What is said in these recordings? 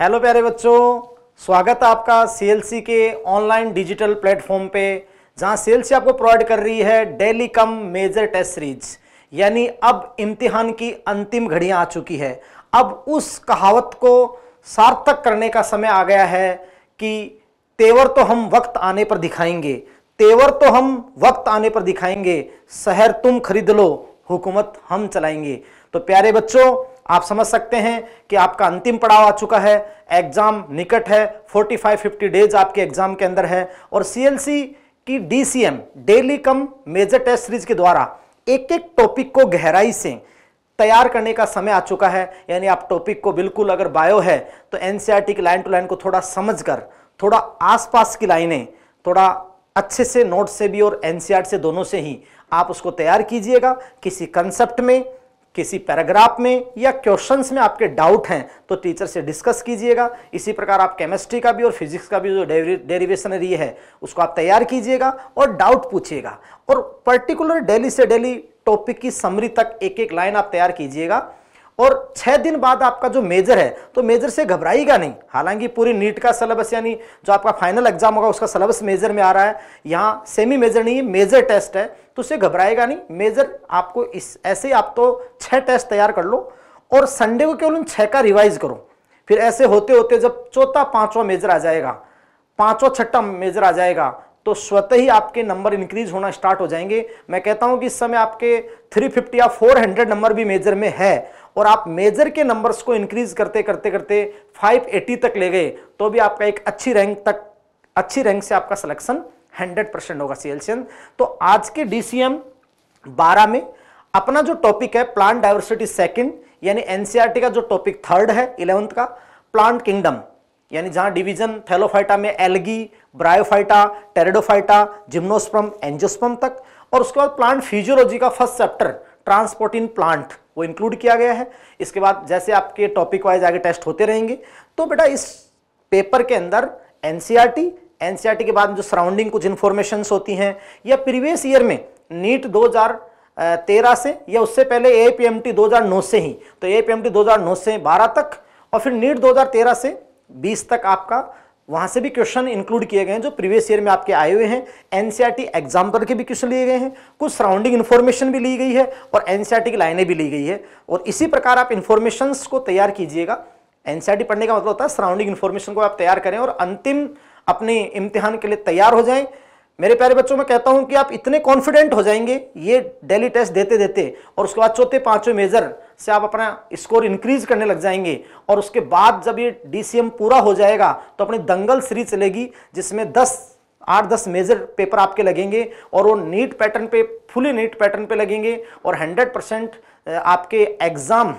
Hello प्यारे बच्चों स्वागत है आपका सीएलसी के ऑनलाइन डिजिटल प्लेटफॉर्म पे जहां सीएलसी आपको प्रोवाइड कर रही है daily cum major test series यानी अब इम्तिहान की अंतिम घड़ियां आ चुकी है अब उस कहावत को सार्थक करने का समय आ गया है कि तेवर तो हम वक्त आने पर दिखाएंगे तेवर तो हम वक्त आने पर दिखाएंगे शहर तुम खरीद लो हुकूमत हम चलाएंगे तो प्यारे बच्चों आप समझ सकते हैं कि आपका अंतिम पड़ाव आ चुका है एग्जाम निकट है 45-50 डेज आपके एग्जाम के अंदर है और सीएलसी की DCM daily cum major test series के द्वारा एक एक टॉपिक को गहराई से तैयार करने का समय आ चुका है यानी आप टॉपिक को बिल्कुल अगर बायो है तो एनसीईआरटी e की लाइन टू लाइन को थोड़ा समझ कर थोड़ा आसपास की लाइनें थोड़ा अच्छे से नोट से भी और एनसीईआरटी e से दोनों से ही आप उसको तैयार कीजिएगा किसी कंसेप्ट में किसी पैराग्राफ में या क्वेश्चंस में आपके डाउट हैं तो टीचर से डिस्कस कीजिएगा इसी प्रकार आप केमिस्ट्री का भी और फिजिक्स का भी जो रही है उसको आप तैयार कीजिएगा और डाउट पूछिएगा और पर्टिकुलर डेली से डेली टॉपिक की समरी तक एक एक लाइन आप तैयार कीजिएगा और छः दिन बाद आपका जो मेजर है तो मेजर से घबराएगा नहीं हालांकि पूरी नीट का सिलेबस यानी जो आपका फाइनल एग्जाम होगा उसका सिलेबस मेजर में आ रहा है यहाँ सेमी मेजर नहीं है मेजर टेस्ट है तो उसे घबराएगा नहीं मेजर आपको इस ऐसे आप तो छः टेस्ट तैयार कर लो और संडे को केवल उन छः का रिवाइज करो फिर ऐसे होते होते जब चौथा पाँचवा मेजर आ जाएगा पाँचवा छठा मेजर आ जाएगा तो स्वतः ही आपके नंबर इंक्रीज होना स्टार्ट हो जाएंगे मैं कहता हूं कि इस समय आपके 350 या 400 नंबर भी मेजर में है और आप मेजर के नंबर्स को इंक्रीज करते करते करते 580 तक ले गए तो भी आपका एक अच्छी रैंक तक अच्छी रैंक से आपका सिलेक्शन 100 परसेंट होगा सीएलसीएन तो आज के डीसीएम 12 में अपना जो टॉपिक है प्लांट डाइवर्सिटी सेकंड यानी एनसीईआरटी e का जो टॉपिक थर्ड है इलेवंथ का प्लांट किंगडम यानी जहां डिवीजन थैलोफाइटा में algae bryophyta pteridophyta gymnosperm angiosperm तक और उसके बाद प्लांट फिजियोलॉजी का फर्स्ट चैप्टर इन प्लांट वो इंक्लूड किया गया है इसके बाद जैसे आपके टॉपिक वाइज आगे टेस्ट होते रहेंगे तो बेटा इस पेपर के अंदर एन एनसीईआरटी e e के बाद जो सराउंडिंग कुछ इन्फॉर्मेशन होती हैं या प्रीवियस ईयर में नीट 2013 से या उससे पहले ए पी एम टी से ही तो ए पी एम टी से 12 तक और फिर नीट 2013 से 20 तक आपका वहां से भी क्वेश्चन इंक्लूड किए गए हैं जो प्रीवियस ईयर में आपके आए हुए हैं एनसीईआरटी एग्जाम पर के भी क्वेश्चन लिए गए हैं कुछ सराउंडिंग इन्फॉर्मेशन भी ली गई है और एनसीईआरटी e की लाइनें भी ली गई है और इसी प्रकार आप इन्फॉर्मेशन को तैयार कीजिएगा एनसीईआरटी e पढ़ने का मतलब होता है सराउंडिंग इन्फॉर्मेशन को आप तैयार करें और अंतिम अपने इम्तिहान के लिए तैयार हो जाए मेरे प्यारे बच्चों मैं कहता हूँ कि आप इतने कॉन्फिडेंट हो जाएंगे ये डेली टेस्ट देते देते और उसके बाद चौथे पाँचवें मेजर से आप अपना स्कोर इंक्रीज करने लग जाएंगे और उसके बाद जब ये डीसीएम पूरा हो जाएगा तो अपनी दंगल सीरीज चलेगी जिसमें दस आठ दस मेजर पेपर आपके लगेंगे और वो नीट पैटर्न पे फुली नीट पैटर्न पे लगेंगे और हंड्रेड परसेंट आपके एग्ज़ाम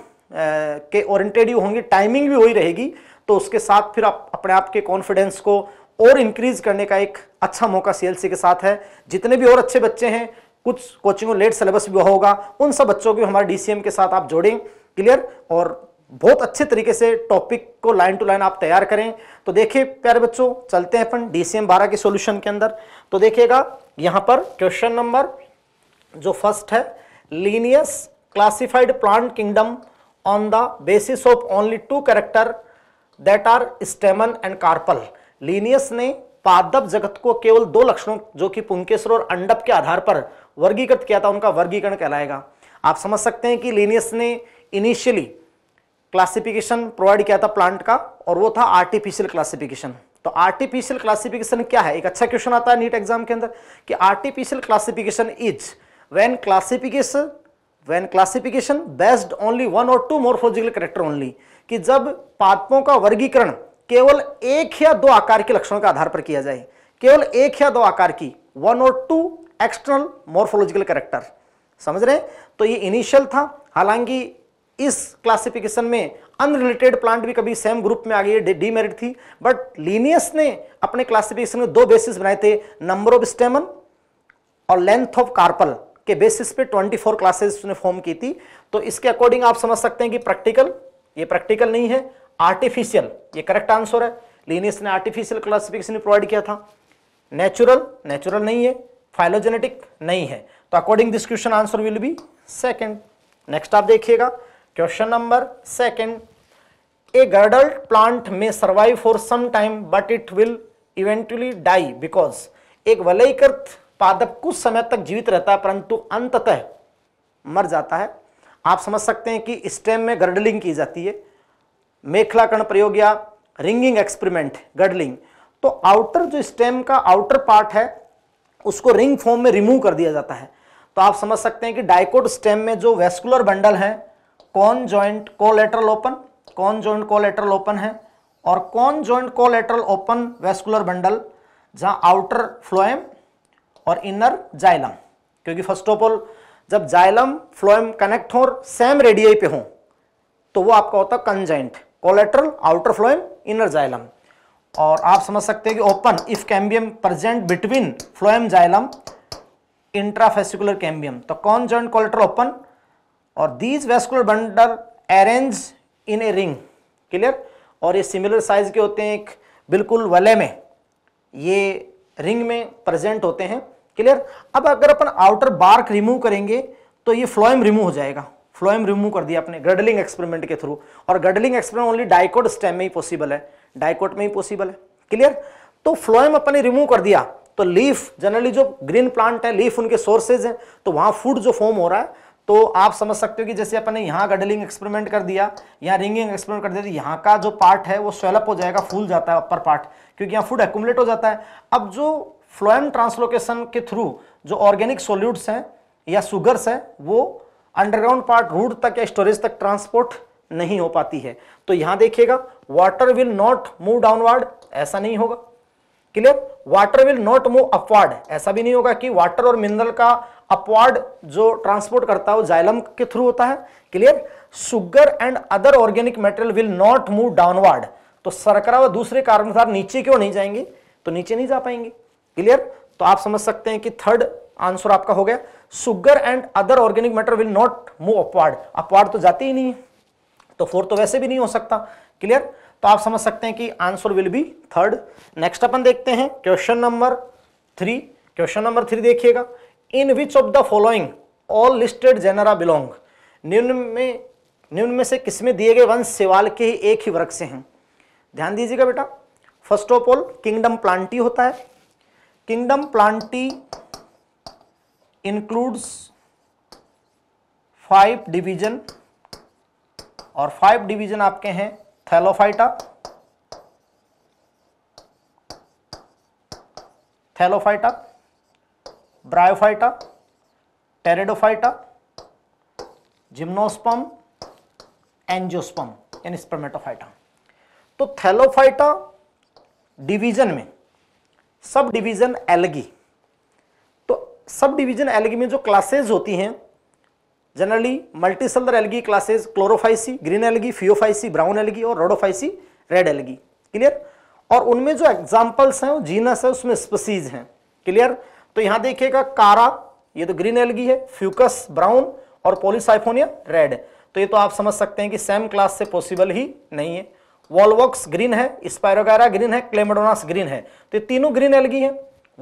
के ओरेंटेड ही होंगे टाइमिंग भी वही रहेगी तो उसके साथ फिर आप अपने आप के कॉन्फिडेंस को और इंक्रीज करने का एक अच्छा मौका सीएलसी के साथ है जितने भी और अच्छे बच्चे हैं कुछ कोचिंग लेट सिलेबस भी होगा उन सब बच्चों को हमारे डीसीएम के साथ आप जोड़ें क्लियर और बहुत अच्छे तरीके से टॉपिक को लाइन टू लाइन आप तैयार करें तो देखिए प्यारे बच्चों चलते हैं अपन डीसीएम 12 के सॉल्यूशन के अंदर तो देखिएगा यहाँ पर क्वेश्चन नंबर जो फर्स्ट है Linnaeus classified plant kingdom on the basis of only two character that are stamen and carpel Linnaeus ने पादप जगत को केवल दो लक्षणों जो कि पुंकेश्वर और अंडप के आधार पर वर्गीकृत किया था उनका वर्गीकरण कहलाएगा आप समझ सकते हैं कि लेनियस ने इनिशियली क्लासिफिकेशन प्रोवाइड किया था प्लांट का और वो था आर्टिफिशियल क्लासिफिकेशन तो आर्टिफिशियल क्लासिफिकेशन क्या है एक अच्छा क्वेश्चन आता है नीट एग्जाम के अंदर कि artificial classification is when classification when classification based only one और टू मोर्फोलॉजिकल करेक्टर ओनली कि जब पादपों का वर्गीकरण केवल एक या दो आकार के लक्षणों के आधार पर किया जाए केवल एक या दो आकार की वन और टू एक्सटर्नल मोर्फोलॉजिकल करेक्टर समझ रहे तो ये इनिशियल था हालांकि इस क्लासिफिकेशन में अनरिलेटेड प्लांट भी कभी सेम ग्रुप में आ गई मेरिट थी बट लीनियस ने अपने क्लासिफिकेशन में दो बेसिस बनाए थे नंबर ऑफ स्टेमन और लेंथ ऑफ कार्पल के बेसिस पे 24 क्लासेस उसने फॉर्म की थी तो इसके अकॉर्डिंग आप समझ सकते हैं कि प्रैक्टिकल ये प्रैक्टिकल नहीं है आर्टिफिशियल ये करेक्ट आंसर है लीनियस ने आर्टिफिशियल क्लासिफिकेशन प्रोवाइड किया था नेचुरल नेचुरल नहीं है फाइलोजेनेटिक नहीं है तो according this question answer will be second next आप देखिएगा question number second a girdled plant में survive for some time but it will eventually die because एक वलयकृत पादप कुछ समय तक जीवित रहता है परंतु अंततः मर जाता है आप समझ सकते हैं कि स्टेम में गर्डलिंग की जाती है मेखलाकण प्रयोग या रिंगिंग एक्सपेरिमेंट गडलिंग तो आउटर जो स्टेम का आउटर पार्ट है उसको रिंग फॉर्म में रिमूव कर दिया जाता है तो आप समझ सकते हैं कि डाइकोड स्टेम में जो वेस्कुलर बंडल है कौन ज्वाइंट कोलेटरल ओपन कौन ज्वाइंट कोलेटरल ओपन है और कौन joint collateral open vascular bundle जहां आउटर फ्लोएम और इनर जाइलम क्योंकि फर्स्ट ऑफ ऑल जब जाइलम फ्लोएम कनेक्ट हो और सेम रेडियाई पे हो तो वो आपका होता है conjoint collateral outer phloem inner xylem और आप समझ सकते हैं कि open if cambium present between phloem xylem intrafascicular cambium तो कौन जॉइंट कोलेट्रल ओपन और these vascular bundle arrange in a ring clear और ये सिमिलर साइज के होते हैं एक बिल्कुल वले में ये रिंग में प्रेजेंट होते हैं क्लियर अब अगर अपन आउटर बार्क रिमूव करेंगे तो ये फ्लोएम रिमूव हो जाएगा फ्लोएम रिमूव कर दिया अपने गर्डलिंग एक्सपेरिमेंट के थ्रू और girdling experiment only dicot stem में ही पॉसिबल है डाइकोट में ही पॉसिबल है क्लियर तो फ्लोएम अपने रिमूव कर दिया तो लीफ जनरली जो ग्रीन प्लांट है लीफ उनके सोर्सेज हैं तो वहाँ फूड जो फॉर्म हो रहा है तो आप समझ सकते हो कि जैसे अपने यहाँ गडलिंग एक्सपेरिमेंट कर दिया यहाँ रिंगिंग एक्सपेरिमेंट कर दिया तो यहाँ का जो पार्ट है वो स्वेलअप हो जाएगा फूल जाता है अपर पार्ट क्योंकि यहाँ फूड एक्यूमुलेट हो जाता है अब जो फ्लोएम ट्रांसलोकेशन के थ्रू जो ऑर्गेनिक सोल्यूट्स हैं या सुगर्स हैं वो अंडरग्राउंड पार्ट रूट तक या स्टोरेज तक ट्रांसपोर्ट नहीं हो पाती है तो यहां देखिएगा water will not move downward ऐसा नहीं होगा clear water will not move upward ऐसा भी नहीं होगा कि वाटर और मिनरल का अपवार्ड जो ट्रांसपोर्ट करता है वो जाइलम के थ्रू होता है clear sugar and other organic material will not move downward तो सरकरा व दूसरे कार्बन पदार्थ नीचे क्यों नहीं जाएंगे तो नीचे नहीं जा पाएंगे क्लियर तो आप समझ सकते हैं कि थर्ड आंसर आपका हो गया sugar and other organic matter will not move upward upward तो जाती ही नहीं है तो फोर्थ तो वैसे भी नहीं हो सकता क्लियर तो आप समझ सकते हैं कि answer will be third next अपन देखते हैं question number three question number three देखिएगा in which of the following all listed genera belong निम्न में निम्न में से किसमें दिए गए वंश सेवाल के ही एक ही वर्ग से हैं ध्यान दीजिएगा बेटा first of all kingdom plantae होता है kingdom plantae includes five division और फाइव डिवीजन आपके हैं thallophyta thallophyta bryophyta pteridophyta gymnosperm angiosperm यानी स्पर्मेटोफाइटा तो थैलोफाइटा डिवीजन में sub division algae sub division algae में जो क्लासेज होती हैं generally multicellular algae classes chlorophyceae green algae phaeophyceae brown algae और रोडोफाइसी रेड एलगी क्लियर और उनमें जो एग्जाम्पल्स हैं जीनस है उसमें स्पीसीज हैं क्लियर तो यहां देखिएगा कारा ये तो ग्रीन एलगी है फ्यूकस ब्राउन और पोलिसाइफोनिया रेड तो ये तो आप समझ सकते हैं कि सेम क्लास से पॉसिबल ही नहीं है वॉलवॉक्स ग्रीन है स्पायरोगैरा ग्रीन है क्लेमेडोनास ग्रीन है तो ये तीनों ग्रीन एलगी है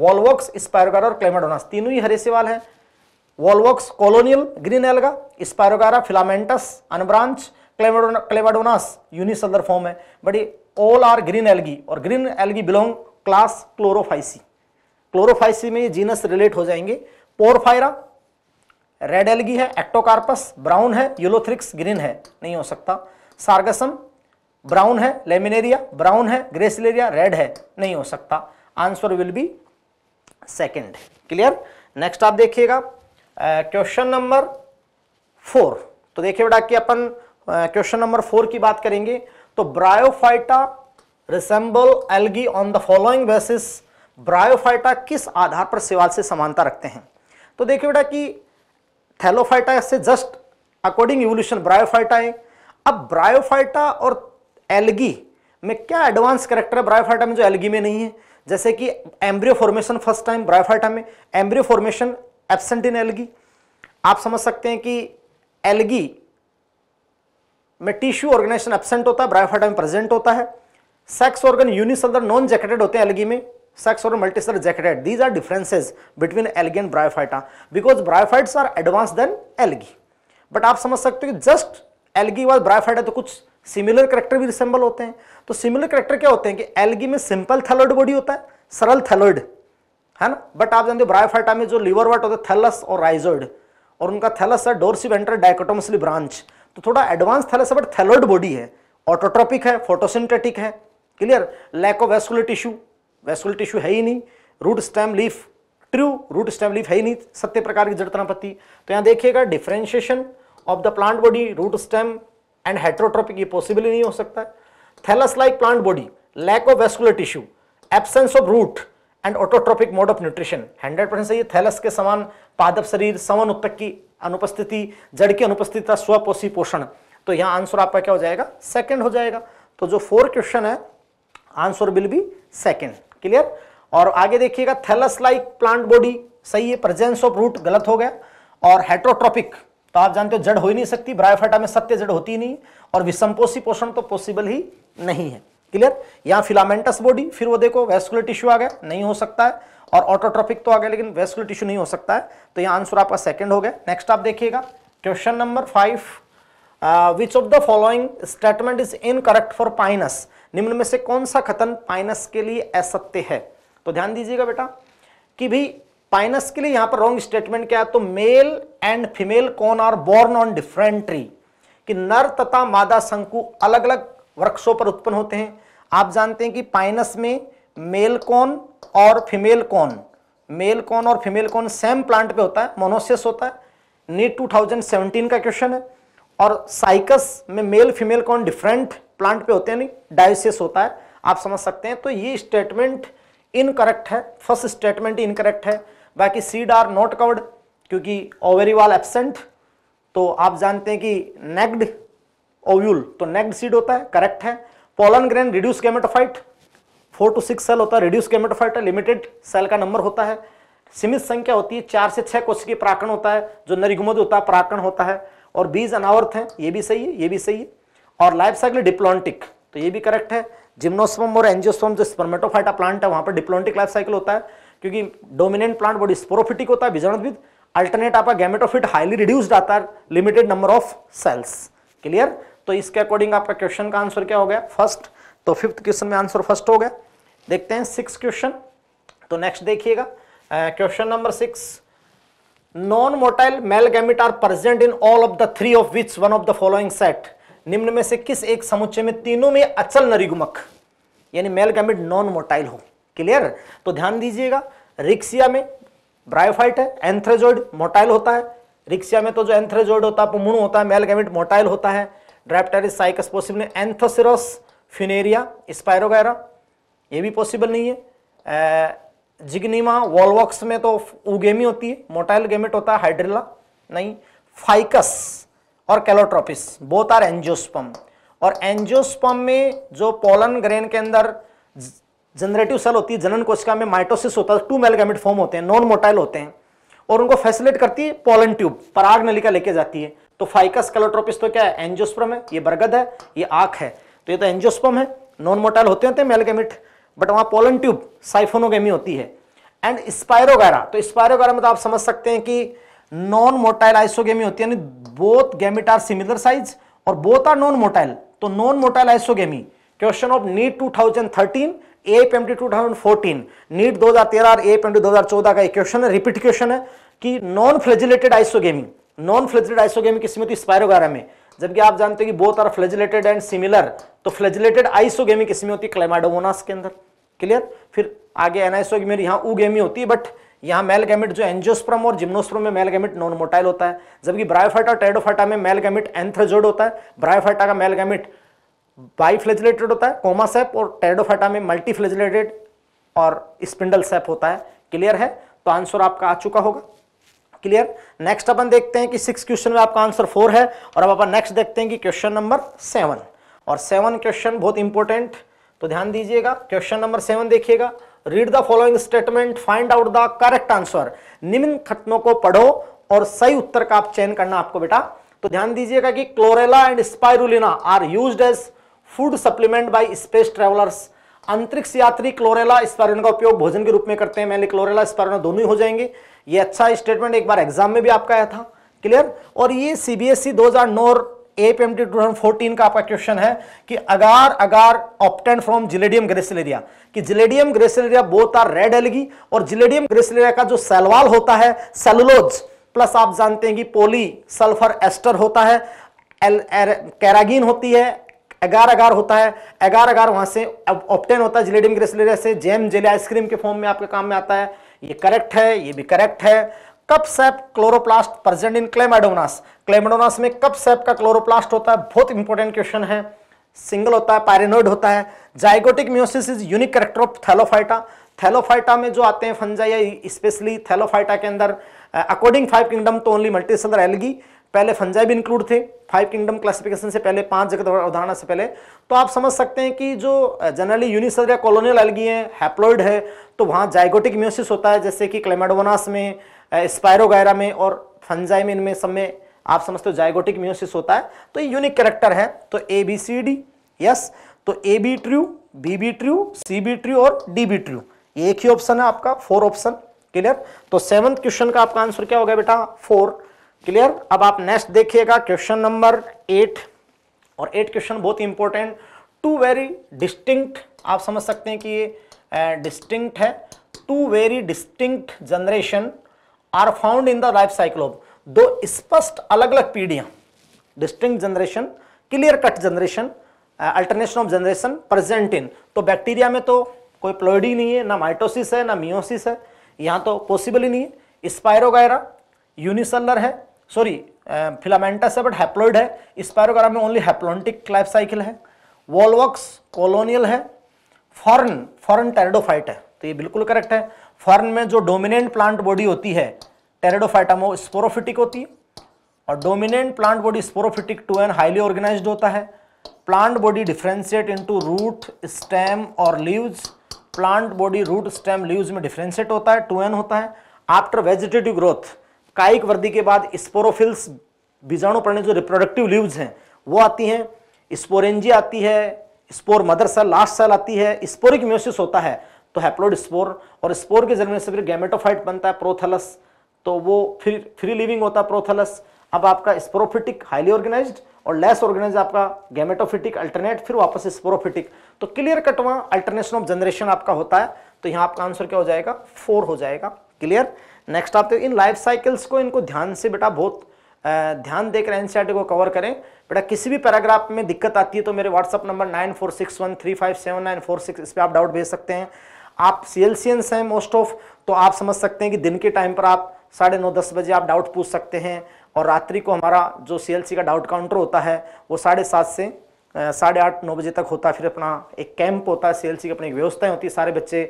वॉलवॉक्स स्पायरोगारा और क्लेमाडोनास तीनों ही हरे सेवाल हैं Volvox colonial green alga Spirogyra filamentous unbranched Chlamydomonas unicellular form है बट ये ऑल आर ग्रीन एलगी और green algae belong class chlorophyceae chlorophyceae में ये जीनस रिलेट हो जाएंगे पोरफायरा रेड एलगी है एक्टोकार्पस ब्राउन है यूलोथ्रिक्स ग्रीन है नहीं हो सकता सार्गसम ब्राउन है लेमिनेरिया ब्राउन है ग्रेसिलेरिया रेड है नहीं हो सकता answer will be second clear next आप देखिएगा क्वेश्चन नंबर फोर तो देखिए बेटा कि अपन क्वेश्चन नंबर फोर की बात करेंगे तो bryophyta resemble algae on the following basis bryophyta किस आधार पर सिवाल से समानता रखते हैं तो देखिए बेटा कि थैलोफाइटा से जस्ट अकॉर्डिंग इवोल्यूशन ब्रायोफाइटा है अब ब्रायोफाइटा और एलगी में क्या एडवांस करेक्टर है ब्रायोफाइटा में जो एलगी में नहीं है जैसे कि embryo formation first time bryophyta में embryo formation absent in algae आप समझ सकते हैं कि एलगी में टिश्यू ऑर्गेनाइजेशन एबसेंट होता है ब्रायोफाइटा में प्रेजेंट होता है sex organ unicellular non jacketed होते हैं एलगी में sex organ multicellular jacketed these are differences between algae and bryophyta because bryophytes are advance than algae but आप समझ सकते हो कि जस्ट एलगी वाल bryophyta तो कुछ सिमिलर करेक्टर भी रिसेंबल होते हैं तो सिमिलर करेक्टर क्या होते हैं कि एलगी में सिंपल थैलोइड बॉडी होता है सरल थैलोइड है ना बट आप जानते हो ब्रायोफाइटा में जो लिवर वर्ट होता है थैलस और राइजोइड और उनका थैलस है डोरसिवेंटर डायकोटोमसली ब्रांच तो थोड़ा एडवांस थैलस है बट थैलोइड बॉडी है ऑटोट्रॉपिक है फोटोसिंथेटिक है clear lack of vascular tissue vascular tissue है ही नहीं root stem leaf true root stem leaf है ही नहीं सत्य प्रकार की जड़ तनापत्ति तो यहाँ देखिएगा differentiation of the plant body root stem and heterotrophic ये पॉसिबल ही नहीं हो सकता है thallus like plant body lack of vascular tissue absence of root and autotrophic mode of nutrition 100 percent सही है थैलस के समान पादप शरीर समान उत्तक की अनुपस्थिति जड़ की अनुपस्थित था स्वपोषी पोषण तो यहाँ आंसर आपका क्या हो जाएगा सेकेंड हो जाएगा तो जो फोर क्वेश्चन है answer will be second clear और आगे देखिएगा थैलस लाइक प्लांट बॉडी सही है प्रेजेंस ऑफ रूट गलत हो गया और हेट्रोट्रॉपिक तो आप जानते हो जड़ हो ही नहीं सकती ब्रायोफाइटा में सत्य जड़ होती नहीं और विषमपोषी पोषण तो पॉसिबल ही नहीं है क्लियर यहाँ फिलामेंटस बॉडी फिर वो देखो वेस्कुलर टिश्यू आ गया नहीं हो सकता है और ऑटोट्रॉपिक तो आ गया लेकिन वेस्कुलर टिश्यू नहीं हो सकता है तो यह आंसर आपका सेकंड हो गया नेक्स्ट आप देखिएगा question number five which of the following statement is correct for Pinus निम्न में से कौन सा कथन पाइनस के लिए असत्य है तो ध्यान दीजिएगा बेटा कि भाई पाइनस के लिए यहां पर रॉन्ग स्टेटमेंट क्या है तो मेल एंड फीमेल कौन are borne on different tree कि नर तथा मादा शंकु अलग अलग वृक्षों पर उत्पन्न होते हैं आप जानते हैं कि पाइनस में मेल कौन और फीमेल कौन मेल कौन और फीमेल कौन सेम प्लांट पे होता है मोनोसियस होता है नीट 2017 का क्वेश्चन है और साइकस में मेल फीमेल कौन डिफरेंट प्लांट पे होते हैं नहीं डायोसियस होता है आप समझ सकते हैं तो ये स्टेटमेंट इनकरेक्ट है फर्स्ट स्टेटमेंट इनकरेक्ट है बाकी सीड आर नॉट कवर्ड क्योंकि ओवेरी वाल एबसेंट तो आप जानते हैं कि नेक्ड ओव्यूल तो नेक्ड सीड होता है करेक्ट है pollen grain reduce gametophyte four to six cell होता है रिड्यूस गेमेटोफाइट है लिमिटेड सेल का नंबर होता है सीमित संख्या होती है चार से छह कोशिकीय प्राकरण होता है जो नरिगुमध होता है प्राकरण होता है और बीज अनावर्त है ये भी सही है ये भी सही है और लाइफ साइकिल डिप्लॉन्टिक तो ये भी करेक्ट है जिम्नोस्पम और एंजियोस्पम जो स्पर्मेटोफाइटा प्लांट है वहां पर डिप्लॉन्टिक लाइफ साइकिल होता है क्योंकि डोमिनेंट प्लांट बॉडी स्पोरोफिटिक होता है बीजाणुविद अल्टरनेट आपका गैमेटोफिट हाईली रिड्यूस्ड आता है limited number of cells clear तो इसके अकॉर्डिंग आपका क्वेश्चन का आंसर क्या हो गया फर्स्ट तो फिफ्थ क्वेश्चन में आंसर फर्स्ट हो गया देखते हैं सिक्स क्वेश्चन तो नेक्स्ट देखिएगा question number six non motile male gamete are present in all of the three of which one of the following set निम्न में से किस एक समुच्चय में तीनों में अचल नरीगुमक यानी मेल गैमिट नॉन मोटाइल हो क्लियर तो ध्यान दीजिएगा रिक्सिया में ब्रायोफाइट है एंथ्रेजोइड मोटाइल होता है रिक्सिया में तो जो एंथ्रेजोइड होता है पुमुण होता है मेलगेमिट मोटाइल होता है ड्रेप्टेरिस साइकस पॉसिबल नहीं एंथोसिरस फिनेरिया स्पायरोगैरा ये भी पॉसिबल नहीं है जिग्निमा वॉलवॉक्स में तो उगेमी होती है मोटाइल गेमिट होता है हाइड्रिला नहीं फाइकस और कैलोट्रोपिस बोथ आर एंजियोस्पम और एंजियोस्पम में जो पोलन ग्रेन के अंदर जनरेटिव सेल होती है जनन कोशिका में माइटोसिस होता है टू मेलगामिट फॉर्म होते हैं नॉन मोटाइल होते हैं और उनको फैसिलेट करती है पोलन ट्यूब पराग नलिका लेके जाती है तो फाइकस कलोट्रोपिस तो क्या है एंजियोस्प्रम है ये बरगद है ये आंख है तो ये तो एंजियोस्पम है नॉन मोटाइल होते होते हैं मेलगेमिट तो बट वहाँ पोलन ट्यूब साइफोनोगेमी होती है एंड स्पायरोगैरा तो स्पायरोगैरा में तो आप समझ सकते हैं कि नॉन मोटाइल आइसोगेमी होती है both gamete are similar size और बोथ आर नॉन मोटाइल तो non motile isogamy question of NEET 2013 A P M T two thousand fourteen NEET दो हज़ार तेरह और ए पी एम टी दो हज़ार चौदह का एक क्वेश्चन है रिपीट क्वेश्चन है कि non flagellated isogamy non flagellated isogamy किस्म होती स्पायरोग्राम में जबकि आप जानते हो कि both are flagellated and similar तो फ्लेजिलेटेड आइसो गेमिंग किसमें होती है क्लाइमाडोमोनास के अंदर क्लियर फिर आगे एनआईसो एनाइसोगेमी यहाँ ऊ गेमी होती है बट यहाँ मेल गैमिट जो एंजियोस्प्रम और जिम्नोस्प्रम में मेल गैमिट नॉन मोटाइल होता है जबकि ब्रायोफाइटा टेडोफाइटा में मेल गैमिट एंथ्रेजोड होता है ब्रायोफाइटा का मेल गैमिट बाईफ्लेजिलेटेड होता है कोमा सेप और टेडोफेटा में मल्टीफ्लेजिलेटेड और स्पिंडल सेप होता है क्लियर है तो आंसर आपका आ चुका होगा क्लियर नेक्स्ट अपन देखते हैं कि सिक्स क्वेश्चन में आपका आंसर फोर है और अब अपन नेक्स्ट देखते हैं कि क्वेश्चन नंबर सेवन और सेवन क्वेश्चन बहुत इंपॉर्टेंट तो ध्यान दीजिएगा क्वेश्चन नंबर सेवन देखिएगा read the following statement find out the correct answer निम्न खत्मों को पढ़ो और सही उत्तर का आप चयन करना आपको बेटा तो ध्यान दीजिएगा कि Chlorella and Spirulina are used as food supplement by space travellers अंतरिक्ष यात्री क्लोरेला स्पायरन का उपयोग भोजन के रूप में करते हैं मैंने क्लोरेला स्पायरन दोनों ही हो जाएंगे ये अच्छा स्टेटमेंट एक बार एग्जाम में भी आपका आया था क्लियर और ये सी बी एस ई दो हजार नौ एपीएमटी 2014 का आपका क्वेश्चन है कि agar agar obtain from Gelidium Gracilaria कि Gelidium Gracilaria both are red algae और जिलेडियम ग्रेसिलेरिया का जो सेलवाल होता है सेलुलोज प्लस आप जानते हैं कि पोली सल्फर एस्टर होता है कैरागिन होती है एगार अगार होता है एगार अगार वहां से ऑप्टेन होता है जिलेडियम ग्रेसिलेरिया से जैम जेल आइसक्रीम के फॉर्म में आपके काम में आता है ये करेक्ट है ये भी करेक्ट है cup shape chloroplast present in Chlamydomonas Chlamydomonas में कप सैप का क्लोरोप्लास्ट होता है बहुत इंपॉर्टेंट क्वेश्चन है सिंगल होता है पैरेनोइड होता है zygotic meiosis is unique character of Thallophyta Thallophyta में जो आते हैं फंजाई स्पेशली थैलोफाइटा के अंदर अकॉर्डिंग फाइव किंगडम तो ओनली मल्टीसेलर एलगी पहले फंजाई भी इंक्लूड थे फाइव किंगडम क्लासिफिकेशन से पहले पांच जगत अवधारणा से पहले तो आप समझ सकते हैं कि जो जनरली यूनिसेल या कॉलोनियल एलगी है हैप्लोइड है तो वहाँ जाइगोटिक म्यूसिस होता है जैसे कि क्लेमेडोनास में स्पायरोगायरा में और फंजाई में इनमें सब में आप समझते हो जाइगोटिक म्यूसिस होता है तो ये यूनिक कैरेक्टर है तो A B C D yes तो A be true B be true C be true और डी बी ट्रू एक ही ऑप्शन है आपका फोर ऑप्शन क्लियर तो सेवन्थ क्वेश्चन का आपका आंसर क्या हो गया बेटा फोर क्लियर अब आप नेक्स्ट देखिएगा क्वेश्चन नंबर एट और एट क्वेश्चन बहुत इंपॉर्टेंट टू वेरी डिस्टिंक्ट आप समझ सकते हैं कि ये डिस्टिंक्ट है two very distinct generation are found in the life cycle of दो स्पष्ट अलग अलग पीढ़ियां distinct generation clear cut generation alternation of generation present in तो बैक्टीरिया में तो कोई प्लोइडी नहीं है ना माइटोसिस है ना मियोसिस है यहाँ तो पॉसिबल ही नहीं है स्पायरोगायरा यूनिसलर है सॉरी फिलामेंटस uh, है बट हैप्लोइड है स्पायरोग्राम में ओनली हैप्लोन्टिक लाइफ साइकिल है वॉलवॉक्स कॉलोनियल है फॉर्न फॉर्न टेरेडोफाइट है तो ये बिल्कुल करेक्ट है फॉर्न में जो डोमिनेंट प्लांट बॉडी होती है टेरेडोफाइटम वो स्पोरोफिटिक होती है और dominant plant body sporophytic two N highly organise होता है plant body differentiate into root stem और leaves plant body root stem leaves में डिफ्रेंशिएट होता है टू एन होता है आफ्टर वेजिटेटिव ग्रोथ कायिक वृद्धि के बाद स्पोरोफिल्स बीजाणु पर जो रिप्रोडक्टिव लीव्स हैं वो आती हैं स्पोरेंजी आती है spore mother cell last cell आती है स्पोरिक म्यूसिस होता है तो हैप्लोड स्पोर और स्पोर के जरिए से फिर गैमेटोफाइट बनता है प्रोथलस तो वो फिर फ्री लिविंग होता है प्रोथलस अब आपका स्पोरोफिटिक हाईली ऑर्गेनाइज और लेस ऑर्गेनाइज आपका गैमेटोफिटिक अल्टरनेट फिर वापस स्पोरोफिटिक तो क्लियर कट वहाँ अल्टरनेशन ऑफ जनरेशन आपका होता है तो यहाँ आपका आंसर क्या हो जाएगा फोर हो जाएगा क्लियर नेक्स्ट आते हो इन लाइफ साइकिल्स को इनको ध्यान से बेटा बहुत ध्यान देकर एनसीईआरटी को कवर करें बेटा किसी भी पैराग्राफ में दिक्कत आती है तो मेरे WhatsApp number nine four six one three five seven nine four six इस पर आप डाउट भेज सकते हैं आप सी एल सी एंस हैं मोस्ट ऑफ तो आप समझ सकते हैं कि दिन के टाइम पर आप साढ़े नौ दस बजे आप डाउट पूछ सकते हैं और रात्रि को हमारा जो सी एल सी का डाउट काउंटर होता है वो साढ़े सात से साढ़े आठ नौ बजे तक होता है फिर अपना एक कैंप होता है सी एल सी की अपनी व्यवस्थाएँ होती है सारे बच्चे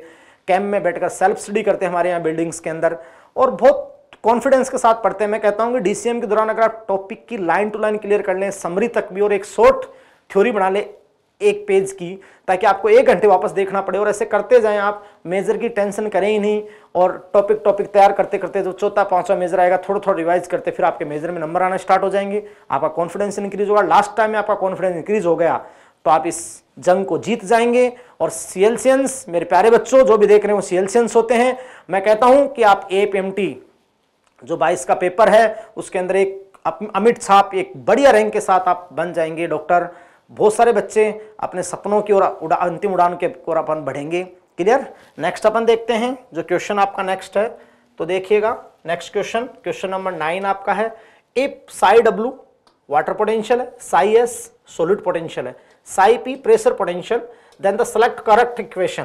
कैंप में बैठकर सेल्फ स्टडी करते हैं हमारे यहाँ बिल्डिंग्स के अंदर और बहुत कॉन्फिडेंस के साथ पढ़ते हैं मैं कहता हूं कि डीसीएम के दौरान अगर आप टॉपिक की लाइन टू लाइन क्लियर कर लें समरी तक भी और एक शॉर्ट थ्योरी बना लें एक पेज की ताकि आपको एक घंटे वापस देखना पड़े और ऐसे करते जाएं आप मेजर की टेंशन करें ही नहीं और टॉपिक टॉपिक तैयार करते करते जो चौथा पांचवा मेजर आएगा थोड़ा थोड़ा रिवाइज करते फिर आपके मेजर में नंबर आना स्टार्ट हो जाएंगे आपका कॉन्फिडेंस इंक्रीज होगा लास्ट टाइम में आपका कॉन्फिडेंस इंक्रीज हो गया तो आप इस जंग को जीत जाएंगे और सीएलसियंस मेरे प्यारे बच्चों जो भी देख रहे हो सीएलसियंस होते हैं मैं कहता हूं कि आप एपीएमटी जो बाईस का पेपर है उसके अंदर एक अमित छाप एक बढ़िया रैंक के साथ आप बन जाएंगे डॉक्टर बहुत सारे बच्चे अपने सपनों की ओर उड़ा अंतिम उड़ान के ओर अपन बढ़ेंगे क्लियर नेक्स्ट अपन देखते हैं जो क्वेश्चन आपका नेक्स्ट है तो देखिएगा next question question number nine आपका है if psi W water potential है साई एस सोलिड पोटेंशियल है psi P pressure potential then the select correct equation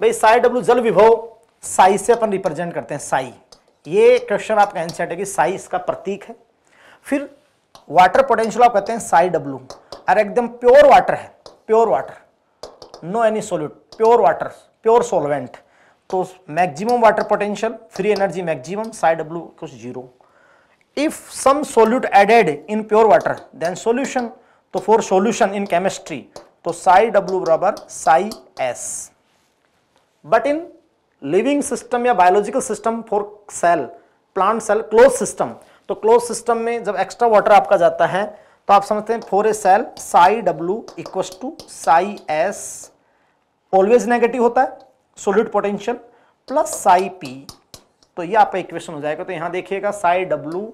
भाई साई डब्ल्यू जल विभव साई से अपन रिप्रेजेंट करते हैं साई ये क्वेश्चन आपका एंसर है कि साई इसका प्रतीक है फिर वाटर पोटेंशियल आप कहते हैं साई डब्ल्यू और एकदम प्योर वाटर है pure water no any solute pure water pure solvent तो maximum water potential free energy maximum psi W कुछ zero if some solute added in pure water then solution तो for solution in chemistry तो psi W बराबर psi S but in living system या biological system for cell plant cell close system तो close system में जब extra water आपका जाता है तो आप समझते हैं for a cell psi W equal to psi S always negative होता है solute potential plus psi P तो ये आपका इक्वेशन हो जाएगा तो यहां देखिएगा साई डब्ल्यू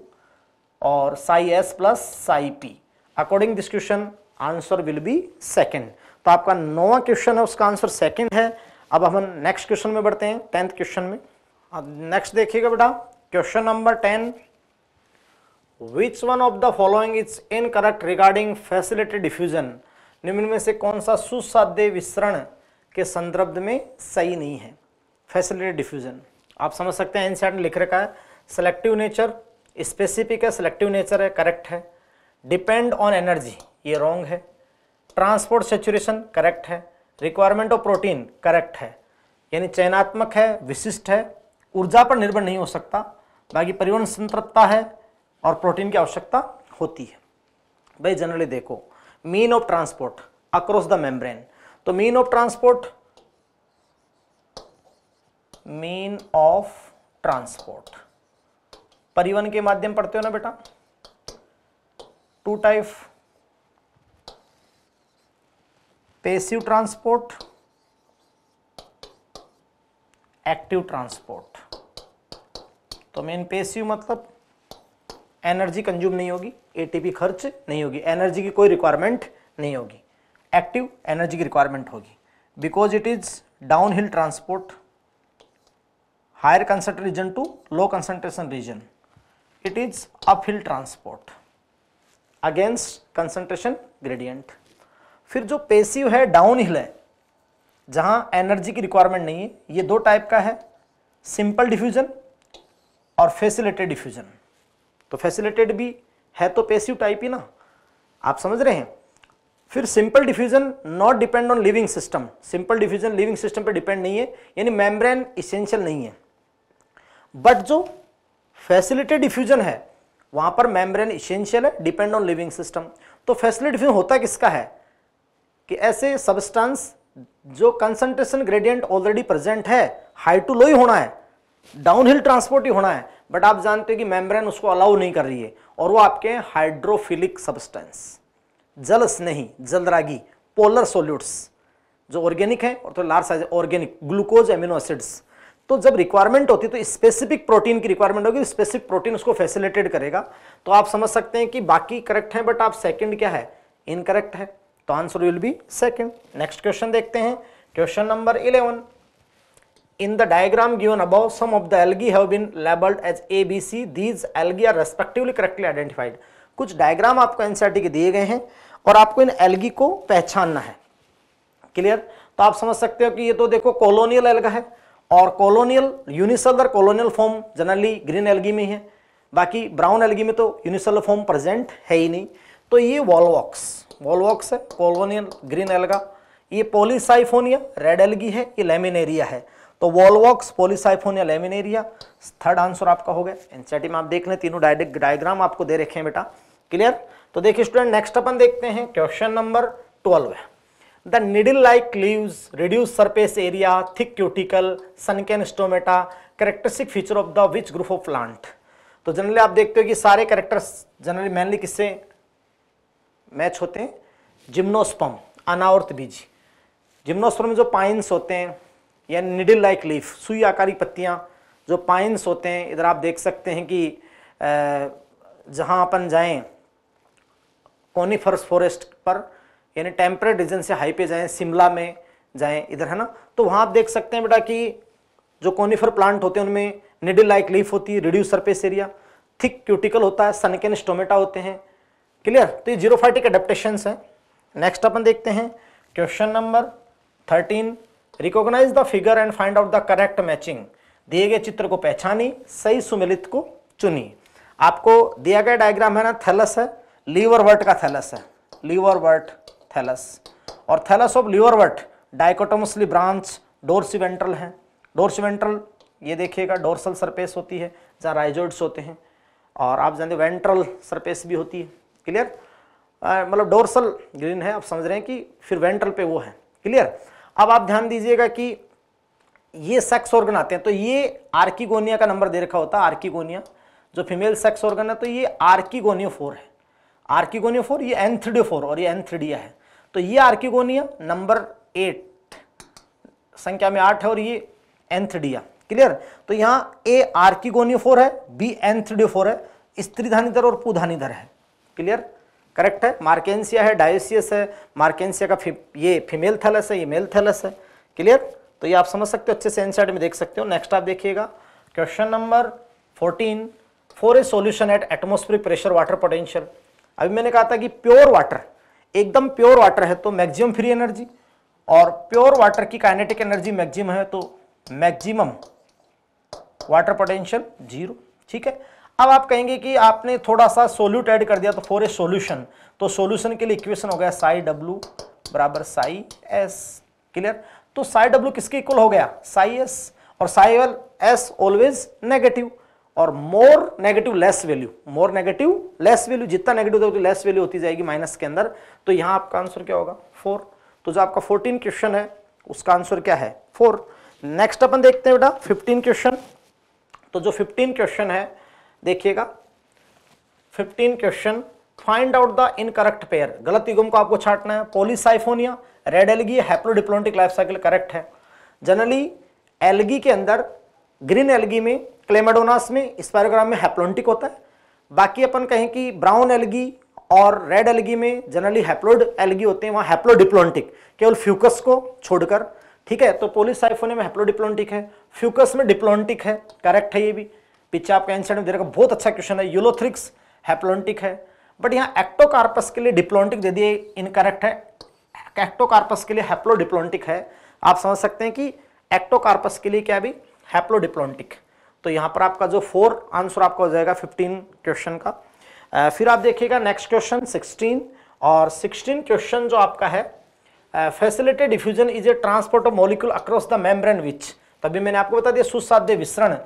और psi S plus psi P according this question answer will be second तो आपका नौवा क्वेश्चन है उसका आंसर सेकेंड है अब हम नेक्स्ट क्वेश्चन में बढ़ते हैं टेंथ क्वेश्चन में नेक्स्ट देखिएगा बेटा question number ten which one of the following is incorrect regarding facility diffusion निम्न में से कौन सा सुसाध्य विसरण के संदर्भ में सही नहीं है फैसिलिटी डिफ्यूजन आप समझ सकते हैं एनसीआर e लिख रखा है सेलेक्टिव नेचर स्पेसिफिक है सेलेक्टिव नेचर है करेक्ट है डिपेंड ऑन एनर्जी ये रॉन्ग है ट्रांसपोर्ट सेचुरेशन करेक्ट है रिक्वायरमेंट ऑफ प्रोटीन करेक्ट है यानी चयनात्मक है विशिष्ट है ऊर्जा पर निर्भर नहीं हो सकता बाकी परिवहन संतृप्तता है और प्रोटीन की आवश्यकता होती है भाई जनरली देखो mean of transport across the membrane तो mean of transport mean of transport परिवहन के माध्यम पढ़ते हो ना बेटा two type passive transport active transport तो मेन पेसिव मतलब एनर्जी कंज्यूम नहीं होगी एटीपी खर्च नहीं होगी एनर्जी की कोई रिक्वायरमेंट नहीं होगी एक्टिव एनर्जी की रिक्वायरमेंट होगी because it is down hill transport higher concentration to low concentration region it is up hill transport against concentration gradient फिर जो पेसिव है डाउन हिल है जहां एनर्जी की रिक्वायरमेंट नहीं है ये दो टाइप का है सिंपल डिफ्यूजन और फैसिलिटेड डिफ्यूजन तो फैसिलिटेड भी है तो पेसिव टाइप ही ना आप समझ रहे हैं फिर simple diffusion not depend on living system simple diffusion living system पे डिपेंड नहीं है यानी मेम्ब्रेन इसेंशियल नहीं है बट जो फैसिलिटेड डिफ्यूजन है वहां पर मेम्ब्रेन इसेंशियल है डिपेंड ऑन लिविंग सिस्टम तो फैसिलिटी होता किसका है कि ऐसे सब्सटेंस जो कंसंट्रेशन ग्रेडियंट ऑलरेडी प्रेजेंट है हाई टू लो ही होना है डाउन हिल ट्रांसपोर्ट ही होना है बट आप जानते हो कि मेम्ब्रेन उसको अलाउ नहीं कर रही है और वो आपके हाइड्रोफिलिक सब्सटेंस जल स्नेही जलरागी पोलर सोल्यूट्स जो ऑर्गेनिक है और तो large size organic glucose amino acids तो जब रिक्वायरमेंट होती है तो स्पेसिफिक प्रोटीन की रिक्वायरमेंट होगी स्पेसिफिक प्रोटीन उसको फैसिलिटेट करेगा तो आप समझ सकते हैं कि बाकी करेक्ट है बट आप सेकेंड क्या है इनकरेक्ट है तो answer will be second next question देखते हैं question number eleven in the diagram given above some of the algae have been labeled as a b c these algae are respectively correctly identified कुछ diagram आपको NCERT के दिए गए हैं और आपको इन एलगी को पहचानना है क्लियर तो आप समझ सकते हो कि ये तो देखो कॉलोनियल एल्गा है और colonial unicellular colonial form generally green algae में है बाकी ब्राउन एलगी में तो यूनिसेलर फॉर्म प्रेजेंट है ही नहीं तो ये वॉलवॉक्स वॉलवॉक्स है कॉलोनियल ग्रीन एल्गा ये पोलिसाइफोनिया रेड एलगी है ये लेमिनेरिया है तो Volvox Polysiphonia Laminaria third answer आपका हो गया एनसीआरटी में आप देख लें तीनों डायरेक्ट डायग्राम आपको दे रखे हैं बेटा क्लियर तो देखिए स्टूडेंट नेक्स्ट अपन देखते हैं क्वेश्चन नंबर ट्वेल्व है The needle-like leaves, reduced surface area, thick cuticle, sunken stomata characteristic feature of the which group of plant तो जनरली आप देखते हो कि सारे करेक्टर्स जनरली मेनली किससे मैच होते हैं जिम्नोस्पम अनावर्त बीज जिम्नोस्पम में जो पाइन्स होते हैं या निडिल लाइक लीफ सुई आकारी पत्तियाँ जो पाइन्स होते हैं इधर आप देख सकते हैं कि जहाँ अपन जाएँ कोनीफर्स फॉरेस्ट पर यानी टेम्परेट रीजन से हाई पे जाएं शिमला में जाएं इधर है ना तो वहाँ आप देख सकते हैं बेटा कि जो कोनीफर प्लांट होते हैं उनमें निडिल लाइक लीफ होती है reduce surface area thick cuticle होता है सनकेन स्टोमेटा होते हैं क्लियर तो ये जीरोफाइटिक एडेप्टेशन है नेक्स्ट अपन देखते हैं question number thirteen recognise the figure and find out the correct matching दिए गए चित्र को पहचानी सही सुमिलित को चुनी आपको दिया गया डायग्राम है ना थैलस है लीवर वर्ट का थैलस है लीवर वर्ट थैलस और thallus of liverwort dichotomously branch dorsiventral है डोरसिवेंट्रल ये देखिएगा डोरसल सरपेस होती है जहाँ राइजोइड्स होते हैं और आप जानते वेंट्रल सरपेस भी होती है क्लियर मतलब डोरसल ग्रीन है आप समझ रहे हैं कि फिर वेंट्रल पे वो है क्लियर अब आप ध्यान दीजिएगा कि ये सेक्स ऑर्गन आते हैं तो ये आर्किगोनिया का नंबर दे रखा होता है आर्किगोनिया जो फीमेल सेक्स ऑर्गन है तो ये आर्किगोनियोफोर है फोर ये फोर और ये एंथ्रीडिया है तो ये आर्किगोनिया नंबर एट संख्या में आठ है और ये एंथडिया क्लियर तो यहां ए आर फोर है बी एंथडियो फोर है धानी दर और पुधानी दर है क्लियर करेक्ट है मार्केंसिया है डायोसियस है मार्केंसिया का ये फीमेल थैलस है ये मेल थैलस है क्लियर तो ये आप समझ सकते हो अच्छे से एनसाइड में देख सकते हो नेक्स्ट आप देखिएगा question number fourteen for a solution at atmospheric pressure water potential अभी मैंने कहा था कि प्योर वाटर एकदम प्योर वाटर है तो मैक्सिमम फ्री एनर्जी और प्योर वाटर की काइनेटिक एनर्जी मैक्सिमम है तो मैक्सिमम वाटर पोटेंशियल जीरो ठीक है अब आप कहेंगे कि आपने थोड़ा सा सोल्यूट ऐड कर दिया तो फॉर ए सोल्यूशन तो सोल्यूशन के लिए इक्वेशन हो गया साई डब्ल्यू बराबर साई एस क्लियर तो साई डब्ल्यू किसके इक्वल हो गया साई एस और psi L S always negative और more negative less value more negative less value जितना नेगेटिव होता है लेस वैल्यू होती जाएगी माइनस के अंदर तो यहां आपका आंसर क्या होगा फोर तो जो आपका फोर्टीन क्वेश्चन है उसका आंसर क्या है फोर नेक्स्ट अपन देखते हैं बेटा फिफ्टीन क्वेश्चन तो जो फिफ्टीन क्वेश्चन है देखिएगा fifteen question find out the incorrect pair गलत युगम को आपको छाटना है polysiphonia red algae haplodiplontic life cycle correct है जनरली एलगी के अंदर ग्रीन एलगी में क्लेमेडोनास में स्पायरोग्राम में हैप्लोन्टिक होता है बाकी अपन कहें कि ब्राउन एलगी और रेड एलगी में जनरली हैप्लोड एलगी होते हैं वहाँ हैप्लोडिप्लोन्टिक केवल फ्यूकस को छोड़कर ठीक है तो पोलिसाइफोने में हैप्लोडिप्लोन्टिक है फ्यूकस में डिप्लोन्टिक है करेक्ट है ये भी पीछे आपका एंसर में दे रखा बहुत अच्छा क्वेश्चन है यूलोथ्रिक्स हैप्लोन्टिक है बट यहाँ एक्टोकार्पस के लिए डिप्लोन्टिक दे दिए इनकरेक्ट है एक्टोकार्पस के लिए हैप्लोडिप्लोन्टिक है आप समझ सकते हैं कि एक्टोकार्पस के लिए क्या भी हैप्लोडिप्लोन्टिक तो यहां पर आपका जो फोर आंसर आपका हो जाएगा फिफ्टीन क्वेश्चन का फिर आप देखिएगा नेक्स्ट क्वेश्चन सिक्सटीन और सिक्सटीन क्वेश्चन जो आपका है facilitated diffusion is a transport of molecule across the membrane which तभी मैंने आपको बता दिया सुसाध्य विसरण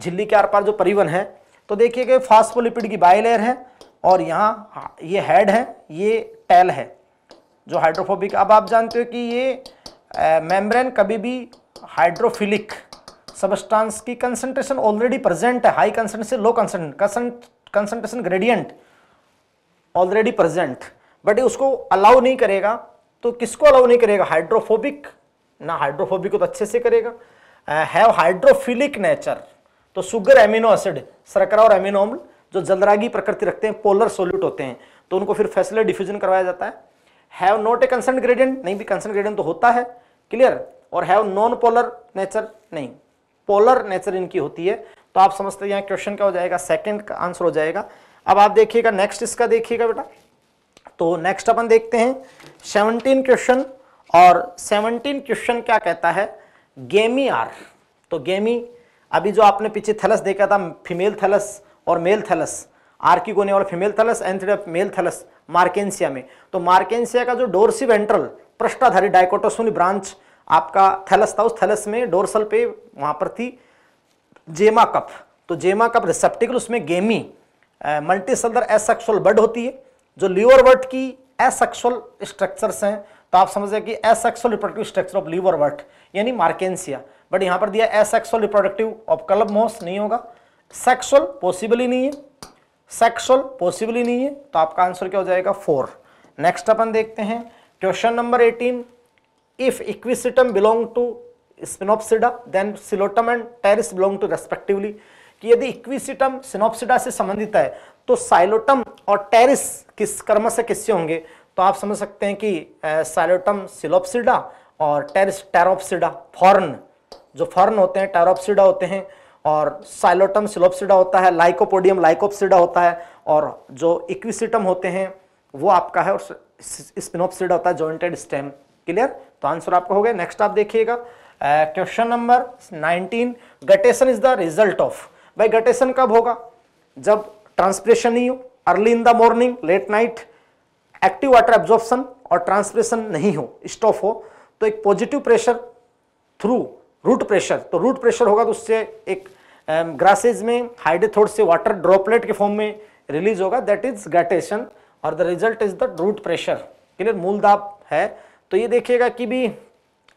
झिल्ली के आर पार जो परिवहन है तो देखिए कि फास्फोलिपिड की बायलेयर है और यहाँ हाँ, ये हेड है ये टेल है जो हाइड्रोफोबिक अब आप जानते हो कि ये मेम्ब्रेन कभी भी हाइड्रोफिलिक सबस्टांस की कंसंट्रेशन ऑलरेडी प्रेजेंट है हाई कंसंट्रेशन से low concentration concentration gradient already present but उसको अलाउ नहीं करेगा तो किसको अलाउ नहीं करेगा हाइड्रोफोबिक ना हाइड्रोफोबिक को तो अच्छे से करेगा हैव हाइड्रोफिलिक नेचर तो सुगर एमिनो एसिड सरकरा और एमिनो अम्ल जो जलरागी प्रकृति रखते हैं पोलर सोल्यूट होते हैं तो उनको फिर फैसले डिफ्यूजन करवाया जाता है have not a concern gradient नहीं भी कंसर्न ग्रेडियंट तो होता है क्लियर और हैव नॉन पोलर नेचर नहीं पोलर नेचर इनकी होती है तो आप समझते हैं यहाँ क्वेश्चन क्या हो जाएगा सेकेंड का आंसर हो जाएगा अब आप देखिएगा नेक्स्ट इसका देखिएगा बेटा तो नेक्स्ट अपन देखते हैं सेवनटीन क्वेश्चन और सेवनटीन क्वेश्चन क्या कहता है गेमी आर तो गेमी अभी जो आपने पीछे थलस देखा था फीमेल थलस और मेल थलस आर की गोने वाला फीमेल थलस एंथ्रेड मेल थलस मार्केंसिया में तो मार्केंसिया का जो डोरसी वेंट्रल पृष्ठाधारी डाइकोटोसोनी ब्रांच आपका थैलस था उस थैलस में डोरसल पे वहाँ पर थी जेमा कप तो जेमा कप रिसेप्टिकल उसमें गेमी मल्टीसेलर एसेक्सुअल बर्ड होती है जो लीवर वर्ट की एसेक्सुअल स्ट्रक्चर्स हैं तो आप समझ गए कि asexual reproductive structure of liver wort यानी मार्केंसिया बट यहाँ पर दिया एसेक्सुअल रिप्रोडक्टिव ऑफ क्लब मोस नहीं होगा सेक्सुअल पॉसिबल ही नहीं है सेक्सुअल पॉसिबल ही नहीं है तो आपका आंसर क्या हो जाएगा फोर नेक्स्ट अपन देखते हैं question number eighteen If equisetum belong to Spinopsida, then Silotum and Pteris belong to respectively. कि यदि इक्विसिटम सिनोप्सिडा से संबंधित है तो साइलोटम और टेरिस किस कर्म से किससे होंगे तो आप समझ सकते हैं कि साइलोटम सिलोप्सिडा और टेरिस टेरोप्सिडा फॉर्न जो फॉर्न होते हैं टेरोप्सिडा होते हैं और साइलोटम सिलोप्सिडा होता है लाइकोपोडियम लाइकोप्सिडा होता है और जो इक्विसिटम होते हैं वो आपका है और स्पिनोप्सिडा होता है जॉइंटेड स्टेम क्लियर तो आंसर आपका हो गया नेक्स्ट आप देखिएगा question number 19 guttation is the result of भाई गटेशन कब होगा जब ट्रांसप्रेशन नहीं हो early in the morning late night active water absorption और ट्रांसप्रेशन नहीं हो स्टॉफ हो तो एक positive pressure through root pressure तो रूट प्रेशर होगा तो उससे एक ग्रासेज में हाइड्रेथोड से वाटर ड्रॉपलेट के फॉर्म में रिलीज होगा दैट इज गटेशन और the result is the root pressure clear मूल दाप है तो ये देखिएगा कि भी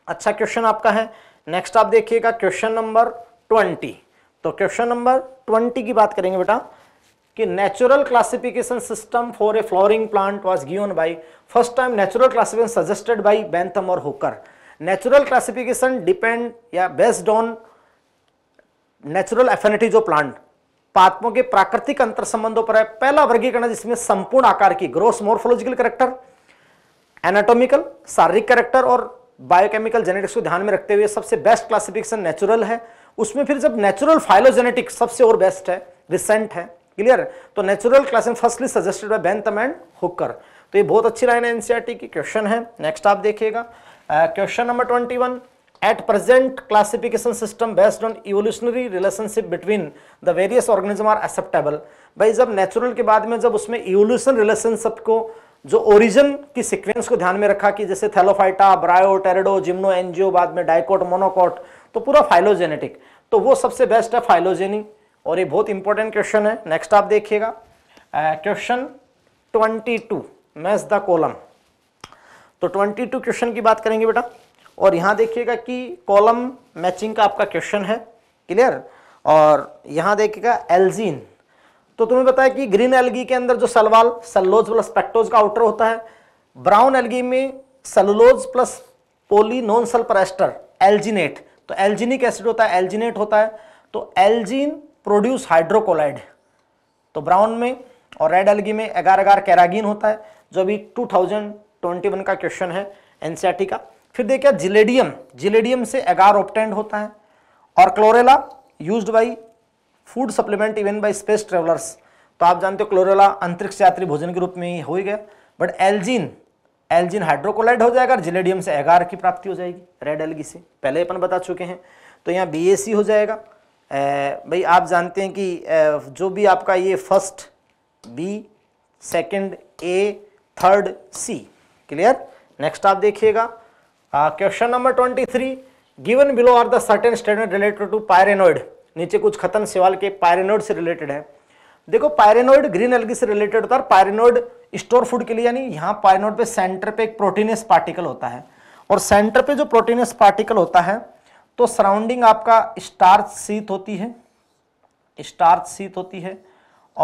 अच्छा क्वेश्चन आपका है नेक्स्ट आप देखिएगा क्वेश्चन नंबर ट्वेंटी तो क्वेश्चन नंबर ट्वेंटी की बात करेंगे बेटा कि natural classification system for a flowering plant was given by first time natural classification suggested by Bentham और होकर नेचुरल क्लासिफिकेशन डिपेंड या based on natural affinities of plant पात्मों के प्राकृतिक अंतर संबंधों पर है पहला वर्गीकरण जिसमें संपूर्ण आकार की ग्रोस मोर्फोलॉजिकल करेक्टर एनाटोमिकल शारीरिक कैरेक्टर और बायोकेमिकल जेनेटिक्स को ध्यान में रखते हुए सबसे बेस्ट क्लासिफिकेशन नेचुरल है उसमें फिर जब नेचुरल फाइलोजेनेटिक्स सबसे और बेस्ट है रिसेंट है क्लियर तो natural classing firstly suggested by Bentham and Hooker तो ये बहुत अच्छी लाइन है एनसीईआरटी e की क्वेश्चन है नेक्स्ट आप देखिएगा question number twenty one at present classification system based on evolutionary relationship between the various organism are acceptable भाई जब नेचुरल के बाद में जब उसमें इवोल्यूशन रिलेशनशिप को जो ओरिजिन की सीक्वेंस को ध्यान में रखा कि जैसे thallophyta bryo pterido gymno angio बाद में डाइकोट मोनोकोट तो पूरा फाइलोजेनेटिक तो वो सबसे बेस्ट है फाइलोजेनिक और ये बहुत इंपॉर्टेंट क्वेश्चन है नेक्स्ट आप देखिएगा question twenty two match the column तो ट्वेंटी टू क्वेश्चन की बात करेंगे बेटा और यहाँ देखिएगा कि कॉलम मैचिंग का आपका क्वेश्चन है क्लियर और यहाँ देखिएगा एल्जीन तो तुम्हें बताया कि ग्रीन एलगी के अंदर जो सलवाल सल्लोज प्लस पेक्टोज का आउटर होता है ब्राउन एलगी में cellulose plus poly non sulphur ester alginate तो एल्जिनिक एसिड होता है एल्जिनेट होता है तो एल्जिन प्रोड्यूस हाइड्रोकोलाइड तो ब्राउन में और रेड एलगी में एगार एगार कैरागिन होता है जो अभी 2021 का क्वेश्चन है एनसीईआरटी का फिर देखिए जिलेडियम जिलेडियम से एगार ऑप्टेंड होता है और chlorella used by food supplement even by space travellers तो आप जानते हो क्लोरेला अंतरिक्ष यात्री भोजन के रूप में ही हो ही गया बट एल्जिन एल्जिन हाइड्रोकोलाइड हो जाएगा और जिलेडियम से एगार की प्राप्ति हो जाएगी रेड एलगी से पहले अपन बता चुके हैं तो यहाँ बी हो जाएगा भाई आप जानते हैं कि जो भी आपका ये first B second A third C clear next आप देखिएगा question number twenty three given below are the certain standard related to pyrenoid नीचे कुछ खतन सवाल के पायरेनोइड से रिलेटेड है देखो पायरेनोइड ग्रीन एल्गी से रिलेटेड होता है पायरेनोइड स्टोर फूड के लिए यानी यहाँ पायरेनोइड पे सेंटर पे एक प्रोटीनियस पार्टिकल होता है और सेंटर पे जो प्रोटीनियस पार्टिकल होता है तो सराउंडिंग आपका स्टार्च सीत होती है स्टार्च सीत होती है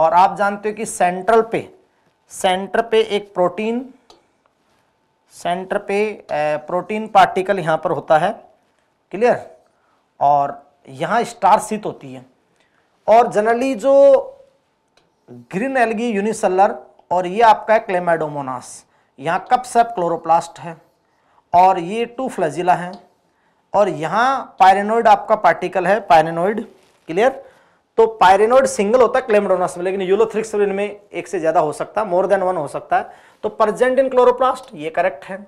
और आप जानते हो कि सेंट्रल पे सेंटर पे एक प्रोटीन सेंटर पे प्रोटीन पार्टिकल यहाँ पर होता है क्लियर और यहाँ स्टार सीत होती है और जनरली जो ग्रीन एलगी यूनिसलर और ये आपका है क्लेमाइडोमोनास यहाँ कप सब क्लोरोप्लास्ट है और ये टू फ्लजिला है और यहाँ पायरेनोइड आपका पार्टिकल है पायरेनोइड क्लियर तो पायरेनोइड सिंगल होता है क्लेमडोनास में लेकिन यूलोथ्रिक्स में एक से ज़्यादा हो सकता है मोर देन वन हो सकता है तो प्रजेंट इन क्लोरोप्लास्ट ये करेक्ट है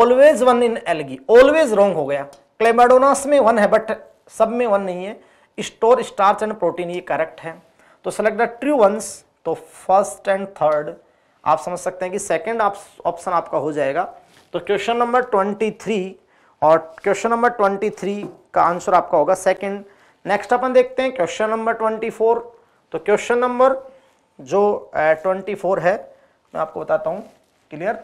always one in algae always wrong हो गया क्लेमाडोनास में वन है बट सब में वन नहीं है स्टोर स्टार्च एंड प्रोटीन ये करेक्ट है तो सेलेक्ट द ट्रू वंस तो फर्स्ट एंड थर्ड आप समझ सकते हैं कि सेकेंड ऑप्शन आप, आपका हो जाएगा तो क्वेश्चन नंबर ट्वेंटी थ्री और क्वेश्चन नंबर ट्वेंटी थ्री का आंसर आपका होगा सेकेंड नेक्स्ट अपन देखते हैं क्वेश्चन नंबर ट्वेंटी फोर तो क्वेश्चन नंबर जो ट्वेंटी फोर है मैं आपको बताता हूँ क्लियर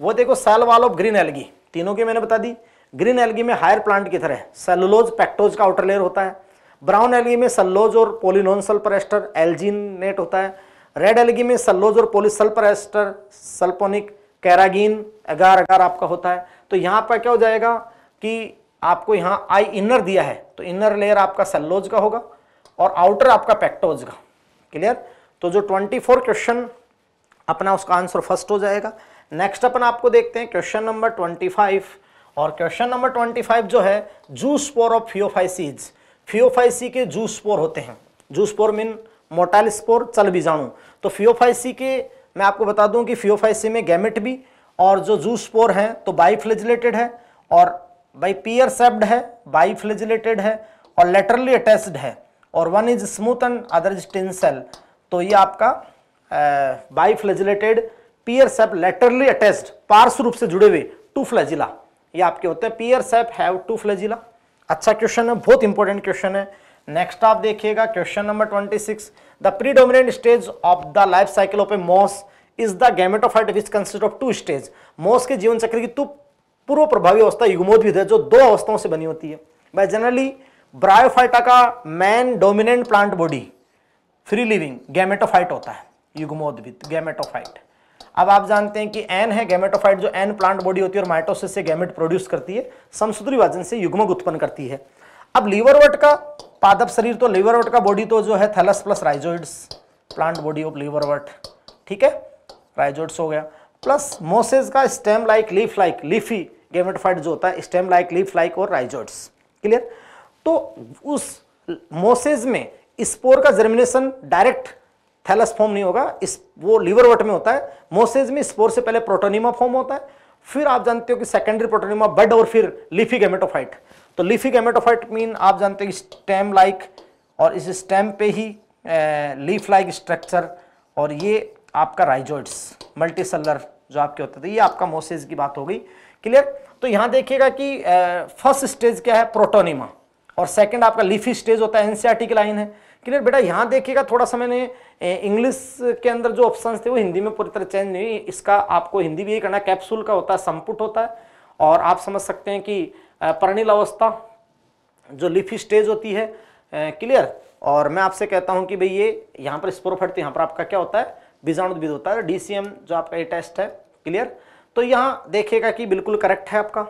वो देखो cell wall of green algae तीनों की मैंने बता दी ग्रीन एलगी में हायर प्लांट की तरह सेलुलोज पैक्टोज का आउटर लेयर होता है ब्राउन एलगी में सल्लोज और पोलिनोन सल्पर एस्टर एलजीनेट होता है रेड एलगी में सल्लोज और पोलिसल्फर एस्टर सल्पोनिक कैरागिन अगार अगार आपका होता है तो यहाँ पर क्या हो जाएगा कि आपको यहाँ आई इनर दिया है तो इनर लेयर आपका सल्लोज का होगा और आउटर आपका पैक्टोज का क्लियर तो जो 24 क्वेश्चन अपना उसका आंसर फर्स्ट हो जाएगा नेक्स्ट अपन आपको देखते हैं क्वेश्चन नंबर फाइव और क्वेश्चन नंबर ट्वेंटी फाइव जो है zoospore of phaeophyceae phaeophyceae के जूस स्पोर होते हैं zoospore mean motile spore चल बीजाणु तो फियोफाइसी के मैं आपको बता दूं कि फियोफाइसी में गैमेट भी और जो जूस स्पोर हैं तो बाईफ्लेजिलेटेड है और बाई पियर सेप्ड है बाईफ्लेजिलेटेड है और लेटरली अटैच्ड है और one is smooth and other is cell तो ये आपका बाईफ्लेजिलेटेड पियर सेप लेटरली अटैच्ड पार्श्व रूप से जुड़े हुए टू फ्लैजिला ये आपके होते हैं pear shape have two flagella अच्छा क्वेश्चन है बहुत इंपॉर्टेंट क्वेश्चन है नेक्स्ट आप देखिएगा question number twenty six the predominant stage of the life cycle of a moss is the gametophyte which consist of two stage moss के जीवन चक्र की तो पूर्व प्रभावी अवस्था युगमोद्भिद है जो दो अवस्थाओं से बनी होती है बाई जनरली ब्रायोफाइटा का main dominant plant body free living gametophyte होता है युगमोद्भिद गैमेटोफाइट अब आप जानते हैं कि एन है गैमेटोफाइट जो एन प्लांट बॉडी होती है और माइटोसिस से गैमेट प्रोड्यूस करती है समसूत्री वजन से युग्मक उत्पन्न करती है अब लीवरवर्ट का पादप शरीर तो लीवरवर्ट का बॉडी तो जो है thallus plus rhizoids plant body of liverwort ठीक है राइजोइड्स हो गया प्लस मोसेज का stem like leaf like leafy gametophyte जो होता है स्टेम लाइक लीफ लाइक और राइजोइड्स क्लियर तो उस मोसेज में स्पोर का जर्मिनेशन डायरेक्ट थैलस फॉर्म नहीं होगा इस वो लिवरवट में होता है मोसेज में स्पोर से पहले प्रोटोनिमा फॉर्म होता है फिर आप जानते हो कि सेकेंडरी प्रोटोनिमा बड और फिर लिफी गेमेटोफाइट तो लिफी गेमेटोफाइट मीन आप जानते हो स्टेम लाइक और इस स्टेम पे ही लीफ लाइक स्ट्रक्चर और ये आपका राइजोइड्स मल्टी सेलर जो आपके होते थे ये आपका मोसेज की बात हो गई क्लियर तो यहाँ देखिएगा कि फर्स्ट स्टेज क्या है प्रोटोनिमा और सेकंड आपका लीफी स्टेज होता है एनसीआरटी e की लाइन है क्लियर बेटा यहाँ देखिएगा थोड़ा सा मैंने इंग्लिश के अंदर जो ऑप्शन थे वो हिंदी में पूरी तरह चेंज नहीं हुई इसका आपको हिंदी भी यही करना कैप्सूल का होता है संपुट होता है और आप समझ सकते हैं कि पर्णिल अवस्था जो लिफी स्टेज होती है क्लियर और मैं आपसे कहता हूं कि भाई ये यहाँ पर स्पोर फटते यहाँ पर आपका क्या होता है बीजाणुद्भिद होता है डी जो आपका ये टेस्ट है क्लियर तो यहाँ देखिएगा कि बिल्कुल करेक्ट है आपका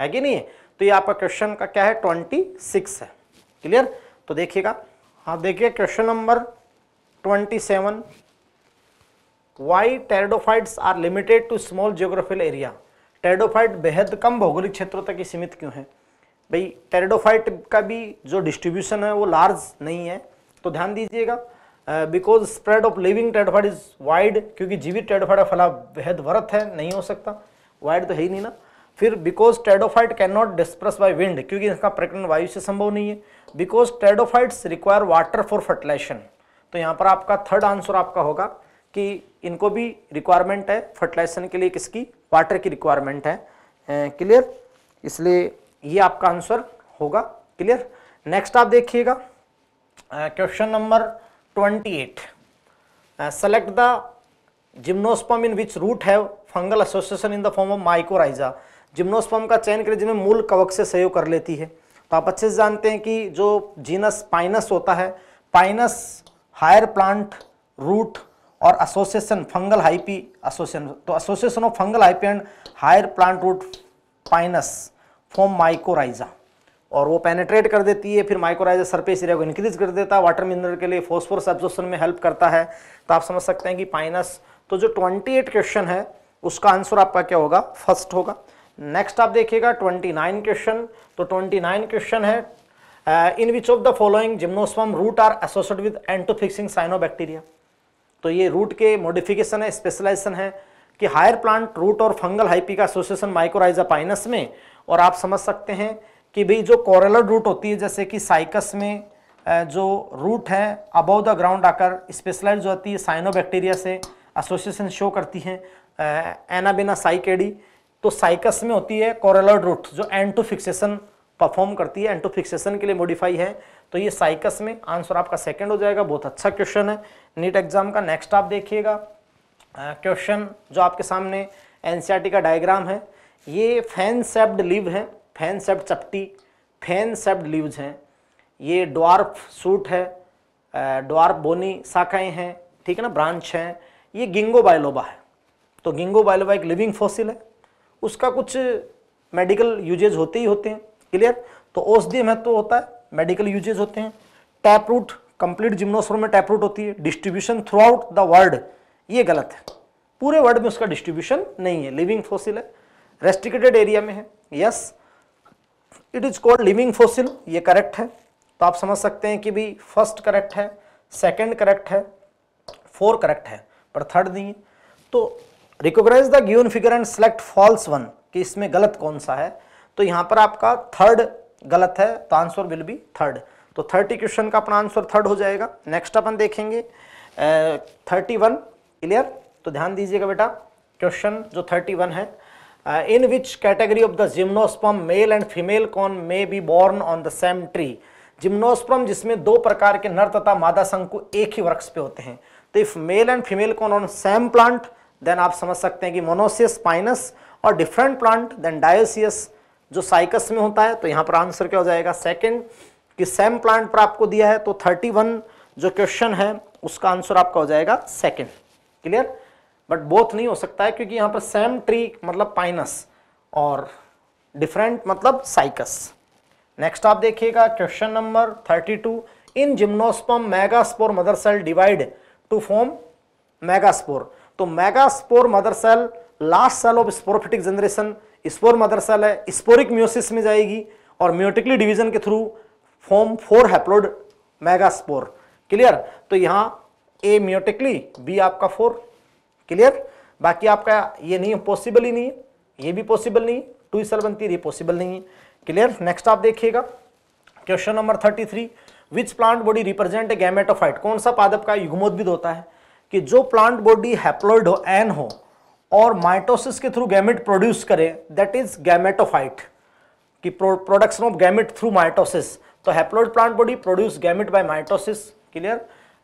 है कि नहीं है तो ये आपका क्वेश्चन का क्या है ट्वेंटी सिक्स है क्लियर तो देखिएगा हाँ देखिए question number 27 why pteridophytes are limited to small geographical area pteridophyte बेहद कम भौगोलिक क्षेत्रों तक ही सीमित क्यों है भाई टेरेडोफाइट का भी जो डिस्ट्रीब्यूशन है वो लार्ज नहीं है तो ध्यान दीजिएगा because spread of living pteridophyte is wide क्योंकि जीवित टेरेडोफाइट का फैलाव बेहद वरत है नहीं हो सकता वाइड तो है ही नहीं ना फिर because pteridophyte can not disperse by wind क्योंकि इसका प्रकरण वायु से संभव नहीं है because pteridophytes require water for fertilisation तो यहाँ पर आपका थर्ड आंसर आपका होगा कि इनको भी रिक्वायरमेंट है फर्टिलाइजेशन के लिए किसकी वाटर की रिक्वायरमेंट है क्लियर इसलिए ये आपका आंसर होगा क्लियर नेक्स्ट आप देखिएगा question number 28 select the gymnosperm in which root have fungal association in the form of mycorrhiza gymnosperm का चयन करें जिनमें मूल कवक से सहयोग कर लेती है तो आप अच्छे से जानते हैं कि जो जीनस पाइनस होता है पाइनस हायर प्लांट रूट और एसोसिएशन फंगल हाइपी एसोसिएशन तो association of fungal hyphae and higher plant root pinus form mycorrhiza और वो पेनेट्रेट कर देती है फिर माइक्रोराइजर सरफेस एरिया को इंक्रीज कर देता है वाटर मिनरल के लिए फॉस्फोरस एब्जॉर्प्शन में हेल्प करता है तो आप समझ सकते हैं कि पाइनस तो जो 28 क्वेश्चन है उसका आंसर आपका क्या होगा फर्स्ट होगा नेक्स्ट आप देखिएगा 29 क्वेश्चन तो 29 क्वेश्चन है uh, in which of the following gymnosperm root are associated with एंटोफिक्सिंग साइनोबैक्टीरिया तो ये रूट के मॉडिफिकेशन है स्पेशलाइजेशन है कि हायर प्लांट रूट और फंगल हाइपी का एसोसिएशन माइक्रोराइजा पाइनस में और आप समझ सकते हैं कि भाई जो कोरेलर रूट होती है जैसे कि साइकस में uh, जो रूट है अबव द ग्राउंड आकर स्पेशलाइज होती है साइनोबैक्टीरिया से एसोसिएशन शो करती हैं एनाबिना uh, साइकेडी तो साइकस में होती है कोरेलर रूट जो एंटू फिक्सेशन परफॉर्म करती है एंटोफिक्सेशन के लिए मॉडिफाई है तो ये साइकस में आंसर आपका सेकंड हो जाएगा बहुत अच्छा क्वेश्चन है नीट एग्जाम का नेक्स्ट आप देखिएगा क्वेश्चन जो आपके सामने एन e का डायग्राम है ये फैन सेप्ड लिव है फैन सेप्ड चपटी फैन सेप्ड लिव्स हैं ये डॉर्फ सूट है डॉर्फ बोनी शाखाएँ हैं ठीक है ना ब्रांच हैं ये गिंगो बायलोबा है तो गिंगो बायलोबा एक लिविंग फॉसिल है उसका कुछ मेडिकल यूजेज होते ही होते हैं क्लियर तो औषधि महत्व होता है मेडिकल यूजेज होते हैं टैप रूट कंप्लीट जिम्नोसोर में टैप रूट होती है distribution throughout the world ये गलत है पूरे वर्ल्ड में उसका डिस्ट्रीब्यूशन नहीं है लिविंग फोसिल है रेस्ट्रिक्टेड एरिया में है yes it is called living fossil ये करेक्ट है तो आप समझ सकते हैं कि भाई फर्स्ट करेक्ट है सेकेंड करेक्ट है फोर करेक्ट है पर थर्ड नहीं है तो recognise the given figure and select false one कि इसमें गलत कौन सा है तो यहां पर आपका थर्ड गलत है तो आंसर विल बी थर्ड तो थर्टी क्वेश्चन का अपना आंसर थर्ड हो जाएगा नेक्स्ट अपन देखेंगे थर्टी वन क्लियर तो ध्यान दीजिएगा बेटा क्वेश्चन जो थर्टी वन है in which category of the gymnosperm male and female cone may be born on the same tree gymnosperm जिसमें दो प्रकार के नर तथा मादा शंकु एक ही वृक्ष पे होते हैं तो if male and female cone on same plant then आप समझ सकते हैं कि मोनोसियस पाइनस और डिफरेंट प्लांट देन डायोसियस जो साइकस में होता है तो यहाँ पर आंसर क्या हो जाएगा सेकेंड कि सेम प्लांट पर आपको दिया है तो 31 जो क्वेश्चन है उसका आंसर आपका हो जाएगा सेकेंड क्लियर बट बोथ नहीं हो सकता है क्योंकि यहाँ पर सेम ट्री मतलब पाइनस और डिफरेंट मतलब साइकस नेक्स्ट आप देखिएगा question number 32 in gymnosperm megaspore mother cell divide to form megaspore तो megaspore mother cell last cell of sporophytic generation spore mother cell है स्पोरिक म्योसिस में जाएगी और म्योटिकली डिवीजन के through form four haploid megaspore clear तो यहाँ A meiotically B आपका four clear बाकी आपका ये नहीं पॉसिबल ही नहीं है ये भी पॉसिबल नहीं टू सेल बनती है पॉसिबल नहीं है क्लियर नेक्स्ट आप देखिएगा question number thirty three which plant body represent a gametophyte कौन सा पादप का युग्मोद्भिद होता है कि जो प्लांट बॉडी हैप्लोइड हो एन हो और माइटोसिस के थ्रू गैमेट प्रोड्यूस करे दैट इज गैमेटोफाइट कि production of gamete through mitosis तो haploid plant body produce gamete by mitosis clear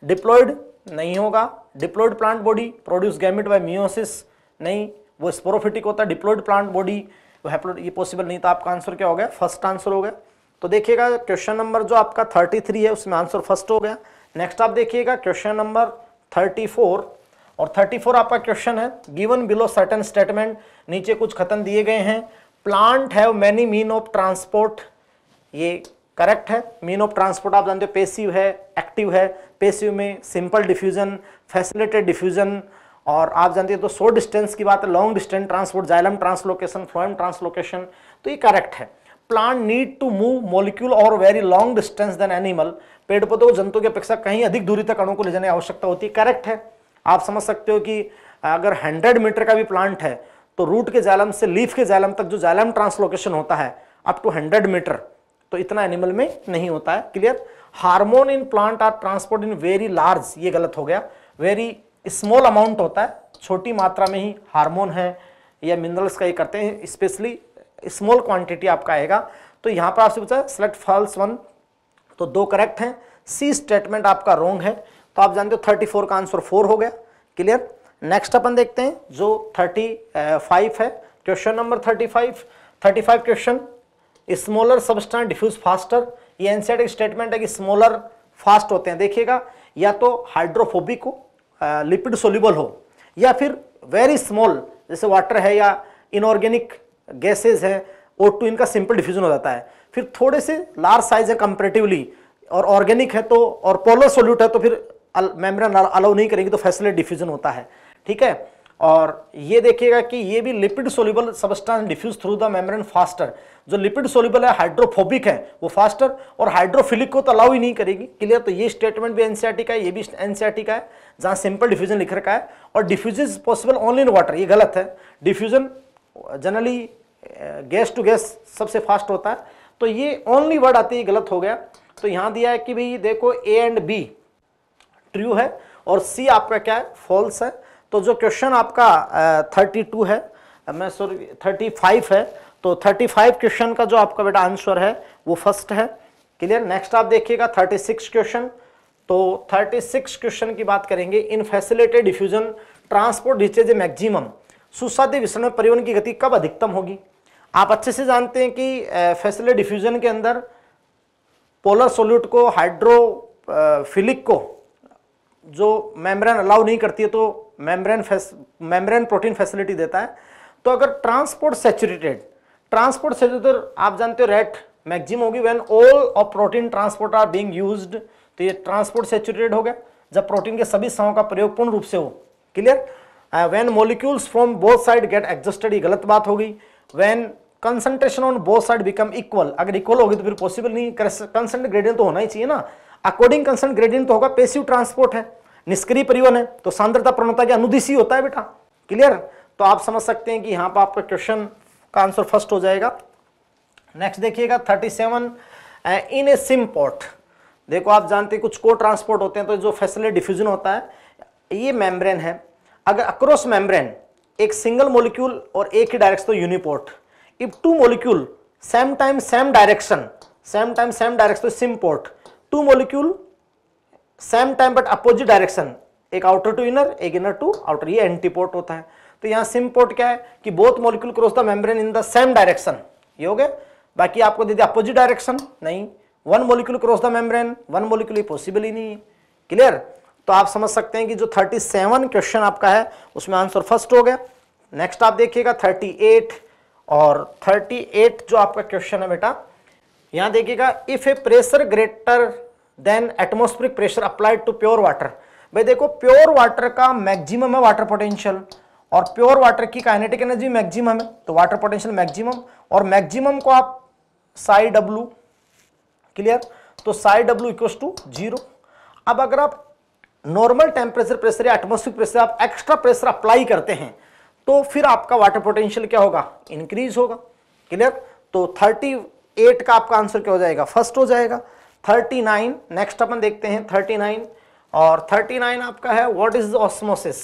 diploid नहीं होगा diploid plant body produce gamete by meiosis नहीं वो स्पोरोफिटिक होता है डिप्लोइड प्लांट बॉडी वो ये पॉसिबल नहीं था तो आपका आंसर क्या हो गया फर्स्ट आंसर हो गया तो देखिएगा क्वेश्चन नंबर जो आपका 33 है उसमें आंसर फर्स्ट हो गया नेक्स्ट आप देखिएगा क्वेश्चन नंबर 34 और 34 आपका क्वेश्चन है गिवन बिलो सर्टन स्टेटमेंट नीचे कुछ खतन दिए गए हैं plant have many mean of transport ये करेक्ट है मीन ऑफ ट्रांसपोर्ट आप जानते हो पेसिव है एक्टिव है पेसिव में सिंपल डिफ्यूजन फैसिलिटेड डिफ्यूजन और आप जानते हो तो शो डिस्टेंस की बात है long distance transport xylem translocation phloem translocation तो ये करेक्ट है plant need to move molecule over very long distance than animal पेड़ पौधों को जंतु की अपेक्षा कहीं अधिक दूरी तक अणु को ले जाने की आवश्यकता होती है करेक्ट है आप समझ सकते हो कि अगर 100 मीटर का भी प्लांट है तो रूट के जालम से लीफ के जालम तक जो जालम ट्रांसलोकेशन होता है अप टू 100 मीटर तो इतना एनिमल में नहीं होता है clear hormone in plant are transport in very large ये गलत हो गया वेरी स्मॉल अमाउंट होता है छोटी मात्रा में ही हार्मोन है या मिनरल्स का ये करते हैं स्पेशली स्मॉल क्वांटिटी आपका आएगा तो यहाँ पर आपसे पूछा सेलेक्ट फॉल्स वन तो दो करेक्ट हैं सी स्टेटमेंट आपका रोंग है तो आप जानते हो थर्टी फोर का आंसर फोर हो गया क्लियर नेक्स्ट अपन देखते हैं जो थर्टी फाइव है question number thirty five thirty five question smaller substance diffuse faster ये एनसीआर स्टेटमेंट है कि स्मॉलर फास्ट होते हैं देखिएगा या तो हाइड्रोफोबिक हो लिपिड सोल्यूबल हो या फिर वेरी स्मॉल जैसे वाटर है या इनऑर्गेनिक गैसेज है ओ टू इनका सिंपल डिफ्यूजन हो जाता है फिर थोड़े से लार्ज साइज है कंपेरेटिवली और ऑर्गेनिक है तो और पोलर सोल्यूट है तो फिर मेम्ब्रेन अलाउ नहीं करेंगे तो फैसले डिफ्यूजन होता है ठीक है और ये देखिएगा कि ये भी lipid soluble substance diffuse through the membrane faster जो लिपिड सोल्यूबल है हाइड्रोफोबिक है वो फास्टर और हाइड्रोफिलिक को तो अलाउ ही नहीं करेगी क्लियर तो ये स्टेटमेंट भी एनसीआरटी का है ये भी एनसीआरटी का है जहाँ सिंपल डिफ्यूजन लिख रखा है और diffuse is possible only in water ये गलत है diffusion generally gas to gas सबसे फास्ट होता है तो ये ओनली वर्ड आती है गलत हो गया तो यहाँ दिया है कि भाई देखो ए एंड बी ट्रू है और सी आपका क्या है फॉल्स है तो जो क्वेश्चन आपका थर्टी टू है मैं सॉरी थर्टी फाइव है तो थर्टी फाइव क्वेश्चन का जो आपका बेटा आंसर है वो फर्स्ट है क्लियर नेक्स्ट आप देखिएगा थर्टी सिक्स क्वेश्चन तो थर्टी सिक्स क्वेश्चन की बात करेंगे in facilitated diffusion transport reaches maximum सुसाध्य मिश्रण में परिवहन की गति कब अधिकतम होगी आप अच्छे से जानते हैं कि फैसिलेट डिफ्यूजन के अंदर पोलर सोल्यूट को हाइड्रोफिलिक को जो मेम्ब्रेन अलाउ नहीं करती है तो मेम्ब्रेन मेम्ब्रेन प्रोटीन फैसिलिटी देता है तो अगर ट्रांसपोर्ट सेचुरेटेड ट्रांसपोर्ट सेचुरेटेड आप जानते हो रेट मैक्सिम होगी when all of protein transport are being used तो ये ट्रांसपोर्ट सेचुरेटेड हो गया जब प्रोटीन के सभी साहों का प्रयोग पूर्ण रूप से हो clear when molecules from both side get exhausted ये गलत बात होगी when concentration on both side become equal अगर इक्वल होगी तो फिर पॉसिबल नहीं कंसेंट ग्रेडियंट तो होना ही चाहिए ना अकॉर्डिंग कंसर्न ग्रेडियंट तो होगा पेसिव ट्रांसपोर्ट है निष्क्रिय परिवहन है तो सांद्रता प्रणता के अनुदिशी होता है बेटा क्लियर तो आप समझ सकते हैं कि यहाँ पर आपका क्वेश्चन का आंसर फर्स्ट हो जाएगा नेक्स्ट देखिएगा thirty seven in a symport देखो आप जानते हैं कुछ को ट्रांसपोर्ट होते हैं तो जो फैसले डिफ्यूजन होता है ये मेम्ब्रेन है अगर अक्रॉस मेम्ब्रेन एक सिंगल मोलिक्यूल और एक ही डायरेक्शन तो uniport if two molecule same time same direction same time same direction तो symport two molecule same time but opposite direction एक आउटर टू इनर एक इनर टू आउटर ये antiport होता है तो यहां सिमपोर्ट क्या है कि both molecule cross the membrane in the same direction ये हो गया बाकी आपको दे दिया अपोजिट डायरेक्शन नहीं one molecule cross the membrane one molecule possible ही नहीं है क्लियर तो आप समझ सकते हैं कि जो 37 क्वेश्चन आपका है उसमें आंसर फर्स्ट हो गया नेक्स्ट आप देखिएगा 38 और 38 जो आपका क्वेश्चन है बेटा यहां देखिएगा if a pressure greater than atmospheric pressure applied to pure water भाई देखो प्योर वाटर का मैक्सिमम है वाटर पोटेंशियल और प्योर वाटर की काइनेटिक एनर्जी मैक्सिमम है तो वाटर पोटेंशियल मैक्सिमम और मैक्सिमम को आप साई डब्लू क्लियर तो psi W equal to zero अब अगर आप नॉर्मल टेम्परेचर प्रेशर या एटमोस्फिक प्रेशर आप एक्स्ट्रा प्रेशर अप्लाई करते हैं तो फिर आपका वाटर पोटेंशियल क्या होगा इंक्रीज होगा क्लियर तो थर्टी एट का आपका आंसर क्या हो जाएगा फर्स्ट हो जाएगा थर्टी नाइन नेक्स्ट अपन देखते हैं थर्टी नाइन और थर्टी नाइन आपका है व्हाट इज ऑस्मोसिस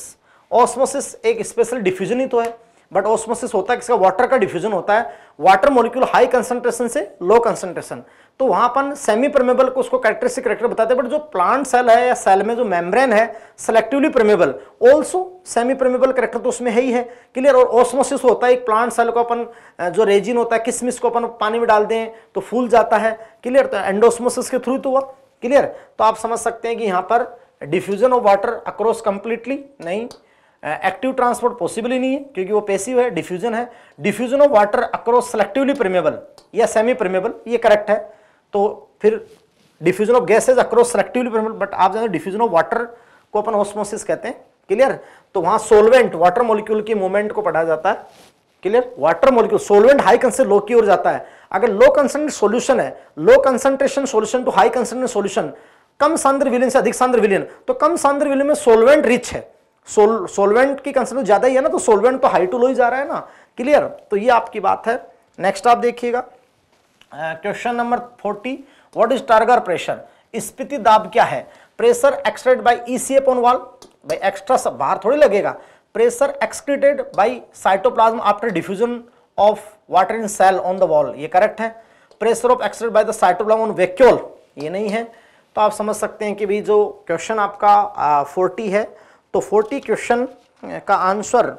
ऑस्मोसिस एक स्पेशल डिफ्यूजन ही तो है बट ऑस्मोसिस होता है किसका वाटर का डिफ्यूजन होता है वाटर मोलिक्यूल हाई कंसंट्रेशन से लो कंसंट्रेशन तो वहां अपन सेमी परमेबल को उसको कैरेक्टरिस्टिक करेक्टर बताते हैं बट जो प्लांट सेल है या सेल में जो मेम्ब्रेन है selectively permeable also semi permeable character तो उसमें है ही है क्लियर और ऑस्मोसिस होता है एक प्लांट सेल को अपन जो रेजिन होता है किसमिस को अपन पानी में डाल दें तो फूल जाता है क्लियर तो एंडोस्मोसिस के थ्रू तो हुआ क्लियर तो आप समझ सकते हैं कि यहाँ पर diffusion of water across completely नहीं एक्टिव ट्रांसपोर्ट पॉसिबल ही नहीं है क्योंकि वो पेसिव है डिफ्यूजन है diffusion of water across selectively permeable या सेमी प्रेमेबल ये करेक्ट है तो फिर diffusion of gases across selectively but आप जानते डिफ्यूजन ऑफ वाटर को अपन ऑस्मोसिस कहते हैं क्लियर तो वहां सोलवेंट वाटर मोलिक्यूल की मूवमेंट को पढ़ाया जाता है clear water molecule solvent high concentration low की ओर जाता है अगर लो कंसेंट सोल्यूशन है low concentration solution to high concentration solution कम सांद्र विलियन से अधिक सांद्र विलियन तो कम सांद्र विलियन में सोलवेंट रिच है सोल सोलवेंट की कंसेंट ज्यादा ही है ना तो सोलवेंट तो हाई टू लो ही जा रहा है ना क्लियर तो ये आपकी बात है नेक्स्ट आप देखिएगा question number forty what is turgor pressure स्पीति दाब क्या है pressure exerted by E C wall भाई एक्स्ट्रा सब बाहर थोड़ी लगेगा pressure excreted by cytoplasm after diffusion of water in cell on the wall ये करेक्ट है pressure of exerted by the cytoplasm on vacuole ये नहीं है तो आप समझ सकते हैं कि भाई जो क्वेश्चन आपका फोर्टी है तो फोर्टी क्वेश्चन का आंसर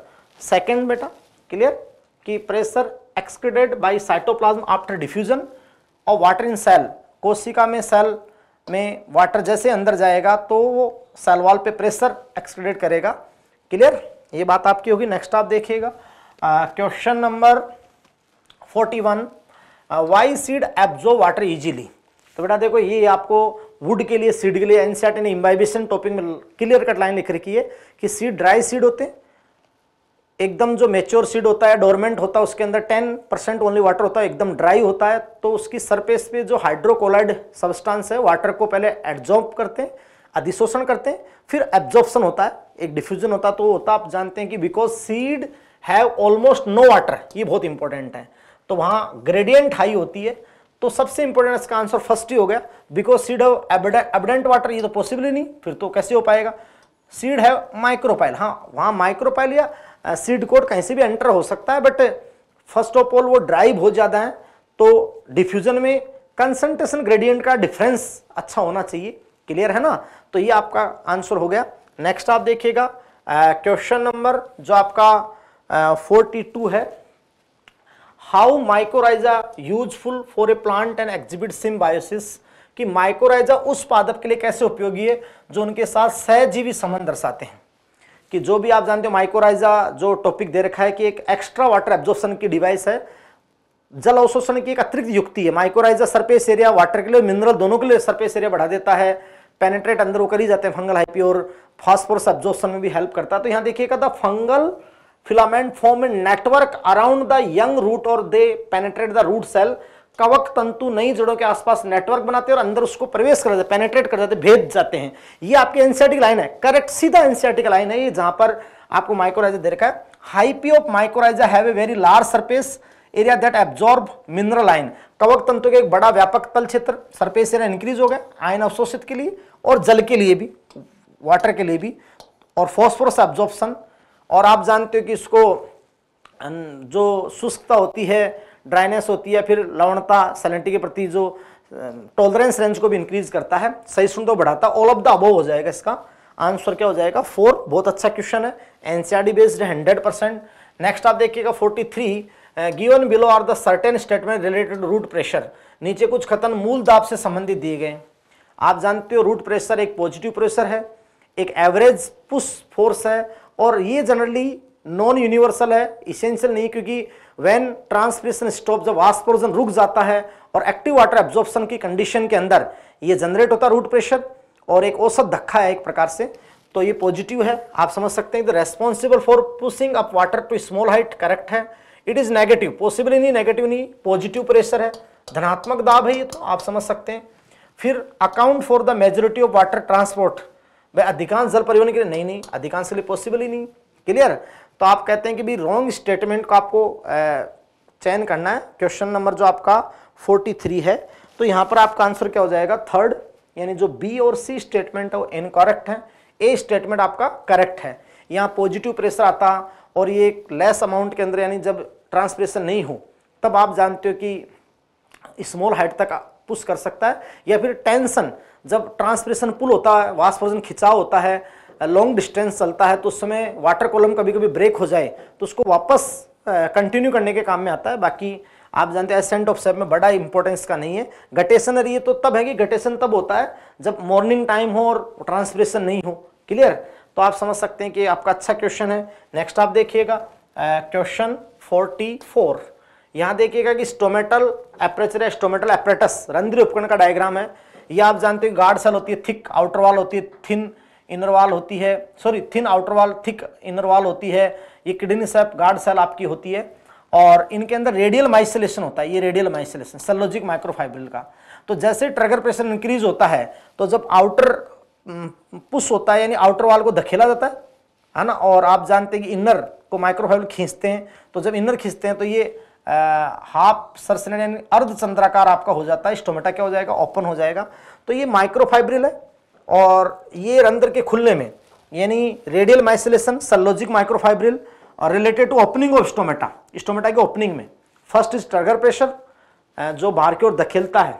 सेकेंड बेटा क्लियर कि pressure excreted by cytoplasm after diffusion और वाटर इन सेल कोशिका में सेल में वाटर जैसे अंदर जाएगा तो वो सेल वॉल पे प्रेशर एक्सक्रेडेट करेगा क्लियर ये बात आपकी होगी नेक्स्ट आप देखिएगा question number 41 why seed absorb water easily तो बेटा देखो ये आपको वुड के लिए सीड के लिए एनसेट ने इम्बाइबेशन टॉपिक में क्लियर कट लाइन लिख रखी है कि सीड ड्राई सीड होते हैं एकदम जो मेच्योर सीड होता है डोरमेंट होता है उसके अंदर टेन परसेंट ओनली वाटर होता है एकदम ड्राई होता है तो उसकी सरफेस पे जो हाइड्रोकोलाइड सब्सटेंस है वाटर को पहले एड्जॉर्ब करते हैं अधिशोषण करते हैं फिर एब्जॉर्प्शन होता है एक डिफ्यूजन होता है तो होता आप जानते हैं कि because seed have almost no water ये बहुत इंपॉर्टेंट है तो वहाँ ग्रेडियंट हाई होती है तो सबसे इंपॉर्टेंट इसका आंसर फर्स्ट ही हो गया because seed have abundant water ये तो पॉसिबल ही नहीं फिर तो कैसे हो पाएगा सीड हैव माइक्रोपाइल हाँ वहाँ माइक्रोपाइल या सीड कोड कहीं से भी एंटर हो सकता है बट फर्स्ट ऑफ ऑल वो ड्राई बहुत ज़्यादा है तो डिफ्यूजन में कंसंट्रेशन ग्रेडियंट का डिफरेंस अच्छा होना चाहिए क्लियर है ना तो ये आपका आंसर हो गया नेक्स्ट आप देखिएगा क्वेश्चन नंबर जो आपका फोर्टी uh, टू है how mycorrhiza useful for a plant and exhibit symbiosis कि माइकोराइजा उस पादप के लिए कैसे उपयोगी है जो उनके साथ सहजीवी संबंध दर्शाते हैं कि जो भी आप जानते हो माइकोराइजा जो टॉपिक दे रखा है कि एक एक्स्ट्रा वाटर एब्जॉर्प्शन की डिवाइस है जल अवशोषण की एक अतिरिक्त युक्ति है माइकोराइजा सरफेस एरिया वाटर के लिए मिनरल दोनों के लिए सरफेस एरिया बढ़ा देता है पेनेट्रेट अंदर होकर ही जाते हैं फंगल हाइपी और फॉस्फोरस एब्जॉर्प्शन में भी हेल्प करता है तो यहाँ देखिएगा the fungal filament form in network around the young root और they penetrate the root cell कवक तंतु नई जड़ों के आसपास नेटवर्क बनाते हैं और अंदर उसको प्रवेश कर जाते पेनेट्रेट कर जाते भेद जाते हैं ये आपके एनसीआरटी लाइन है करेक्ट सीधा एनसीआरटी का लाइन है ये जहां पर आपको माइक्रोराइजा दे रखा है hyphae of mycorrhiza have a very large surface area that absorb mineral ion कवक तंतु का एक बड़ा व्यापक तल क्षेत्र सरफेस एरिया इंक्रीज हो गया आयन अवशोषित के लिए और जल के लिए भी वाटर के लिए भी और फॉस्फोरस एब्जॉर्बसन और आप जानते हो कि इसको जो शुष्कता होती है ड्राइनेस होती है फिर लवणता सलेंटी के प्रति जो टॉलरेंस रेंज को भी इंक्रीज करता है सही सुन तो बढ़ाता है ऑल ऑफ द अबो हो जाएगा इसका आंसर क्या हो जाएगा फोर बहुत अच्छा क्वेश्चन है एनसीआरटी बेस्ड है हंड्रेड परसेंट नेक्स्ट आप देखिएगा forty three given below are the certain statement related root pressure नीचे कुछ खतन मूल दाब से संबंधित दिए गए आप जानते हो रूट प्रेशर एक पॉजिटिव प्रेशर है एक एवरेज पुश फोर्स है और ये जनरली नॉन यूनिवर्सल है इसेंशियल नहीं क्योंकि व्हेन ट्रांसपिरेशन स्टॉप जब वाष्पोर्जन रुक जाता है और एक्टिव वाटर एब्जॉर्प्शन की कंडीशन के अंदर ये जनरेट होता है रूट प्रेशर और एक औसत धक्का है एक प्रकार से तो ये पॉजिटिव है आप समझ सकते हैं the responsible for pushing up water to small height correct है इट इज़ नेगेटिव पॉसिबल नहीं नेगेटिव नहीं पॉजिटिव प्रेशर है धनात्मक दाब है ये तो आप समझ सकते हैं फिर account for the majority of water transport वह अधिकांश जल परिवहन के लिए नहीं नहीं अधिकांश के लिए पॉसिबल ही नहीं क्लियर तो आप कहते हैं कि भाई रॉन्ग स्टेटमेंट का आपको चयन करना है क्वेश्चन नंबर जो आपका 43 है तो यहाँ पर आपका आंसर क्या हो जाएगा थर्ड यानी जो बी और सी स्टेटमेंट है वो इनकॉरेक्ट है ए स्टेटमेंट आपका करेक्ट है यहाँ पॉजिटिव प्रेशर आता और ये लेस अमाउंट के अंदर यानी जब ट्रांसप्रेशन नहीं हो तब आप जानते हो कि स्मॉल हाइट तक पुश कर सकता है या फिर टेंशन जब ट्रांसप्रेशन पुल होता है वाष्पोजन खिंचाव होता है लॉन्ग डिस्टेंस चलता है तो उस समय वाटर कॉलम कभी कभी ब्रेक हो जाए तो उसको वापस कंटिन्यू करने के काम में आता है बाकी आप जानते हैं एसेंट ऑफ सेप में बड़ा इंपॉर्टेंस का नहीं है गटेशन ये तो तब है कि गटेशन तब होता है जब मॉर्निंग टाइम हो और ट्रांसप्रेशन नहीं हो क्लियर तो आप समझ सकते हैं कि आपका अच्छा क्वेश्चन है नेक्स्ट आप देखिएगा क्वेश्चन फोर्टी फोर यहाँ देखिएगा कि स्टोमेटल एपरेचर स्टोमेटल एपरेटस रंध्र उपकरण का डायग्राम है यह आप जानते हो गार्ड सेल होती है थिक आउटर वाल होती है थिन इनर वाल होती है sorry thin outer wall thick inner wall होती है ये किडनी सेप गार्ड सेल आपकी होती है और इनके अंदर रेडियल माइसोलेशन होता है ये रेडियल माइसोलेशन सेलोजिक माइक्रोफाइब्रिल का तो जैसे ट्रगर प्रेशर इंक्रीज होता है तो जब आउटर पुश होता है यानी आउटर वाल को धकेला जाता है है ना और आप जानते हैं कि इनर को माइक्रोफाइबल खींचते हैं तो जब इनर खींचते हैं तो ये हाफ सरसने यानी अर्धचंद्राकार आपका हो जाता है स्टोमेटा क्या हो जाएगा ओपन हो जाएगा तो ये माइक्रोफाइब्रिल है और ये रंध्र के खुलने में यानी रेडियल माइसिलेशन सलोजिक माइक्रोफाइब्रिल और related to opening of stomata stomata के ओपनिंग में फर्स्ट इज ट्रगर प्रेशर जो बाहर की ओर धकेलता है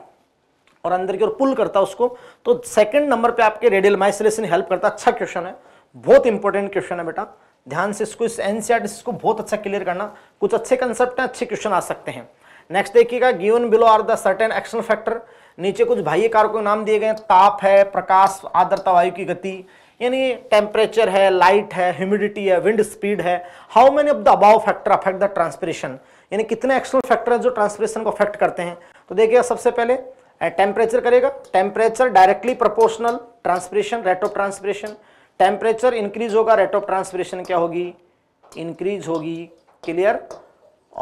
और अंदर की ओर पुल करता है उसको तो सेकंड नंबर पे आपके रेडियल माइसिलेशन हेल्प करता है अच्छा क्वेश्चन है बहुत इंपॉर्टेंट क्वेश्चन है बेटा ध्यान से इसको इस एनसीआर इसको बहुत अच्छा क्लियर करना कुछ अच्छे कंसेप्ट अच्छे क्वेश्चन आ सकते हैं नेक्स्ट देखिएगा given below are the certain action factor नीचे कुछ बाह्य कारकों के नाम दिए गए हैं ताप है प्रकाश आर्द्रता वायु की गति यानी टेम्परेचर है लाइट है ह्यूमिडिटी है विंड स्पीड है how many of the above factor affect the transpiration यानी कितने एक्सटर्नल फैक्टर हैं जो ट्रांसपरेशन को अफेक्ट करते हैं तो देखिए सबसे पहले टेम्परेचर करेगा temperature directly proportional transpiration rate of transpiration temperature increase होगा रेट ऑफ ट्रांसपरेशन क्या होगी इंक्रीज होगी क्लियर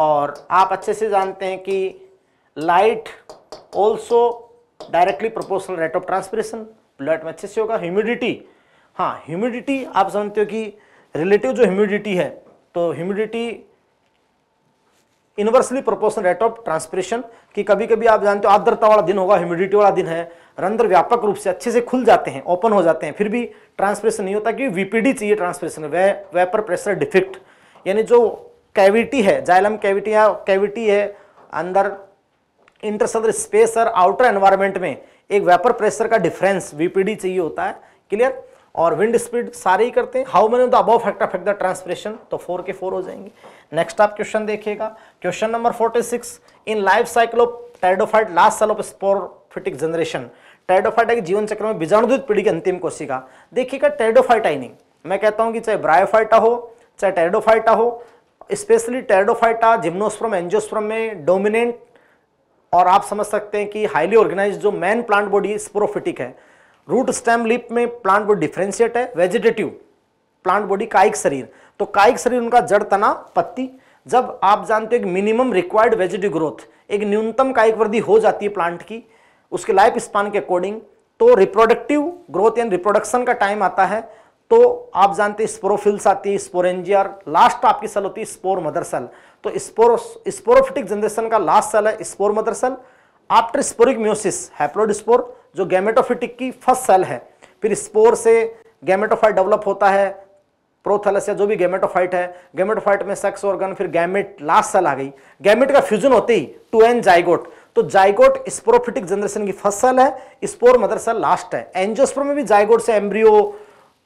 और आप अच्छे से जानते हैं कि light also directly proportional rate of transpiration ब्लड में अच्छे से होगा ह्यूमिडिटी हाँ ह्यूमिडिटी आप समझते हो कि रिलेटिव जो ह्यूमिडिटी है तो humidity inversely proportional rate of transpiration कि कभी कभी आप जानते हो आर्द्रता वाला दिन होगा ह्यूमिडिटी वाला दिन है रंध्र व्यापक रूप से अच्छे से खुल जाते हैं ओपन हो जाते हैं फिर भी ट्रांसपरेशन नहीं होता कि वीपीडी चाहिए ट्रांसपरेशन वे वेपर प्रेशर डिफेक्ट यानी जो कैविटी है जाइलम कैविटी या कैविटी है अंदर इंटरसदर स्पेस और आउटर एनवायरमेंट में एक वेपर प्रेशर का डिफरेंस वीपीडी चाहिए होता है क्लियर और विंड स्पीड सारे ही करते हैं how many the above factor affect the transpiration तो फोर के फोर हो जाएंगे नेक्स्ट आप क्वेश्चन देखिएगा question number forty six in life cycle of pteridophyte last cell of sporophytic generation pteridophyte के जीवन चक्र में बीजाणुदित पीढ़ी की अंतिम कोशिका देखिएगा टेडोफाइटाइनिंग मैं कहता हूँ कि चाहे ब्रायोफाइटा हो चाहे टेडोफाइटा हो स्पेशली टेडोफाइटा जिम्नोस्प्रम एंजोस्प्रम में डोमिनेंट और आप समझ सकते हैं कि हाईली ऑर्गेनाइज जो मैन प्लांट बॉडी स्प्रोफिटिक है रूट स्टेम लिप में प्लांट बॉडी डिफ्रेंशिएट है वेजिटेटिव प्लांट बॉडी कायिक शरीर तो कायिक शरीर उनका जड़ तना पत्ती जब आप जानते हो मिनिमम रिक्वायर्ड वेजिटिव ग्रोथ एक न्यूनतम कायिक वृद्धि हो जाती है प्लांट की उसके लाइफ स्पान के अकॉर्डिंग तो रिप्रोडक्टिव ग्रोथ एंड रिप्रोडक्शन का टाइम आता है तो आप जानते हैं स्पोरोफिल्स आती है स्पोरेंजियर लास्ट आपकी सेल होती है स्पोर मदर सेल तो स्पोरो स्पोरोफिटिक जनरेशन का लास्ट सेल है spore mother cell after sporic meiosis haploid spore जो गैमेटोफिटिक की फर्स्ट सेल है फिर स्पोर से गैमेटोफाइट डेवलप होता है प्रोथलस या जो भी गैमेटोफाइट है गैमेटोफाइट में सेक्स ऑर्गन फिर गैमेट लास्ट सेल आ गई गैमेट का फ्यूजन होते ही टू एन जाइगोट तो जाइगोट स्पोरोफिटिक जनरेशन की फर्स्ट सेल है स्पोर मदर सेल लास्ट है एंजियोस्पोर में भी जाइगोट से एम्ब्रियो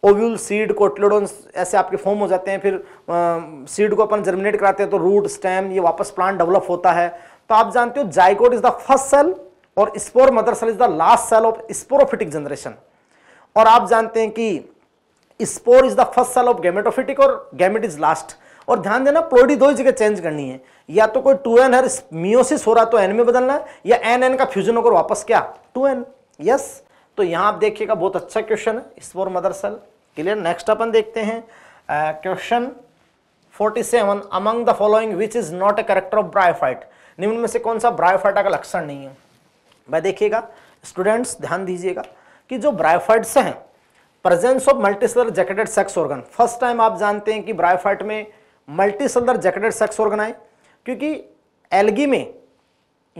ओव्यूल सीड कोटलोडोन ऐसे आपके फॉर्म हो जाते हैं फिर सीड को अपन जर्मिनेट कराते हैं तो रूट स्टेम ये वापस प्लांट डेवलप होता है तो आप जानते हो zygote is the first cell और spore mother cell is the last cell of sporophytic generation और आप जानते हैं कि spore is the first cell of gametophytic और गैमेट इज लास्ट और ध्यान देना प्लोडी दो ही जगह चेंज करनी है या तो कोई टू एन है मियोसिस हो रहा तो एन में बदलना है या एन एन का फ्यूजन होकर वापस क्या टू एन यस तो यहां आप देखिएगा बहुत अच्छा क्वेश्चन है spore mother cell clear next अपन देखते हैं question forty seven among the following which is not a character of bryophyte निम्न में से कौन सा ब्रायोफाइटा का लक्षण नहीं है भाई देखिएगा स्टूडेंट्स ध्यान दीजिएगा कि जो ब्रायोफाइट्स हैं presence of multicellular jacketed sex organ first time आप जानते हैं कि ब्रायोफाइट में मल्टीसेलर जैकेटेड सेक्स ऑर्गन आए क्योंकि एलगी में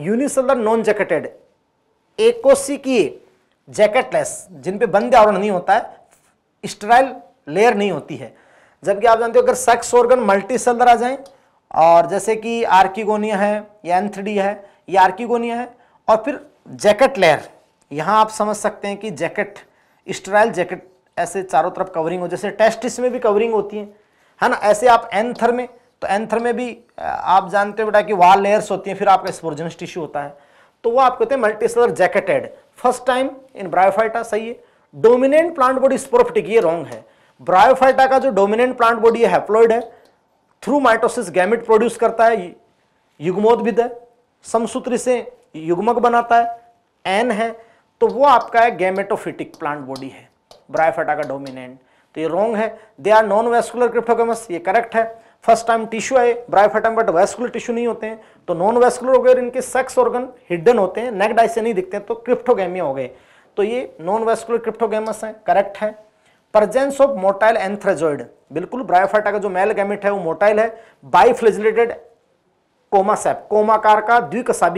यूनिसेलर नॉन जैकेटेड एकोसी की जैकेटलेस जिन पे बंद आवरण नहीं होता है स्टराइल लेयर नहीं होती है जबकि आप जानते हो अगर सेक्स ऑर्गन मल्टी सेलर आ जाए और जैसे कि आर्किगोनिया है या एंथडी है या आर्किगोनिया है और फिर जैकेट लेयर यहाँ आप समझ सकते हैं कि जैकेट स्ट्राइल जैकेट ऐसे चारों तरफ कवरिंग हो जैसे टेस्टिस में भी कवरिंग होती है है ना ऐसे आप एंथर में तो एंथर में भी आप जानते हो बेटा कि वाल लेयर्स होती हैं फिर आपका स्पोर्जनस टिश्यू होता है तो वो आप कहते हैं multi cellular jacketed first time in bryophyta सही है डोमिनेंट प्लांट बॉडी स्पोरोफिटिक ये रॉन्ग है ब्रायोफाइटा का जो डोमिनेंट प्लांट बॉडी है हैप्लॉइड है थ्रू माइटोसिस गैमिट प्रोड्यूस करता है युग्मोद्भिद है समसूत्री से युग्मक बनाता है एन है तो वो आपका है गैमेटोफिटिक प्लांट बॉडी है ब्रायोफाइटा का डोमिनेंट तो ये रॉन्ग है they are non vascular cryptogams ये करेक्ट है फर्स्ट टाइम टिश्यू है ब्रायोफाइटम बट वेस्कुलर टिश्यू नहीं होते हैं तो नॉन वेस्कुलर हो गए इनके सेक्स ऑर्गन हिडन होते हैं नेक डाइस से नहीं दिखते हैं तो क्रिप्टोगेमिया हो गए तो ये नॉन वेस्कुलर क्रिप्टोगेमस है करेक्ट है प्रजेंस ऑफ मोटाइल एंथ्रेजोइड बिल्कुल ब्रायोफाइटा का जो मेल गैमिट है वो मोटाइल है बाइफ्लेजिलेटेड कोमासेप कोमाकार का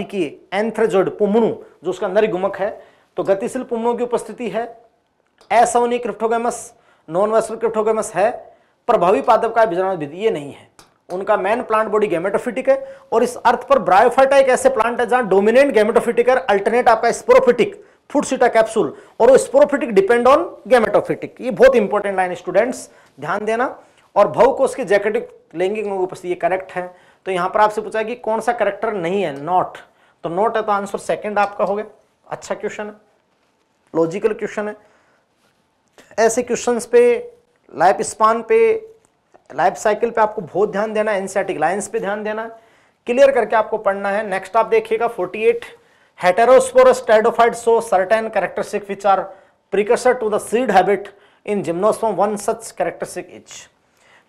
की एंथ्रेजोइड पुमणु जो उसका नरी गुमक है तो गतिशील पुमणों की उपस्थिति है असवनी क्रिप्टोगेमस नॉन वेस्कुलर क्रिप्टोगेमस है प्रभावी पादप का विजाणु विधि ये नहीं है उनका मेन प्लांट बॉडी गैमेटोफिटिक है और इस अर्थ पर ब्रायोफाइटा एक ऐसे प्लांट है जहां डोमिनेंट गैमेटोफिटिक है अल्टरनेट आपका स्पोरोफिटिक फूडसीटा कैप्सूल और वो स्पोरोफिटिक डिपेंड ऑन गैमेटोफिटिक ये बहुत इंपॉर्टेंट लाइन स्टूडेंट्स ध्यान देना और भव को उसके जैकेटिक लैंगिक अनुपस्थिति ये करेक्ट है तो यहाँ पर आपसे पूछा कि कौन सा करेक्टर नहीं है नॉट तो नॉट है तो आंसर सेकेंड आपका हो गया अच्छा क्वेश्चन है लॉजिकल क्वेश्चन है ऐसे क्वेश्चन पे लाइफ स्पान पे लाइफ साइकिल पे आपको बहुत ध्यान देना है एनसेटिक लाइन्स पे ध्यान देना है क्लियर करके आपको पढ़ना है नेक्स्ट आप देखिएगा 48 Heterosporous stridophytes show certain characteristics which are precursor to the seed habit in gymnosperm. One such characteristic is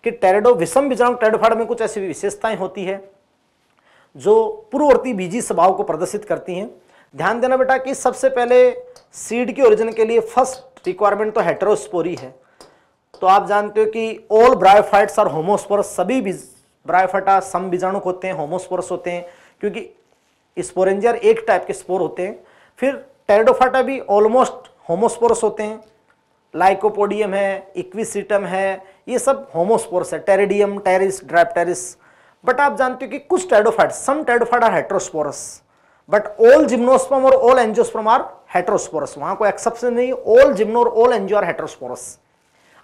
कि टेरेडो विषम बीजाणु टेरेडोफाइड में कुछ ऐसी विशेषताएं होती है जो पूर्ववर्ती बीजी स्वभाव को प्रदर्शित करती हैं ध्यान देना बेटा कि सबसे पहले सीड के ओरिजिन के लिए फर्स्ट रिक्वायरमेंट तो हेटेरोस्पोरी है तो आप जानते हो कि ऑल ब्रायोफाइट्स आर होमोस्पोरस सभी ब्रायोफाइटा सम बीजाणु होते हैं होमोस्पोरस होते हैं क्योंकि स्पोरेंजर एक टाइप के स्पोर होते हैं फिर टेरडोफाटा भी ऑलमोस्ट होमोस्पोरस होते हैं लाइकोपोडियम है इक्विसिटम है ये सब होमोस्पोरस है टेरिडियम टेरिस टेरिस बट आप जानते हो कि कुछ pteridophyte some pteridophyte are heterosporous but all gymnosperm और ऑल एंजियोस्पम आर हेट्रोस्पोरस वहां कोई एक्सेप्शन नहीं ऑल जिम्नो और ऑल एंजियो आर हेट्रोस्पोरस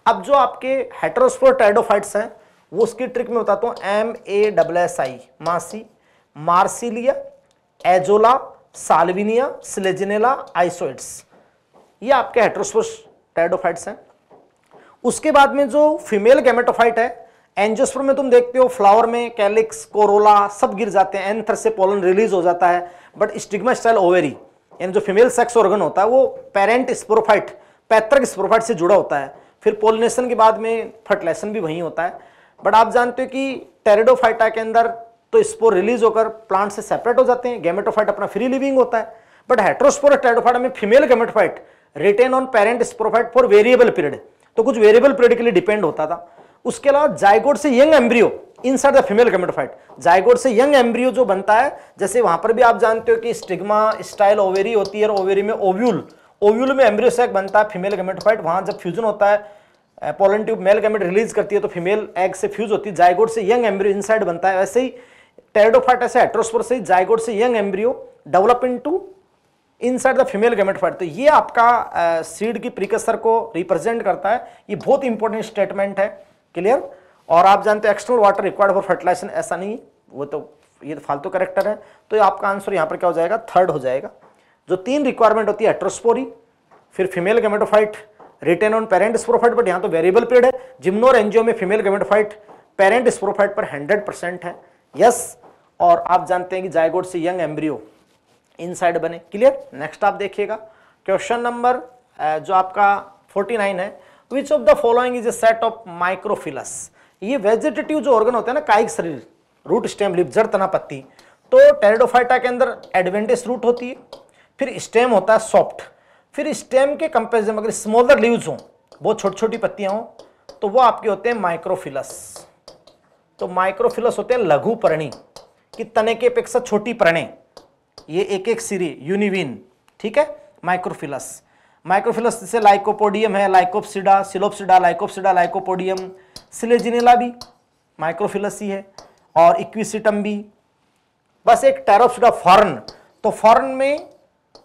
अब जो आपके हेट्रोस्पोर टेडोफाइट्स हैं वो उसकी ट्रिक में बताता हूँ M A W S I मासी Marsilea azolla Salvinia Selaginella Isoetes ये आपके हेट्रोस्पोस टाइडोफाइट्स हैं उसके बाद में जो फीमेल गैमेटोफाइट है एंजियोस्पर में तुम देखते हो फ्लावर में कैलिक्स कोरोला सब गिर जाते हैं एंथर से पोलन रिलीज हो जाता है बट स्टिग्मा स्टाइल ओवेरी यानी जो फीमेल सेक्स ऑर्गन होता है वो पेरेंट स्प्रोफाइट पैतृक स्प्रोफाइट से जुड़ा होता है फिर पोलिनेशन के बाद में फर्टिलाइजेशन भी वहीं होता है बट आप जानते हो कि टेरेडोफाइटा के अंदर तो स्पोर रिलीज होकर प्लांट से सेपरेट हो जाते हैं गेमेटोफाइट अपना फ्री लिविंग होता है बट हेट्रोस्पोर टाइडोफाइट में female gametophyte retain on parent sporophyte for variable period तो कुछ वेरिएबल पीरियड के लिए डिपेंड होता था उसके अलावा जायगोड से young embryo inside the female gametophyte zygote से यंग एम्ब्रियो जो बनता है जैसे वहां पर भी आप जानते हो कि स्टिग्मा स्टाइल ओवेरी होती है और ओवेरी में ओव्यूल ओव्यूल में एम्ब्रियो सैक बनता है फीमेल गेमेटोफाइट वहां जब फ्यूजन होता है pollen tube male gamete release करती है तो फीमेल एग से फ्यूज होती है जायगोड से यंग एम्ब्रियो इनसाइड बनता है वैसे ही टेरडोफाइट ऐसे एट्रोस्पोर से जायगोड से young embryo develop inside the female phyte तो ये आपका सीड की प्रिकसर को रिप्रेजेंट करता है ये बहुत इंपॉर्टेंट स्टेटमेंट है क्लियर और आप जानते हैं external water required for fertilisation ऐसा नहीं वो तो ये तो फालतू करेक्टर है तो आपका आंसर यहाँ पर क्या हो जाएगा थर्ड हो जाएगा जो तीन रिक्वायरमेंट होती है एट्रोस्पोरी फिर female gametophyte retain on parent sporophyte but यहाँ तो वेरिएबल पीरियड है जिम्नोर एनजीओ में फीमेल गेमेटोफाइट पेरेंट स्प्रोफाइट पर हंड्रेड परसेंट है यस और आप जानते हैं कि जायगोड से यंग एम्ब्रियो इनसाइड बने क्लियर नेक्स्ट आप देखिएगा क्वेश्चन नंबर जो आपका 49 है which of the following is a set of microphylls ये वेजिटेटिव जो ऑर्गन होते हैं ना कायिक शरीर रूट स्टेम लिप जड़ तना पत्ती तो टेरेडोफाइटा के अंदर एडवेंटेज रूट होती है फिर स्टेम होता है सॉफ्ट फिर स्टेम के कंपेरिजन अगर स्मॉलर लीव्स हों बहुत छोटी छोटी पत्तियां हों तो वो आपके होते हैं माइक्रोफिलस तो माइक्रोफिलस होते हैं लघु परणी कि तने के अपेक्षा छोटी प्रणय ये एक एक सीरी यूनिविन ठीक है माइक्रोफिलस माइक्रोफिलस जैसे लाइकोपोडियम है Lycopsida Psilopsida Lycopsida Lycopodium Selaginella भी माइक्रोफिलस ही है और इक्विसिटम भी बस एक टेरोपसिडा फॉरन तो फॉरन में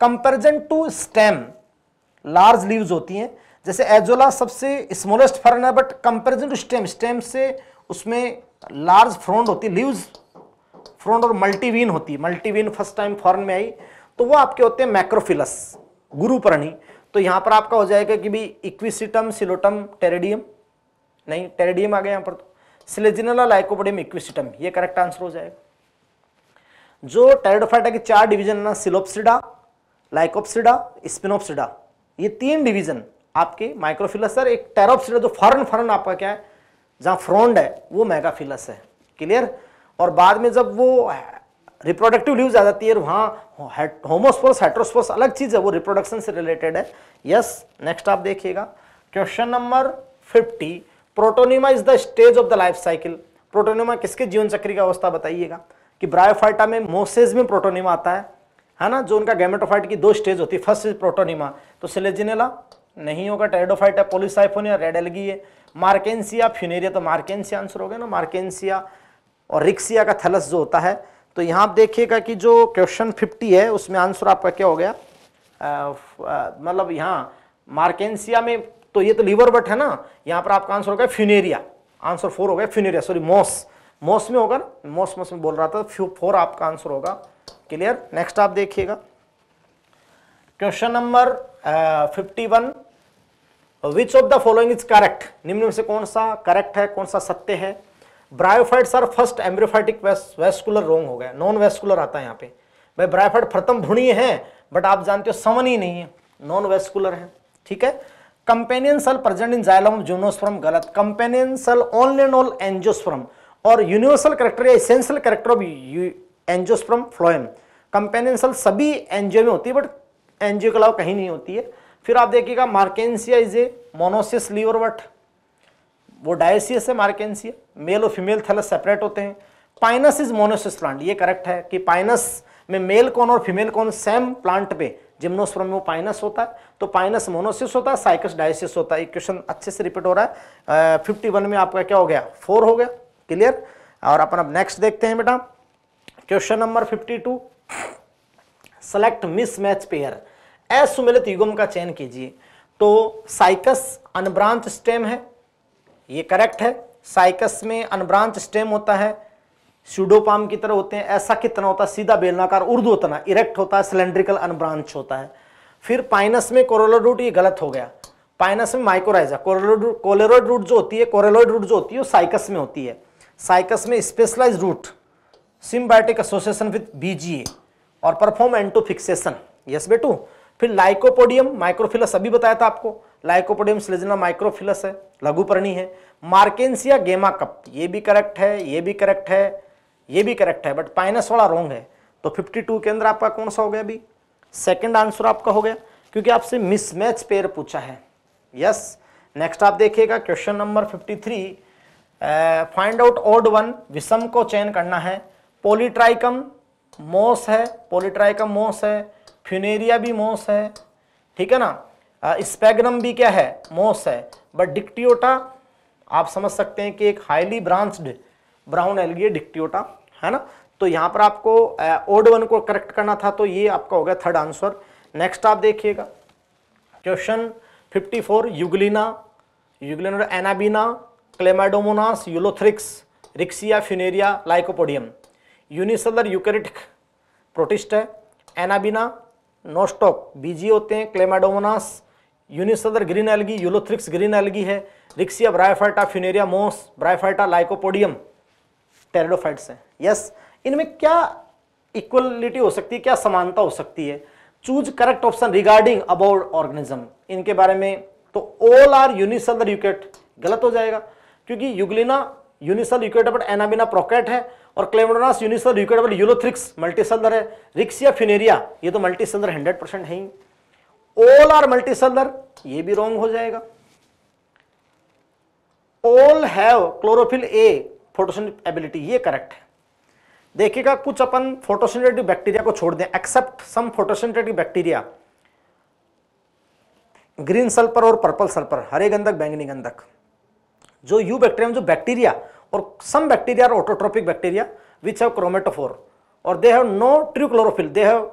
comparison to stem large leaves होती हैं जैसे एजोला सबसे स्मॉलेस्ट फर्न है but comparison to stem stem से उसमें लार्ज फ्रोंड होती है लीव्स फ्रोन और मल्टीवीन होती है मल्टीवीन फर्स्ट टाइम फॉरन में आई तो वो आपके होते हैं मैक्रोफिलस गुरुपर्णी तो यहाँ पर आपका हो जाएगा कि भाई इक्विसिटम सिलोटम टेरेडियम नहीं टेरेडियम आ गया यहाँ पर तो सिलेजिनला लाइकोपोडियम इक्विसिटम ये करेक्ट आंसर हो जाएगा जो टेरेडोफाइटा के चार डिवीजन है ना सिलोपसिडा लाइकोपसिडा स्पिनोपसिडा ये तीन डिवीजन आपके माइक्रोफिलस सर एक टेरोपसिडा जो फॉरन फॉरन आपका क्या है जहाँ फ्रोंड है वो मैगाफिलस है क्लियर और बाद में जब वो रिप्रोडक्टिव लीव आ जाती है और वहाँ होमोस्पोर्स हेट्रोस्पोर्स अलग चीज़ है वो रिप्रोडक्शन से रिलेटेड है यस नेक्स्ट आप देखिएगा question number fifty protonema is the stage of the life cycle protonema किसके जीवन चक्री की अवस्था बताइएगा कि ब्रायोफाइटा में मोसेज में प्रोटोनिमा आता है है ना जो उनका गैमेटोफाइट की दो स्टेज होती है फर्स्ट इज प्रोटोनिमा तो सिलेजिनेला नहीं होगा टेडोफाइटा पोलिसाइफोनिया रेड है मार्केंसिया फ्यूनेरिया तो मार्केंसिया आंसर हो गया ना मार्केंसिया और रिक्सिया का थलस जो होता है तो यहाँ आप देखिएगा कि जो क्वेश्चन 50 है उसमें आंसर आपका क्या हो गया मतलब यहाँ मार्केंसिया में तो ये तो लीवर बट है ना यहाँ पर आपका आंसर हो गया फ्यूनेरिया आंसर फोर हो गया फ्यूनेरिया सॉरी मोस मोस में होगा ना मोस मोस में बोल रहा था फ्यू फोर आपका आंसर होगा क्लियर नेक्स्ट आप देखिएगा question number fifty one which of the following is correct निम्न में से कौन सा करेक्ट है कौन सा सत्य है bryophyte sir first embryophytic vascular wrong हो गया नॉन वेस्कुलर आता है यहाँ पे भाई ब्रायोफाइट प्रथम भ्रूणीय है बट आप जानते हो समन ही नहीं है नॉन वेस्कुलर है ठीक है companion cell present in xylem gymnosperm गलत companion cell only and all angiosperm और यूनिवर्सल करेक्टर या essential character of angiosperm phloem companion cell सभी एनजीओ में होती है बट एनजीओ के अलावा कहीं नहीं होती है फिर आप देखिएगा Marchantia is a monoecious but वो डायसियस है मार्केंसिया मेल और फीमेल थैलस सेपरेट होते हैं पाइनस इज मोनोसिस प्लांट ये करेक्ट है कि पाइनस में मेल कौन और फीमेल कौन सेम प्लांट पे जिम्नोस्पर्म में वो पाइनस होता है तो पाइनस मोनोसिस होता है साइकस डायसिस होता है क्वेश्चन अच्छे से रिपीट हो रहा है आ, 51 में आपका क्या हो गया फोर हो गया क्लियर और अपन अब नेक्स्ट देखते हैं बेटा question number fifty two select mismatch pair असुमिलित युगम का चयन कीजिए तो साइकस अनब्रांच स्टेम है ये करेक्ट है साइकस में अनब्रांच स्टेम होता है स्यूडोपाम की तरह होते हैं ऐसा कितना होता है सीधा बेलनाकार उर्दू उतना इरेक्ट होता है सिलेंड्रिकल अनब्रांच होता है फिर पाइनस में कोरोलोड रूट ये गलत हो गया पाइनस में माइक्रोराइजा कोरोलोड कोलेरोड रूट जो होती है कोरेलोड रूट जो होती है वो साइकस में होती है साइकस में specialise root symbiotic association with BGA और परफॉर्म एंटोफिक्सेशन यस बेटू फिर लाइकोपोडियम माइक्रोफिलस अभी बताया था आपको लाइकोपोडियम सिलेजना माइक्रोफिलस है लघुपर्णी है मार्केंसिया गेमा कप ये भी करेक्ट है ये भी करेक्ट है ये भी करेक्ट है बट पाइनस वाला रॉन्ग है तो 52 के अंदर आपका कौन सा हो गया अभी सेकंड आंसर आपका हो गया क्योंकि आपसे मिसमैच पेयर पूछा है यस नेक्स्ट आप देखिएगा question number 53 find out odd one विषम को चयन करना है पोलिट्राइकम मोस है पोलिट्राइकम मोस है फ्यूनेरिया भी मोस है ठीक है ना स्पेगनम भी क्या है मोस है बट डिक्टियोटा आप समझ सकते हैं कि एक highly branched brown algae Dictyota है ना तो यहाँ पर आपको ओड वन को करेक्ट करना था तो ये आपका हो गया थर्ड आंसर नेक्स्ट आप देखिएगा question 54 Euglena Euglena Anabaena Chlamydomonas Ulothrix Riccia Funaria Lycopodium unicellular eukaryotic protist है एनाबीना नोस्टोक बीजी होते हैं Chlamydomonas unicellular green algae Ulothrix green algae है Riccia bryophyta Funaria moss bryophyta Lycopodium pteridophytes हैं yes इनमें क्या equality हो सकती है क्या समानता हो सकती है choose correct option regarding about organism इनके बारे में तो ऑल आर यूनिसदर यूकेट गलत हो जाएगा क्योंकि Euglena unicellular eukaryote but Anabaena prokaryote है और Chlamydomonas unicellular eukaryote but Ulothrix multicellular है रिक्सिया फ्यूनेरिया ये तो मल्टीसेलर हंड्रेड परसेंट है ही ऑल आर मल्टीसेलर ये भी रॉन्ग हो जाएगा all have chlorophyll a photosynthetic ability ये करेक्ट है देखिएगा कुछ अपन फोटोसिनेटिव बैक्टीरिया को छोड़ दें except some photosynthetic bacteria green sulphur और पर्पल सल्फर हरे गंधक बैंगनी गंधक जो यू बैक्टीरिया जो बैक्टीरिया और सम बैक्टीरिया और autotrophic bacteria which have chromatophore और they have no true chlorophyll they have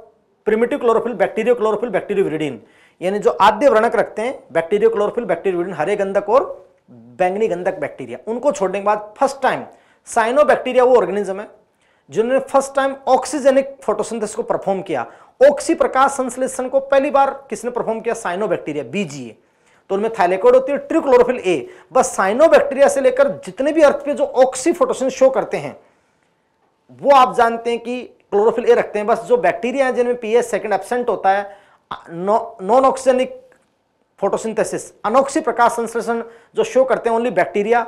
primitive chlorophyll bacteriochlorophyll bacterio bacterioviridin यानी जो आद्य व्रणक रखते हैं बैक्टीरियो क्लोरोफिल बैक्टीरियो बैक्टीरियोविरिडीन हरे गंधक और बैंगनी गंधक बैक्टीरिया उनको छोड़ने के बाद फर्स्ट टाइम साइनो बैक्टीरिया वो ऑर्गेनिज्म है जिन्होंने फर्स्ट टाइम ऑक्सीजेनिक फोटोसिंथेसिस को परफॉर्म किया ऑक्सी प्रकाश संश्लेषण को पहली बार किसने परफॉर्म किया साइनो बैक्टीरिया बीजीए तो उनमें थाइलेकोड होती है ट्रिक्लोरोफिल ए बस साइनो बैक्टीरिया से लेकर जितने भी अर्थ पे जो ऑक्सी फोटोसिंथेसिस शो करते हैं वो आप जानते हैं कि क्लोरोफिल ए रखते हैं बस जो बैक्टीरिया हैं जिनमें पीएच सेकंड एबसेंट होता है नॉन ऑक्सीजनिक फोटोसिंथेसिस अनोक्सी प्रकाश संश्लेषण जो शो करते हैं ओनली बैक्टीरिया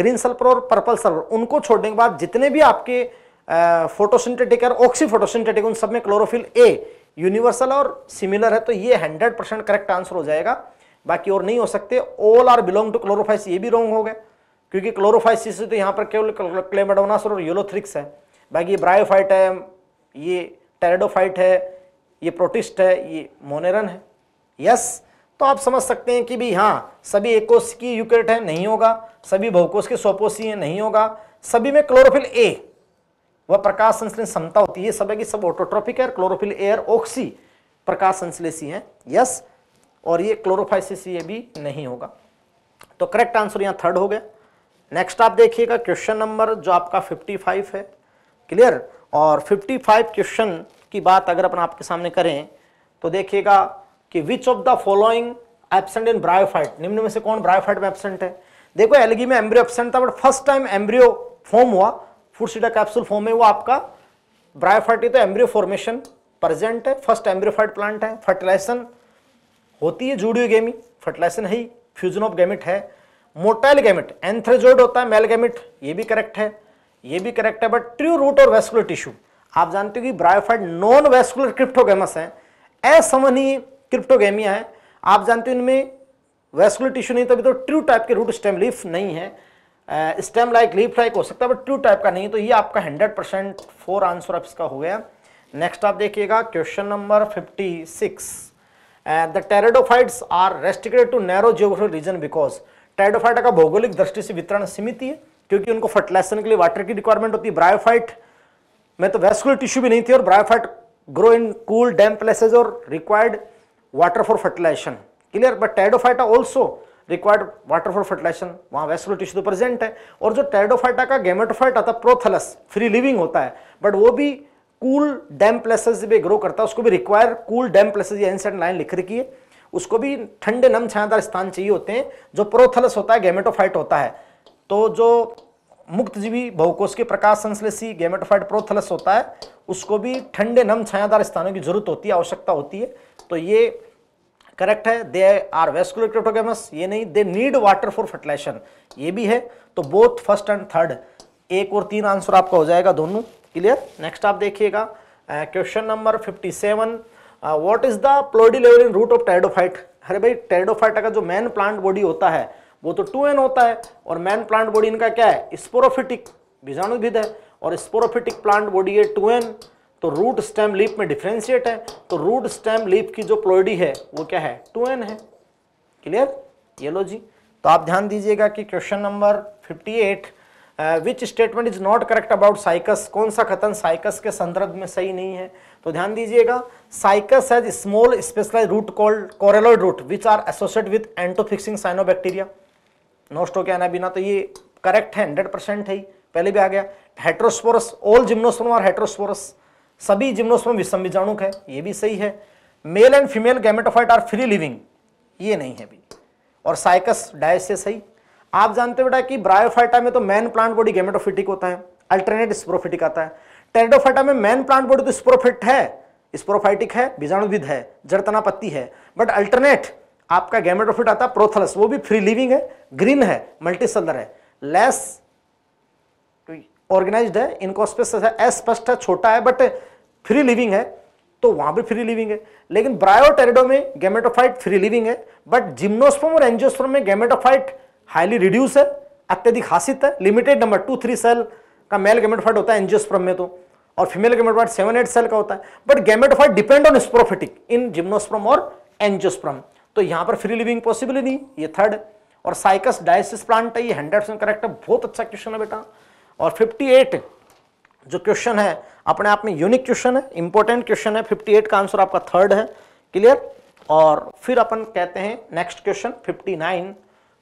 ग्रीन सल्फर और पर्पल सल्फर उनको छोड़ने के बाद जितने भी आपके फोटोसिंथेटिक और ऑक्सी फोटोसिंथेटिक उन सब में क्लोरोफिल ए यूनिवर्सल और सिमिलर है तो ये हंड्रेड परसेंट करेक्ट आंसर हो जाएगा बाकी और नहीं हो सकते all are belong to Chlorophyceae ये भी रॉन्ग हो गए क्योंकि क्लोरोफाइसिस तो यहाँ पर केवल क्लेमेडोनास और योलोथ्रिक्स है बाकी ये ब्रायोफाइट है ये टेरेडोफाइट है ये प्रोटिस्ट है ये मोनेरन है यस तो आप समझ सकते हैं कि भाई हाँ सभी एकोस की यूकेट है नहीं होगा सभी बहुकोस के सोपोसी है नहीं होगा सभी में क्लोरोफिल ए वह प्रकाश संश्लेषण क्षमता होती है सब है कि सब ऑटोट्रॉपिक है क्लोरोफिल एयर ऑक्सी प्रकाश संश्लेषी हैं यस और ये क्लोरोफाइसिस ये भी नहीं होगा तो करेक्ट आंसर यहाँ थर्ड हो गया नेक्स्ट आप देखिएगा क्वेश्चन नंबर जो आपका 55 है क्लियर और 55 क्वेश्चन की बात अगर अपन आपके सामने करें तो देखिएगा कि which of the following absent in bryophyte निम्न में से कौन ब्रायोफाइट में एबसेंट है देखो एलगी में एम्ब्रियो एबसेंट था but first time embryo form हुआ फूड सीटा कैप्सूल फॉर्म है वो आपका ब्रायोफाइट तो एम्ब्रियो फॉर्मेशन प्रेजेंट है फर्स्ट एम्ब्रियोफाइट प्लांट है फर्टिलाइजेशन होती है जूडियो गेमी फर्टिलाइजेशन है फ्यूजन ऑफ गेमिट है मोटाइल गेमिट एंथ्रेजोइड होता है मेल गेमिट ये भी करेक्ट है ये भी करेक्ट है बट ट्रू रूट और वेस्कुलर टिश्यू आप जानते हो कि ब्रायोफाइड नॉन वेस्कुलर क्रिप्टोगेमस है असमनी क्रिप्टोगेमिया है आप जानते हो इनमें वेस्कुलर टिश्यू नहीं तभी तो ट्रू टाइप के रूट स्टेम लीफ नहीं है स्टेम लाइक लीफ लाइक हो सकता है बट ट्रू टाइप का नहीं तो ये आपका हंड्रेड परसेंट फोर आंसर आप इसका हो गया नेक्स्ट आप देखिएगा question number fifty six the pteridophytes are restricted to narrow geographic region because pteridophyta का भौगोलिक दृष्टि से वितरण सीमित है क्योंकि उनको फर्टिलाइजेशन के लिए वाटर की रिक्वायरमेंट होती है ब्रायोफाइट में तो वेस्कुलर टिश्यू भी नहीं थी और bryophyte grow in cool damp places और required water for fertilization clear but pteridophyta also required water for fertilization वहाँ वेस्कुलर टिश्यू तो प्रेजेंट है और जो टाइडोफाइटा का गेमेटोफाइट आता प्रोथलस फ्री लिविंग होता है बट वो भी कूल डैम प्लेसेज भी ग्रो करता है उसको भी रिक्वायर कूल डैम प्लेसेज ये एंसेंट लाइन लिख रखी है उसको भी ठंडे नम छायादार स्थान चाहिए होते हैं जो प्रोथलस होता है गेमेटोफाइट होता है तो जो मुक्त जीवी बहुकोश के प्रकाश संश्लेषी गेमेटोफाइड प्रोथलस होता है उसको भी ठंडे नम छायादार स्थानों की जरूरत होती है आवश्यकता होती है तो ये करेक्ट है दे आर वेस्कुलर क्रिप्टोगेमस ये नहीं they need water for fertilization ये भी है तो बोथ फर्स्ट एंड थर्ड एक और तीन आंसर आपका हो जाएगा दोनों क्लियर नेक्स्ट आप देखिएगा question number fifty seven what is the ploidy level in root of pteridophyte अरे भाई टेरिडोफाइट का जो मेन प्लांट बॉडी होता है वो तो टू एन होता है और मैन प्लांट बॉडी इनका क्या है स्पोरोफिटिक बीजाणुविद है और स्पोरोफिटिक प्लांट बॉडी है टू एन तो रूट स्टेम लीफ में डिफ्रेंशिएट है तो रूट स्टेम लीफ की जो प्लोइडी है वो क्या है टू एन है क्लियर ये लो जी तो आप ध्यान दीजिएगा कि question number fifty eight which statement is not correct about cycas कौन सा कथन साइकस के संदर्भ में सही नहीं है तो ध्यान दीजिएगा cycas has small specialize root called coralloid root which are associate with एंटोफिक्सिंग साइनोबैक्टीरिया नोस्ट होके आना बिना तो ये करेक्ट है हंड्रेड परसेंट है पहले भी आ गया हेट्रोस्पोरस ऑल जिम्नोस्पर्म और हेट्रोस्पोरस सभी जिम्नोस्पर्म विषम बीजाणुक है ये भी सही है male and female gametophyte are free living ये नहीं है भी और साइकस डायस से सही आप जानते हो बेटा कि ब्रायोफाइटा में तो मैन प्लांट बॉडी गैमेटोफिटिक होता है अल्टरनेट स्प्रोफिटिक आता है टेरिडोफाइटा में मैन प्लांट बॉडी तो स्प्रोफिट है स्प्रोफाइटिक है बीजाणुविद है जड़तना पत्ती है बट अल्टरनेट आपका गैमेटोफिट आता है प्रोथलस वो भी फ्री लिविंग है ग्रीन है मल्टीसेलर है लेस ऑर्गेनाइज्ड है इनको अस्पष्ट है छोटा है बट फ्री लिविंग है तो वहां भी फ्री लिविंग है लेकिन ब्रायोटेरिडो में गैमेटोफाइट फ्री लिविंग है बट जिम्नोस्पर्म और एंजियोस्पर्म में गैमेटोफाइट हाईली रिड्यूस है अत्यधिक हासित है limited number two three cell का मेल गैमेटोफाइट होता है एंजियोस्पर्म में तो और female gametophyte seven eight cell का होता है but gametophyte depend on sporophytic in gymnosperm और एंजियोस्प्रम तो यहां पर फ्री लिविंग पॉसिबल ही नहीं ये थर्ड और साइकस डायसिस प्लांट है ये हंड्रेड परसेंट करेक्ट है बहुत अच्छा क्वेश्चन है बेटा और फिफ्टी एट जो क्वेश्चन है अपने आप में यूनिक क्वेश्चन है इंपॉर्टेंट क्वेश्चन है फिफ्टी एट का आंसर आपका थर्ड है क्लियर और फिर अपन कहते हैं नेक्स्ट क्वेश्चन फिफ्टी नाइन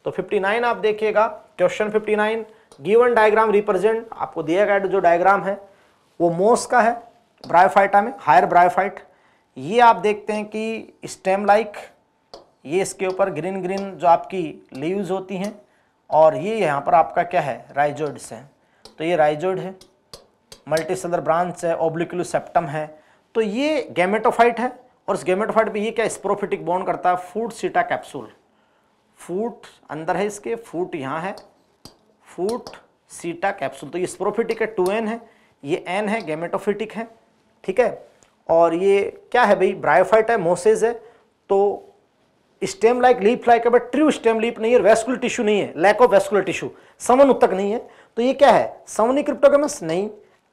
तो फिफ्टी नाइन आप देखिएगा question fifty nine given diagram represent आपको दिया गया जो डायग्राम है वो मोस का है ब्रायोफाइटा में हायर ब्रायोफाइट ये आप देखते हैं कि स्टेम लाइक -like, ये इसके ऊपर ग्रीन ग्रीन जो आपकी लीव्स होती हैं और ये यहाँ पर आपका क्या है राइजोइड्स हैं तो ये राइजोइड है मल्टी सेलर ब्रांच है ओब्लिकुलू सेप्टम है तो ये गैमेटोफाइट है और इस गैमेटोफाइट पे ये क्या स्प्रोफिटिक बॉन्ड करता है फूड सीटा कैप्सूल फूट अंदर है इसके फूट यहाँ है फूट सीटा कैप्सूल तो ये स्प्रोफिटिक है टू एन है ये एन है गैमेटोफिटिक है ठीक है और ये क्या है भाई ब्रायोफाइट है मोसेज है तो स्टेम लाइक लीफ लाइक है बट ट्रू स्टेम लीप नहीं है वेस्कुलर टिश्यू नहीं है लैक ऑफ वेस्कुलर टिश्यू समन उत्तक नहीं है तो ये क्या है समनी क्रिप्टोगेमस नहीं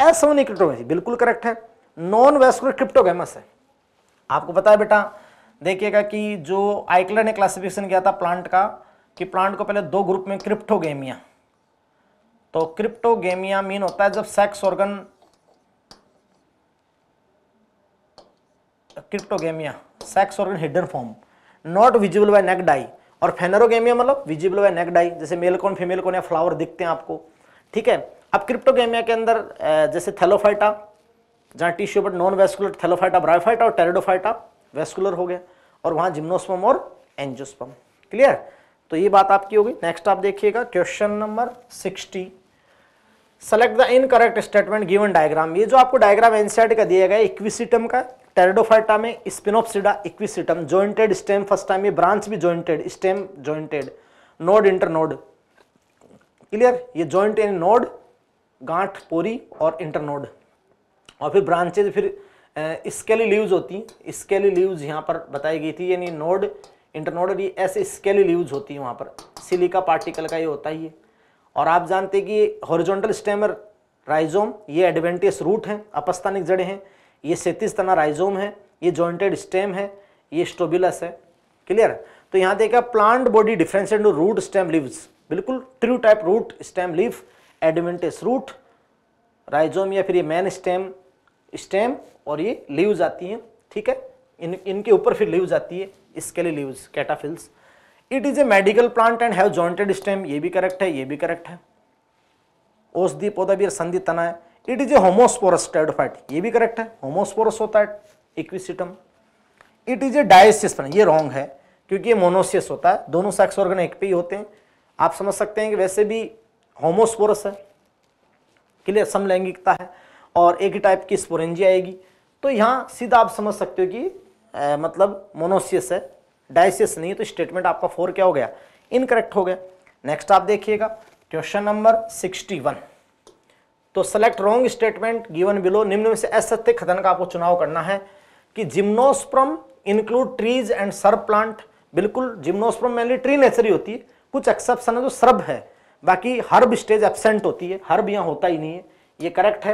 असमनी क्रिप्टोगेमस बिल्कुल करेक्ट है नॉन वेस्कुलर क्रिप्टोगेमस है आपको पता है बेटा देखिएगा कि जो आइकलर ने क्लासिफिकेशन किया था प्लांट का कि प्लांट को पहले दो ग्रुप में क्रिप्टोगेमिया तो क्रिप्टोगेमिया मीन होता है जब sex organ cryptogamia sex organ hidden form not visible by naked eye और फेनरोगेमिया मतलब विजिबल बाय नेक डाई जैसे मेल कौन फीमेल कौन या फ्लावर दिखते हैं आपको ठीक है अब क्रिप्टोगेमिया के अंदर जैसे थेलोफाइटा जहाँ tissue but non vascular thallophyta bryophyta और टेरेडोफाइटा वेस्कुलर हो गया और वहाँ जिम्नोस्पम और एंजियोस्पम क्लियर तो ये बात आपकी होगी नेक्स्ट आप देखिएगा question number sixty select the incorrect statement given diagram ये जो आपको डायग्राम एनसीआर का दिया गया इक्विसिटम का टेरिडोफाइटा में sphenopsida equisetum jointed stem first time ये ब्रांच भी jointed stem jointed node inter node clear ये जॉइंट यानी नोड गांठ पोरी और इंटर नोड और फिर ब्रांचेज फिर स्केली लीव्स होती हैं स्केली लीव्स यहाँ पर बताई गई थी यानी नोड इंटरनोड ये ऐसे स्केली लीव्स होती हैं वहाँ पर सिलिका पार्टिकल का ये होता ही है और आप जानते हैं कि हॉरिजॉन्टल स्टेमर राइजोम ये एडवेंटियस रूट हैं अपस्तानिक जड़ें हैं ये सैंतीस तना राइजोम है ये जॉइंटेड स्टेम है ये स्टोबिलस है क्लियर तो यहाँ देखा plant body difference root stem leaves बिल्कुल true type root stem leaf adventitious root rhizome या फिर ये मैन स्टेम स्टेम और ये लीव्स आती हैं ठीक है इन इनके ऊपर फिर लीव्स आती है इसके लिए leaves cataphylls it is a medical plant and have jointed stem ये भी करेक्ट है ये भी करेक्ट है औषधि पौधा भी संधि तना है it is a homosporous pteridophyte ये भी करेक्ट है होमोस्पोरस होता है equisetum it is a dioecious plant ये रॉन्ग है क्योंकि ये मोनोसियस होता है दोनों सेक्स ऑर्गन एक पे ही होते हैं आप समझ सकते हैं कि वैसे भी होमोस्पोरस है क्लियर समलैंगिकता है और एक ही टाइप की स्पोरेंजी आएगी तो यहाँ सीधा आप समझ सकते हो कि आ, मतलब मोनोसियस है डायसियस नहीं है तो स्टेटमेंट आपका फोर क्या हो गया इनकरेक्ट हो गया नेक्स्ट आप देखिएगा क्वेश्चन नंबर सिक्सटी वन तो select wrong statement given below निम्न में से असत्य खतन का आपको चुनाव करना है कि gymnosperm include trees and shrub plant बिल्कुल जिम्नोस्प्रम मेनली ट्री नेचर ही होती है कुछ एक्सेप्शन है जो सर्ब है बाकी हर्ब स्टेज एबसेंट होती है हर्ब यहाँ होता ही नहीं है ये करेक्ट है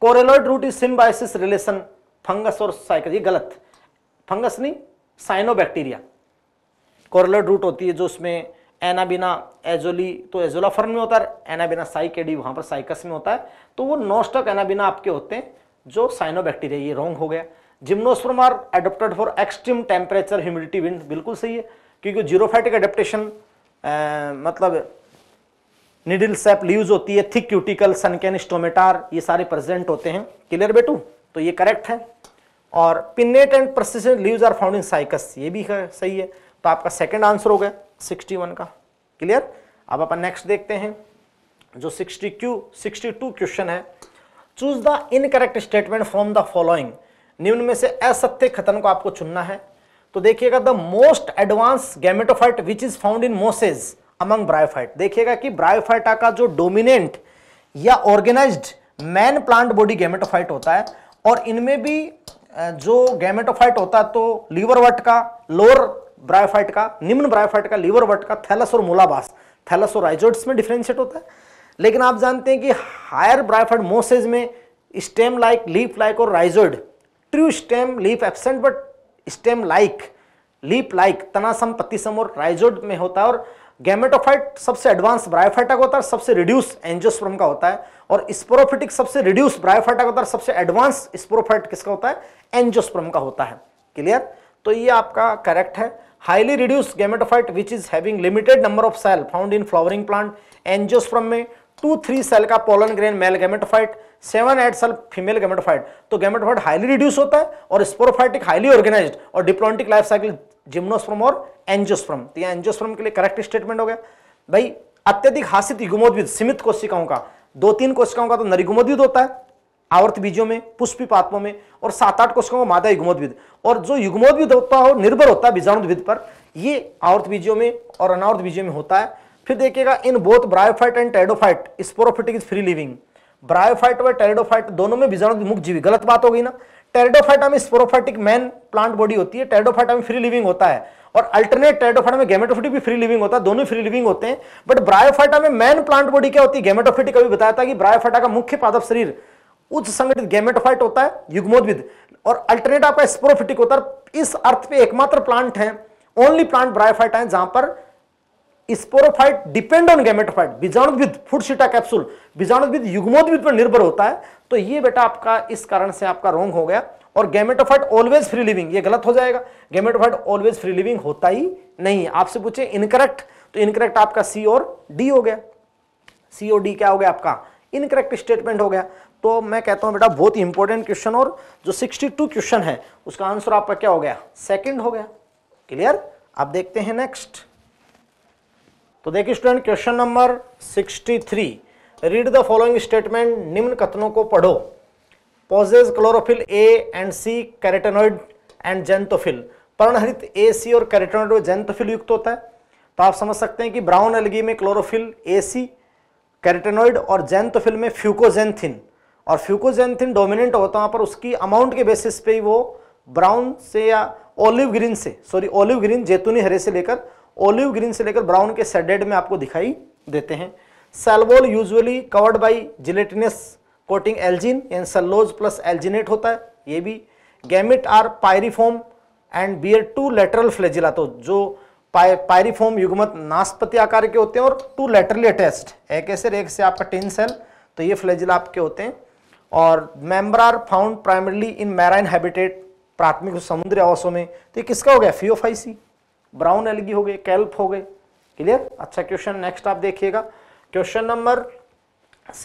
coralloid root is symbiosis relation fungus और साइकिल ये गलत फंगस नहीं साइनोबैक्टीरिया कोरेलोइड रूट होती है जो उसमें एना बिना एजोली तो एजोला में होता है एना बिना साइकेडी वहाँ पर साइकस में होता है तो वो नॉस्टॉक एना बिना आपके होते हैं जो साइनोबैक्टीरिया ये रॉन्ग हो गया gymnosperm are adopted for extreme temperature humidity wind बिल्कुल सही है क्योंकि जीरोफाइटिक एडेप्टेशन मतलब निडिल सेप लीव्स होती है थिक क्यूटिकल सनकैन स्टोमेटार ये सारे प्रेजेंट होते हैं क्लियर बेटू तो ये करेक्ट है और pinnate and persistent leaves are found in cycas ये भी सही है तो आपका सेकेंड आंसर हो गया सिक्सटी वन का क्लियर अब अपन नेक्स्ट देखते हैं जो sixty Q sixty two question है choose the incorrect statement from the following निम्न में से असत्य कथन को आपको चुनना है तो देखिएगा the most advance gametophyte which is found in mosses among bryophyte देखिएगा कि ब्रायोफाइटा का जो डोमिनेंट या organized main plant body gametophyte होता है और इनमें भी जो गैमेटोफाइट होता है तो लीवर वट का लोअर ब्रायोफाइट का निम्न ब्रायोफाइट का लीवर वर्ट का थैलस और मूलाबास थैलस और राइजोइड्स में डिफ्रेंशिएट होता है लेकिन आप जानते हैं कि हायर ब्रायोफाइट मोसेज में स्टेम लाइक लीफ लाइक और rhizoid true stem leaf absent but stem like leaf like तनासम पत्तीसम और राइजोड में होता है और गैमेटोफाइट सबसे एडवांस ब्रायोफाइटा होता है सबसे रिड्यूस एंजियोस्पर्म का होता है और स्पोरोफिटिक सबसे रिड्यूस ब्रायोफाइटा होता है सबसे एडवांस स्पोरोफाइट किसका होता है एंजियोस्पर्म का होता है क्लियर तो ये आपका करेक्ट है highly reduced gametophyte which is having limited number of cell found in flowering plant angiosperm में टू थ्री सेल का pollen grain male gametophyte seven eight cell female gametophyte तो गेमेटोफाइट हाईली रिड्यूस होता है और sporophytic highly organised और डिप्लोटिक life cycle जिम्नोस्प्रम और angiosperm तो यहाँ एंजियोस्प्रम के लिए करेक्ट स्टेटमेंट हो गया भाई अत्यधिक हासित युगमोद्भिद सीमित कोशिकाओं का दो तीन कोशिकाओं का तो नरिगुमोद्भिद होता है आवर्त बीजों में पुष्पी पात्मों में और सात आठ कोशिकाओं का मादा युग्मोद्भिद और जो युग्मोद्भिद होता हो निर्भर होता है बीजाणुद्भिद पर ये आवर्त बीजों में और अनावर्त बीजों में होता है फिर देखिएगा in both bryophyte and pteridophyte sporophytic is free living bryophyte और टेरिडोफाइट दोनों में मुक्त जीवी गलत बात हो गई ना टेरिडोफाइटा में स्पोरोफाइटिक मैन प्लांट बॉडी होती है टेरिडोफाइटा में फ्री लिविंग होता है और अल्टरनेट टेरिडोफाइटा में गेमेटोफिटिक भी फ्री लिविंग होता है दोनों फ्री लिविंग होते हैं बट ब्रायोफाइटा में मैन प्लांट बॉडी क्या होती है गेमेटोफिटिक अभी बताया था कि ब्रायोफाइटा का मुख्य पादप शरीर उच्च संगठित गैमेटोफाइट होता है युग्मोद्भिद और अल्टरनेट आपका स्प्रोफिटिक होता है इस अर्थ पे एकमात्र प्लांट है ओनली प्लांट ब्रायोफाइट है जहां पर स्पोरोफाइट डिपेंड ऑन गैमेटोफाइट बीजाणुविद फूड सीटा कैप्सूल बीजाणुविद युग्मोद्भिद पर निर्भर होता है तो ये बेटा आपका इस कारण से आपका रोंग हो गया और गैमेटोफाइट ऑलवेज फ्री लिविंग ये गलत हो जाएगा गैमेटोफाइट ऑलवेज फ्री लिविंग होता ही नहीं आपसे पूछे इनकरेक्ट तो इनकरेक्ट आपका सी और डी हो गया सी और डी क्या हो गया आपका इनकरेक्ट स्टेटमेंट हो गया तो मैं कहता हूँ बेटा बहुत ही इंपॉर्टेंट क्वेश्चन और जो 62 क्वेश्चन है उसका आंसर आपका क्या हो गया सेकंड हो गया क्लियर आप देखते हैं नेक्स्ट तो देखिए student question number 63 read the following statement निम्न कथनों को पढ़ो possesses chlorophyll a and c carotenoid and xanthophyll परणहरित ए सी और कैरेटेनोइड व जेंटोफिल युक्त होता है तो आप समझ सकते हैं कि ब्राउन एलगी में क्लोरोफिल ए सी कैरेटेनोइड और जेंटोफिल में फ्यूकोजेंथिन और फ्यूकोजेंथिन डोमिनेंट होता है वहाँ पर उसकी अमाउंट के बेसिस पे ही वो ब्राउन से या ओलिव ग्रीन से सॉरी ओलिव ग्रीन जैतूनी हरे से लेकर ओलिव ग्रीन से लेकर ब्राउन के सेडेड में आपको दिखाई देते हैं cell wall usually covered by gelatinous coating algin and cellulose plus alginate होता है ये भी gamete are pyriform and bear two lateral flagella तो जो पायरीफोम युगमत नाशपति आकार के होते हैं और टू लेटरली अटैच्ड एक ऐसे एक से आपका टेन सेल तो ये फ्लेजिला आपके होते हैं और member are found primarily in marine habitat प्राथमिक समुद्री आवासों में तो ये किसका हो गया फियोफाइसी ब्राउन एलगी हो गए कैल्प हो गए क्लियर अच्छा क्वेश्चन नेक्स्ट आप देखिएगा question number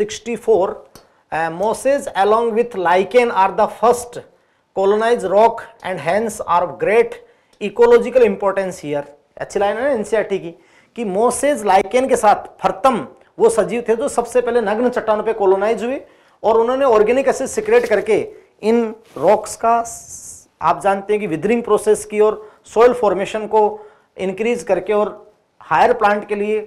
64 mosses along with lichen are the first colonize rock and hence are of great ecological importance here अच्छी लाइन है ना एनसीआरटी e की कि मोसेज लाइकेन के साथ फरतम वो सजीव थे जो सबसे पहले नग्न चट्टानों पे कोलोनाइज हुए और उन्होंने ऑर्गेनिक एसिड सिक्रेट करके इन रॉक्स का आप जानते हैं कि विदरिंग प्रोसेस की और सॉइल फॉर्मेशन को इंक्रीज करके और हायर प्लांट के लिए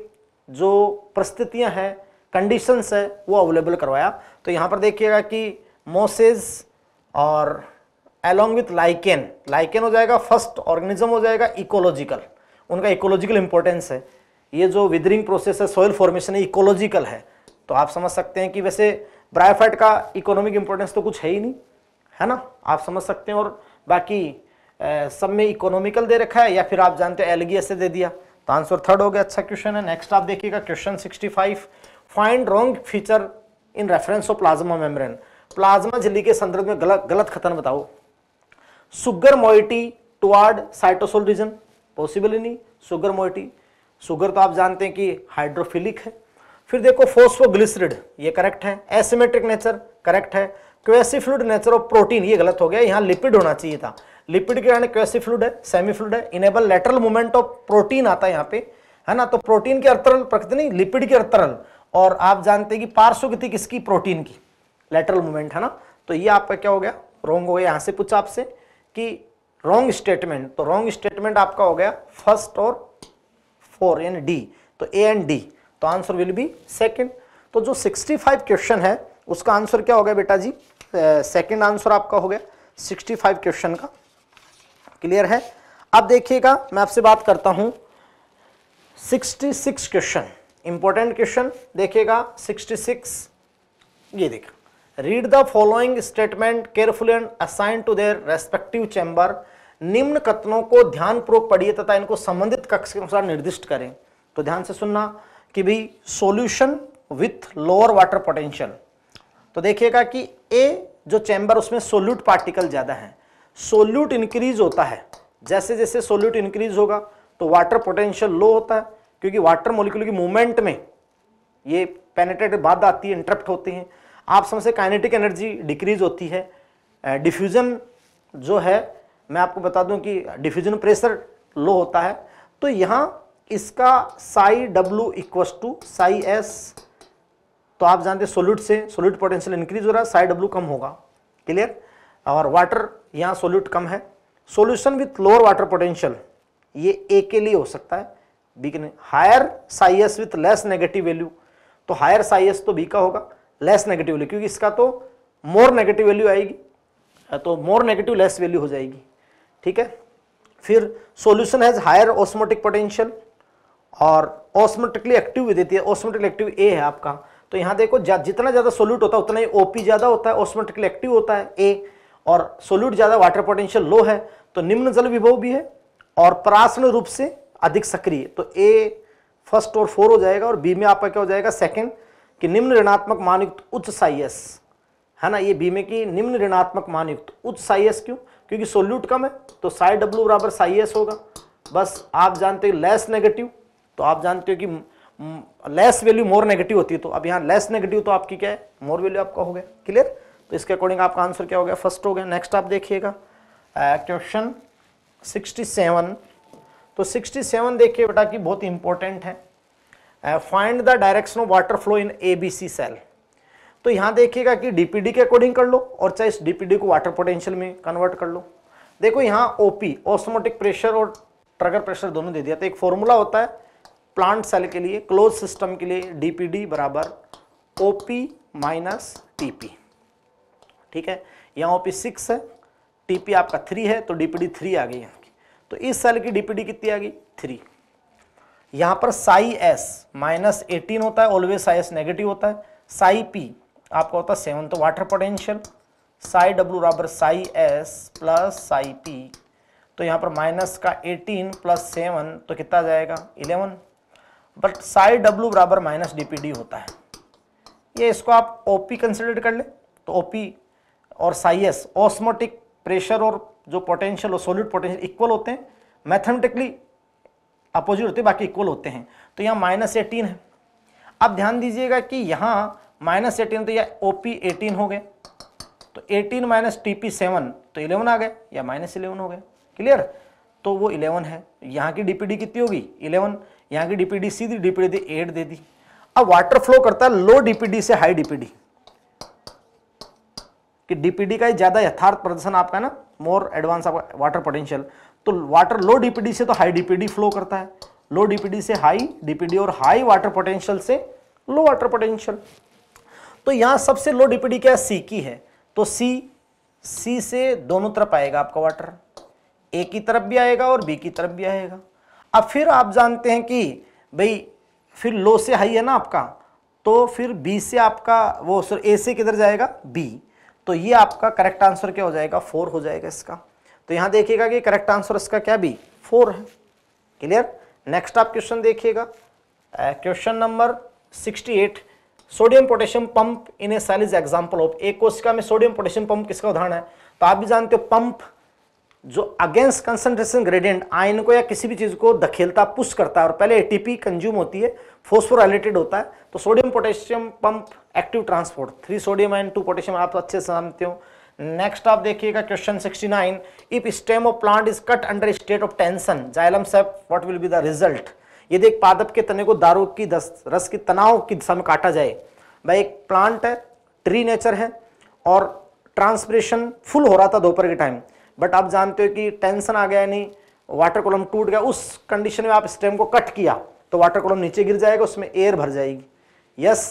जो परिस्थितियां हैं कंडीशंस है वो अवेलेबल करवाया तो यहाँ पर देखिएगा कि मोसेज और एलोंग विथ लाइकेन लाइकेन हो जाएगा फर्स्ट ऑर्गेनिज्म हो जाएगा इकोलॉजिकल उनका इकोलॉजिकल इंपॉर्टेंस है ये जो विदरिंग प्रोसेस है सॉइल फॉर्मेशन है इकोलॉजिकल है तो आप समझ सकते हैं कि वैसे ब्रायफाइट का इकोनॉमिक इंपॉर्टेंस तो कुछ है ही नहीं है ना आप समझ सकते हैं और बाकी ए, सब में इकोनॉमिकल दे रखा है या फिर आप जानते हैं एलगी ऐसे दे दिया तो आंसर थर्ड हो गया अच्छा क्वेश्चन है नेक्स्ट आप देखिएगा question sixty five find wrong feature in reference of plasma membrane plasma झिल्ली के संदर्भ में गलत गलत खतन बताओ sugar moiety toward cytosol region possible ही नहीं सुगर मोइटी सुगर तो आप जानते हैं कि हाइड्रोफिलिक है फिर देखो फोस्फोग्लिसरिड ये करेक्ट है एसिमेट्रिक नेचर करेक्ट है quasi fluid nature of protein ये गलत हो गया यहाँ लिपिड होना चाहिए था लिपिड के कारण क्वेसी फ्लूड है सेमी फ्लूड है enable lateral movement of protein आता है यहाँ पे है ना तो प्रोटीन की अर्तरल प्रकृति नहीं लिपिड की अर्तरल और आप जानते हैं कि पार्श्वगति किसकी प्रोटीन की लेटरल मूवमेंट है ना तो ये आपका क्या हो गया रॉन्ग हो गया यहाँ से पूछा आपसे कि रॉन्ग स्टेटमेंट तो रॉन्ग स्टेटमेंट आपका हो गया फर्स्ट और फोर यानी डी तो ए एंड डी तो आंसर विल बी सेकेंड तो जो 65 क्वेश्चन है उसका आंसर क्या हो गया बेटा जी सेकेंड uh, आंसर आपका हो गया 65 क्वेश्चन का क्लियर है अब देखिएगा मैं आपसे बात करता हूँ 66 क्वेश्चन इंपॉर्टेंट क्वेश्चन देखिएगा 66 ये देखा read the following statement careful and assign to their respective chamber निम्न कथनों को ध्यानपूर्वक पढ़िए तथा इनको संबंधित कक्ष के अनुसार निर्दिष्ट करें तो ध्यान से सुनना कि भाई solution with lower water potential तो देखिएगा कि ए जो चैम्बर उसमें सोल्यूट पार्टिकल ज़्यादा है सोल्यूट इंक्रीज होता है जैसे जैसे सोल्यूट इंक्रीज होगा तो वाटर पोटेंशियल लो होता है क्योंकि वाटर मोलिकुल की मूवमेंट में ये पेनेटेड बाद आती है इंटरप्ट होती हैं आप समझे काइनेटिक एनर्जी डिक्रीज होती है डिफ्यूज़न जो है मैं आपको बता दूं कि डिफ्यूज़न प्रेशर लो होता है तो यहाँ इसका psi W equals to psi S तो आप जानते हैं सोल्यूट से सोल्यूट पोटेंशियल इंक्रीज हो रहा है साई डब्ल्यू कम होगा क्लियर और वाटर यहाँ सोल्यूट कम है solution with lower water potential ये ए के लिए हो सकता है बी के नहीं higher psi S with less negative value तो हायर साइएस तो बी का होगा लेस नेगेटिव वैल्यू क्योंकि इसका तो मोर नेगेटिव वैल्यू आएगी तो मोर नेगेटिव लेस वैल्यू हो जाएगी ठीक है फिर solution has higher osmotic potential और ऑस्मेटिकली एक्टिव भी देती है ऑस्मेटिकली एक्टिव ए है आपका तो यहाँ देखो जितना ज़्यादा सोल्यूट होता है उतना ही ओपी ज़्यादा होता है ऑस्मेटिकली एक्टिव होता है ए और सोल्यूट ज़्यादा वाटर पोटेंशियल लो है तो निम्न जल विभव भी है और परासण रूप से अधिक सक्रिय तो ए फर्स्ट और फोर हो जाएगा और बी में आपका क्या हो जाएगा सेकेंड कि निम्न ऋणात्मक मानयुक्त उच्च साइएस है ना ये बी में की निम्न ऋणात्मक मानयुक्त उच्च साइएस क्यों क्योंकि सोल्यूट कम है तो साई डब्ल्यू बराबर साइस होगा बस आप जानते हैं लेस नेगेटिव तो आप जानते हो कि लेस वैल्यू मोर नेगेटिव होती है तो अब यहाँ लेस नेगेटिव तो आपकी क्या है मोर वैल्यू आपका हो गया क्लियर तो इसके अकॉर्डिंग आपका आंसर क्या हो गया फर्स्ट हो गया नेक्स्ट आप देखिएगा क्वेश्चन सिक्सटी सेवन तो सिक्सटी सेवन देखिए बेटा कि बहुत इंपॉर्टेंट है find the direction of water flow in A B C cell तो यहाँ देखिएगा कि डी के अकॉर्डिंग कर लो और चाहे इस डी को वाटर पोटेंशियल में कन्वर्ट कर लो देखो यहाँ ओपी ऑस्मोटिक प्रेशर और ट्रगर प्रेशर दोनों दे दिया तो एक फॉर्मूला होता है प्लांट सेल के लिए क्लोज सिस्टम के लिए डीपीडी बराबर ओपी माइनस टीपी ठीक है यहाँ ओपी सिक्स है टीपी आपका थ्री है तो डीपीडी थ्री आ गई यहाँ की तो इस सेल की डीपीडी कितनी आ गई थ्री यहाँ पर साई एस माइनस एटीन होता है ऑलवेज साई एस नेगेटिव होता है साई पी आपका होता है सेवन तो वाटर पोटेंशियल साई डब्ल्यू बराबर psi S plus psi P तो यहाँ पर माइनस का एटीन प्लस सेवन तो कितना जाएगा इलेवन बट साई डब्ल्यू बराबर माइनस डी होता है ये इसको आप ओ पी कंसिडर कर ले तो ओ पी और साई एस ऑस्मोटिक प्रेशर और जो पोटेंशियल और सॉलिड पोटेंशियल इक्वल होते हैं मैथमेटिकली अपोजिट होते हैं बाकी इक्वल होते हैं तो यहाँ माइनस एटीन है अब ध्यान दीजिएगा कि यहाँ माइनस एटीन तो यह ओ पी एटीन हो गए तो eighteen minus T P seven तो इलेवन आ गए या माइनस इलेवन हो गए क्लियर तो वो इलेवन है यहाँ की डी पी डी कितनी होगी इलेवन यहाँ की डीपीडी सीधी डीपीडी दी एट दे दी अब वाटर फ्लो करता है लो डीपीडी से हाई डीपीडी कि डीपीडी का ज़्यादा यथार्थ प्रदर्शन आपका ना मोर एडवांस आपका वाटर पोटेंशियल तो वाटर लो डीपीडी से तो हाई डीपीडी फ्लो करता है लो डीपीडी से हाई डीपीडी और हाई वाटर पोटेंशियल से लो वाटर पोटेंशियल तो यहाँ सबसे लो डीपीडी क्या सी की है तो सी सी से दोनों तरफ आएगा आपका वाटर ए की तरफ भी आएगा और बी की तरफ भी आएगा अब फिर आप जानते हैं कि भाई फिर लो से हाई है ना आपका तो फिर बी से आपका वो सर ए से किधर जाएगा बी तो ये आपका करेक्ट आंसर क्या हो जाएगा फोर हो जाएगा इसका तो यहाँ देखिएगा कि करेक्ट आंसर इसका क्या बी फोर है क्लियर नेक्स्ट आप क्वेश्चन देखिएगा question number sixty eight sodium potassium pump in a cell example of एक कोशिका में सोडियम पोटेशियम पंप किसका उदाहरण है तो आप भी जानते हो पंप जो अगेंस्ट कंसंट्रेशन ग्रेडियंट आयन को या किसी भी चीज़ को धकेलता पुश करता है और पहले एटीपी कंज्यूम होती है फोस्फोराइलेटेड होता है तो sodium potassium pump active transport three sodium ion two potassium आप तो अच्छे से समझते हो नेक्स्ट आप देखिएगा question 69 if stem of plant is cut under state of tension xylem sap what will be the result यदि एक पादप के तने को दारू की दस, रस की तनाव की दिशा में काटा जाए भाई एक प्लांट है ट्री नेचर है और ट्रांसप्रेशन फुल हो रहा था दोपहर के टाइम बट आप जानते हो कि टेंशन आ गया नहीं वाटर कॉलम टूट गया उस कंडीशन में आप स्टेम को कट किया तो वाटर कॉलम नीचे गिर जाएगा उसमें एयर भर जाएगी यस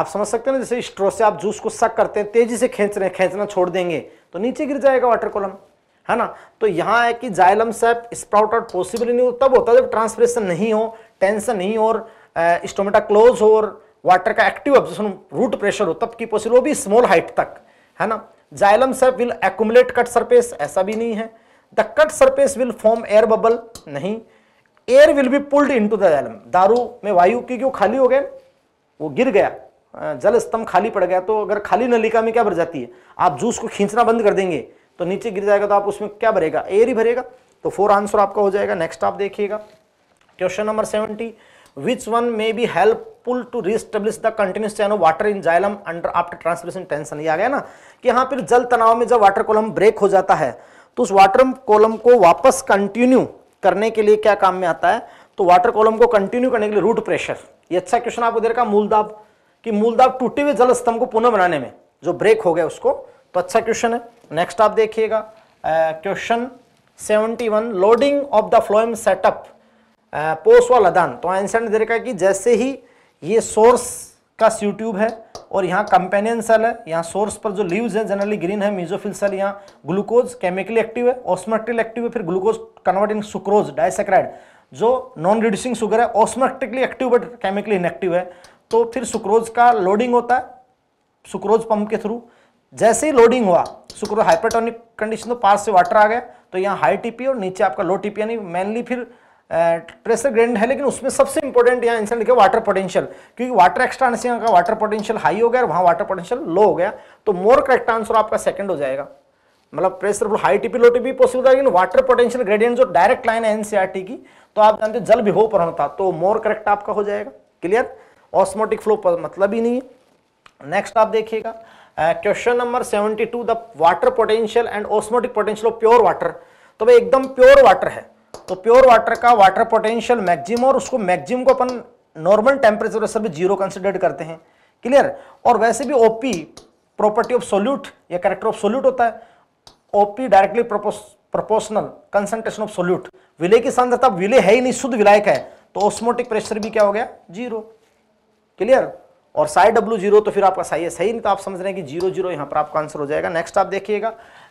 आप समझ सकते हैं ना जैसे स्ट्रो से आप जूस को सक करते हैं तेजी से खींच रहे हैं खींचना छोड़ देंगे तो नीचे गिर जाएगा वाटर कॉलम है ना तो यहाँ है कि xylem sap sprout out possible नहीं हो तब होता है जब ट्रांसप्रेशन नहीं हो टेंशन नहीं हो और स्टोमेटा क्लोज हो और वाटर का एक्टिव एब्जॉर्प्शन रूट प्रेशर हो तब की पॉसिबल वो भी स्मॉल हाइट तक है ना xylem sap will accumulate cut surface ऐसा भी नहीं है the cut surface will form air bubble नहीं air will be pulled into xylem दारू में वायु की क्यों खाली हो गए वो गिर गया जल स्तंभ खाली पड़ गया तो अगर खाली नलिका में क्या भर जाती है आप जूस को खींचना बंद कर देंगे तो नीचे गिर जाएगा तो आप उसमें क्या भरेगा एयर ही भरेगा तो फोर आंसर आपका हो जाएगा नेक्स्ट आप देखिएगा question number seventy which one may be helpful to reestablish the continuous channel of water in xylem under after transpiration tension ये आ गया ना कि यहाँ पर जल तनाव में जब वाटर कॉलम ब्रेक हो जाता है तो उस वाटर कॉलम को वापस कंटिन्यू करने के लिए क्या काम में आता है तो वाटर कॉलम को कंटिन्यू करने के लिए रूट प्रेशर ये अच्छा क्वेश्चन आपको दे रखा मूलदाब कि मूलदाब टूटे हुए जल स्तंभ को पुनः बनाने में जो ब्रेक हो गया उसको तो अच्छा क्वेश्चन है नेक्स्ट आप देखिएगा question seventy one loading of the phloem setup पोस व लदान तो आंसर ने दे रखा है कि जैसे ही ये सोर्स का सी ट्यूब है और यहाँ कंपेनियन सेल है यहाँ सोर्स पर जो लीव्स है जनरली ग्रीन है म्यूजोफिल सेल यहाँ ग्लूकोज केमिकली एक्टिव है ऑस्मेटिकली एक्टिव है फिर ग्लूकोज कन्वर्टिंग सुक्रोज डाइसेक्राइड जो नॉन रिड्यूसिंग शुगर है osmotically active but chemically inactive है तो फिर सुक्रोज का लोडिंग होता है सुक्रोज पंप के थ्रू जैसे ही लोडिंग हुआ सुक्रोज हाइपरटोनिक कंडीशन तो पास से वाटर आ गया तो यहाँ हाई टीपी और नीचे आपका लो टीपी यानी मेनली फिर प्रेशर ग्रेंड है लेकिन उसमें सबसे इंपॉर्टेंट यहाँ इंसान लिखे वाटर पोटेंशियल क्योंकि वाटर एक्सट्रांस यहाँ का वाटर पोटेंशियल हाई हो गया और वहाँ वाटर पोटेंशियल लो हो गया तो मोर करेक्ट आंसर आपका सेकंड हो जाएगा मतलब pressure high TP low TP possible था लेकिन वाटर पोटेंशियल ग्रेडियंट जो डायरेक्ट लाइन है एनसीआरटी e की तो आप जानते हो जल विभो होता तो मोर करेक्ट आपका हो जाएगा क्लियर ऑस्मोटिक फ्लो पर मतलब ही नहीं है नेक्स्ट आप देखिएगा question number seventy two the water potential and osmotic potential of pure water तो भाई एकदम प्योर वाटर है तो प्योर वाटर का वाटर पोटेंशियल मैक्सिमम और उसको मैक्सिमम को अपन नॉर्मल टेम्परेचर भी जीरो कंसिडर करते हैं क्लियर और वैसे भी ओपी प्रॉपर्टी ऑफ सोल्यूट या करेक्टर ऑफ सोल्यूट होता है OP directly proportional concentration of solute विले की सांद्रता विले है ही नहीं शुद्ध विलायक है तो ऑस्मोटिक प्रेशर भी क्या हो गया जीरो क्लियर और साई डब्ल्यू जीरो तो फिर आपका सही है सही नहीं तो आप समझ रहे हैं कि जीरो जीरो यहां पर आपका आंसर हो जाएगा नेक्स्ट आप देखिएगा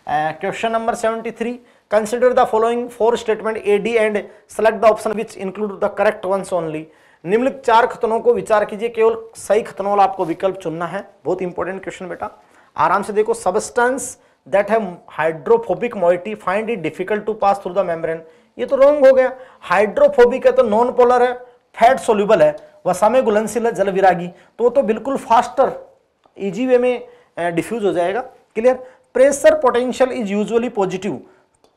question number seventy three consider the following four statement ad and select the option which include the correct ones only निम्नलिखित चार खतनों को विचार कीजिए केवल सही खतनों वाला आपको विकल्प चुनना है बहुत इंपॉर्टेंट क्वेश्चन बेटा आराम से देखो सबस्टेंस दैट है hydrophobic moiety find it difficult to pass through the membrane ये तो रॉन्ग हो गया हाइड्रोफोबिक है तो नॉन पोलर है फैट सोल्यूबल है वह समय घुलनशील है जल विरागी तो वो तो बिल्कुल फास्टर इजी वे में डिफ्यूज हो जाएगा clear pressure potential is usually positive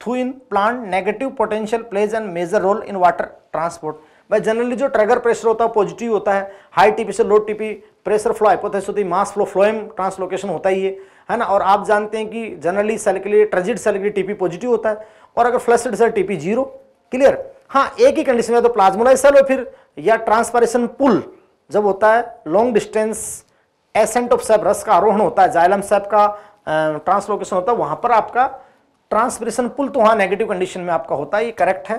through plant negative potential plays and major role in water transport भाई जनरली जो ट्रगर प्रेशर होता है पॉजिटिव होता है हाई टीपी से low TP pressure flow hypothesis होती मास फ्लो फ्लोएम ट्रांसलोकेशन होता ही है है ना और आप जानते हैं कि जनरली सेल के लिए ट्रेजिड सेल के लिए टीपी पॉजिटिव होता है और अगर flaccid cell TP zero clear हाँ एक ही कंडीशन तो में तो प्लाज्मोलाइज सेल और फिर या ट्रांसपारेशन पुल जब होता है long distance ascent of sap रस का आरोहण होता है जायलम सेप का ट्रांसलोकेशन होता है वहाँ पर आपका ट्रांसप्रेशन पुल तो हाँ नेगेटिव कंडीशन में आपका होता है ये करेक्ट है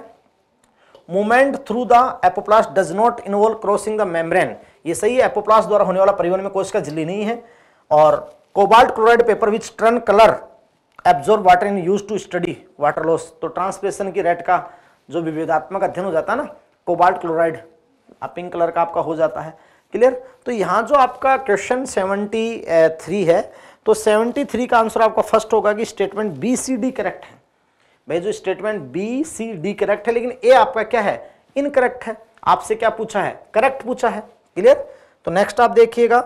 movement through the apoplast does not involve crossing the membrane ये सही है एपोप्लास्ट द्वारा होने वाला परिवहन में कोशिका झिल्ली नहीं है और cobalt chloride paper which turn colour absorb water in use to study water loss तो ट्रांसप्रेशन की रेट का जो विभेदात्मक अध्ययन हो जाता है ना कोबाल्ट क्लोराइड पिंक कलर का आपका हो जाता है क्लियर तो यहाँ जो आपका क्वेश्चन सेवेंटी थ्री है तो 73 का आंसर आपका फर्स्ट होगा कि statement B C D correct है भाई जो statement B C D correct है लेकिन ए आपका क्या है इनकरेक्ट है आपसे क्या पूछा है करेक्ट पूछा है क्लियर तो नेक्स्ट आप देखिएगा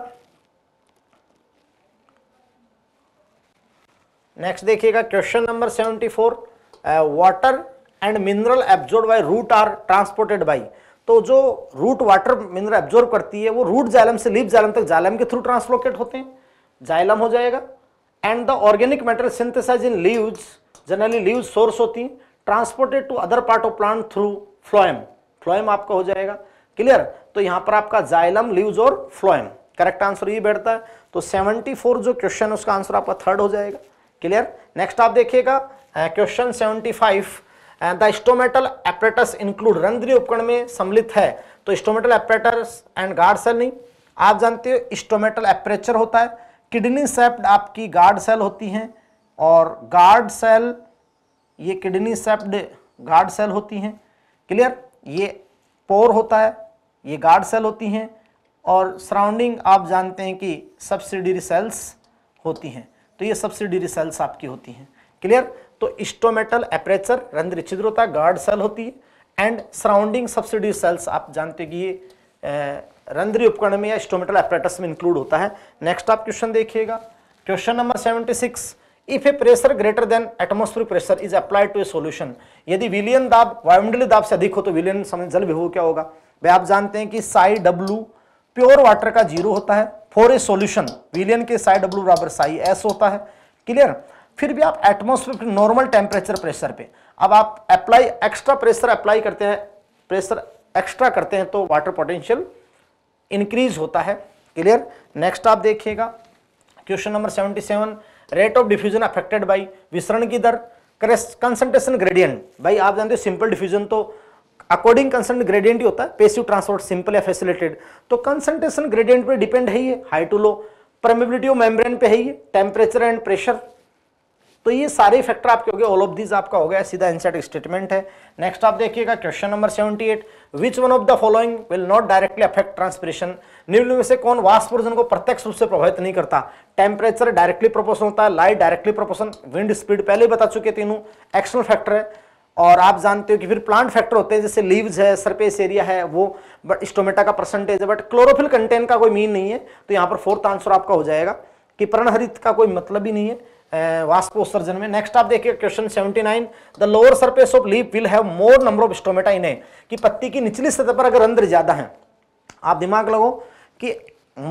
नेक्स्ट देखिएगा question number 74 water and mineral absorbed by root are transported by तो जो रूट वाटर मिनरल एब्जॉर्ब करती है वो रूट जालम से लीप जालम तक जालम के थ्रू ट्रांसलोकेट होते हैं जाइलम हो जाएगा and the organic matter synthesize in leaves generally leaves source होती हैं transported to other part of plant through phloem phloem आपका हो जाएगा क्लियर तो यहां पर आपका जाइलम लीव्स और फ्लोएम करेक्ट आंसर ये बैठता है तो 74 जो क्वेश्चन उसका आंसर आपका थर्ड हो जाएगा क्लियर नेक्स्ट आप देखिएगा question seventy five the stomatal apparatus include रंध्री उपकरण में सम्मिलित है तो stomatal apparatus and guard cell नहीं आप जानते हो स्टोमेटल एपरेचर होता है किडनी सेप्ड आपकी गार्ड सेल होती हैं और गार्ड सेल ये किडनी सेप्ड गार्ड सेल होती हैं क्लियर ये पोर होता है ये गार्ड सेल होती हैं और सराउंडिंग आप जानते हैं कि सब्सिडरी सेल्स होती हैं तो ये सब्सिडरी सेल्स आपकी होती हैं क्लियर तो इस्टोमेटल एपरेचर रंध्र छिद्र होता है गार्ड सेल होती है एंड सराउंडिंग सब्सिडरी सेल्स आप जानते हैं कि ये रंध्री उपकरण में या स्टोमेटल एपरेटस में इंक्लूड होता है नेक्स्ट आप क्वेश्चन देखिएगा question number seventy six if a pressure greater than atmospheric pressure is applied to a solution यदि विलियन दाब वायुमंडलीय दाब से अधिक हो तो विलियन समझ जल विभव क्या होगा वह आप जानते हैं कि साई डब्लू प्योर वाटर का जीरो होता है फॉर ए सोल्यूशन विलियन के साई डब्लू बराबर साई एस होता है क्लियर फिर भी आप एटमोस्फेरिक नॉर्मल टेम्परेचर प्रेशर पे अब आप अप्लाई एक्स्ट्रा प्रेशर अप्लाई करते हैं प्रेशर एक्स्ट्रा करते हैं तो वाटर पोटेंशियल इंक्रीज होता है क्लियर नेक्स्ट आप देखिएगा question number seventy seven rate of diffusion affected by विसरण की दर कंसंट्रेशन ग्रेडियंट भाई आप जानते हो सिंपल डिफ्यूजन तो अकॉर्डिंग कंसंट ग्रेडियंट ही होता है पेसिव ट्रांसपोर्ट सिंपल या फैसिलिटेड तो कंसंट्रेशन ग्रेडियंट पर डिपेंड है ये high to low permeability of membrane पे है ये टेम्परेचर एंड प्रेशर तो ये सारे फैक्टर आपके हो गए ऑल ऑफ दिस आपका हो गया सीधा आंसर स्टेटमेंट है नेक्स्ट आप देखिएगा question number 78 which one of the following will not directly affect transpiration निम्न में से कौन वास्पोर्जन को प्रत्यक्ष रूप से प्रभावित नहीं करता टेम्परेचर डायरेक्टली प्रपोशन होता है light directly proportion wind speed पहले ही बता चुके तीनों एक्सनल फैक्टर है और आप जानते हो कि फिर प्लांट फैक्टर होते हैं जैसे लीव्स है सरफेस एरिया है वो बट स्टोमेटा का परसेंटेज है बट क्लोरोफिल कंटेंट का कोई मीन नहीं है तो यहाँ पर फोर्थ आंसर आपका हो जाएगा कि प्रणहरित का कोई मतलब ही नहीं है वाष्पोत्सर्जन में नेक्स्ट आप देखिए question 79 the lower surface of leaf will have more number of stomata in a कि पत्ती की निचली सतह पर अगर रंध्र ज़्यादा है आप दिमाग लगो कि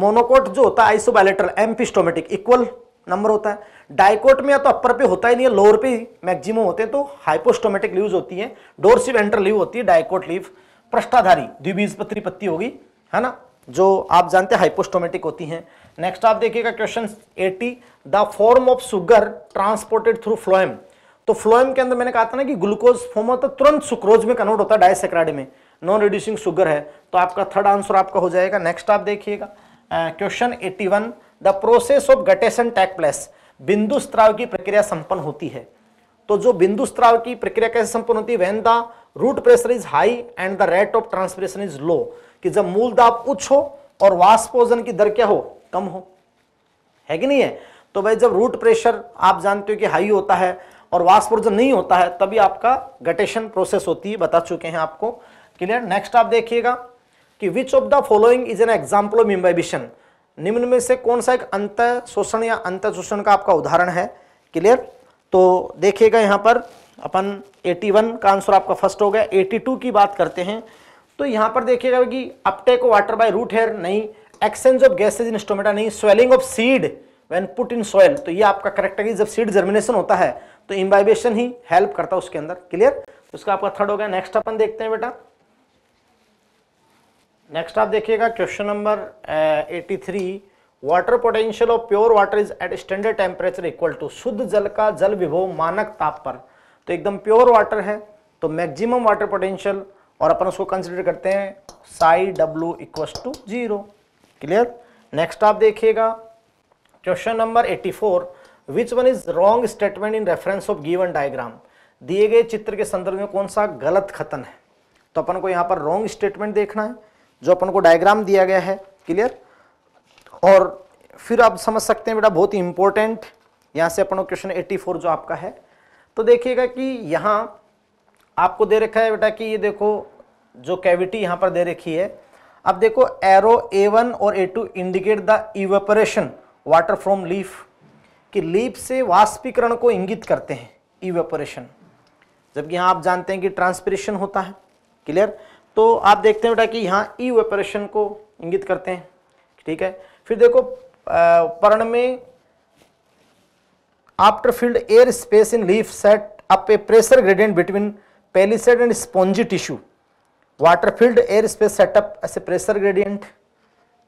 मोनोकोट जो होता है आइसोबायलेटरल एम्फिस्टोमेटिक इक्वल नंबर होता है डाइकोट में या तो अपर पे होता ही नहीं है लोअर पे मैक्सिमम होते हैं तो हाइपोस्टोमेटिक लीव होती है डोरसिव एंटर लीव होती है डाइकोट लीव प्रष्टाधारी द्विबीज पत्ती होगी है ना जो आप जानते हैं हाइपोस्टोमेटिक होती हैं नेक्स्ट आप देखिएगा question 80 the form of sugar transported through phloem तो फ्लोएम के अंदर मैंने कहा था ना कि ग्लूकोज फॉर्म होता है तुरंत सुक्रोज में कन्वर्ट होता है डायसेक्राइड में नॉन रिड्यूसिंग शुगर है तो आपका थर्ड आंसर आपका हो जाएगा नेक्स्ट आप देखिएगा question eighty one the process of guttation take place बिंदु स्त्राव की प्रक्रिया संपन्न होती है तो जो बिंदु स्त्राव की प्रक्रिया कैसे संपन्न होती है when the root pressure is high and the rate of transpiration is low कि जब मूल दाब उच्च हो और वाष्पोजन की दर क्या हो कम हो है कि नहीं है तो भाई जब रूट प्रेशर आप जानते हो कि हाई होता है और वाष्प ऊर्जा नहीं होता है तभी आपका गटेशन प्रोसेस होती है बता चुके हैं आपको क्लियर नेक्स्ट आप देखिएगा कि which of the following is an example of imbibition निम्न में से कौन सा एक अंत शोषण या अंत शोषण का आपका उदाहरण है क्लियर तो देखिएगा यहाँ पर अपन 81 का आंसर आपका फर्स्ट हो गया 82 की बात करते हैं तो यहाँ पर देखिएगा कि uptake water by root hair नहीं exchange of gases in stomata नहीं swelling of seed when put in soil तो ये आपका करेक्ट है जब सीड जर्मिनेशन होता है तो इम्बाइबेशन ही हेल्प करता है उसके अंदर क्लियर तो उसका आपका थर्ड हो गया नेक्स्ट अपन देखते हैं बेटा नेक्स्ट आप देखिएगा question number eighty three water potential of pure water is at standard temperature equal to शुद्ध जल का जल विभव मानक ताप पर तो एकदम प्योर वाटर है तो मैक्सिमम वाटर पोटेंशियल और अपन उसको कंसिडर करते हैं psi W equals to zero clear next आप देखिएगा question number 84 which one is wrong statement in reference of given diagram दिए गए चित्र के संदर्भ में कौन सा गलत कथन है तो अपन को यहां पर रॉन्ग स्टेटमेंट देखना है जो अपन को डायग्राम दिया गया है क्लियर और फिर आप समझ सकते हैं बेटा बहुत ही इंपॉर्टेंट यहां से अपन को क्वेश्चन 84 जो आपका है तो देखिएगा कि यहाँ आपको दे रखा है बेटा कि ये देखो जो कैविटी यहां पर दे रखी है अब देखो एरो ए वन और A two indicate the evaporation water from leaf कि लीफ से वाष्पीकरण को इंगित करते हैं इवेपोरेशन जबकि यहां आप जानते हैं कि ट्रांसपरेशन होता है क्लियर तो आप देखते हैं बेटा कि यहां इवेपोरेशन को इंगित करते हैं ठीक है फिर देखो पर्ण में after filled air space in leaf set up a pressure gradient between palisade and spongy tissue water filled air space setup ऐसे प्रेशर ग्रेडियंट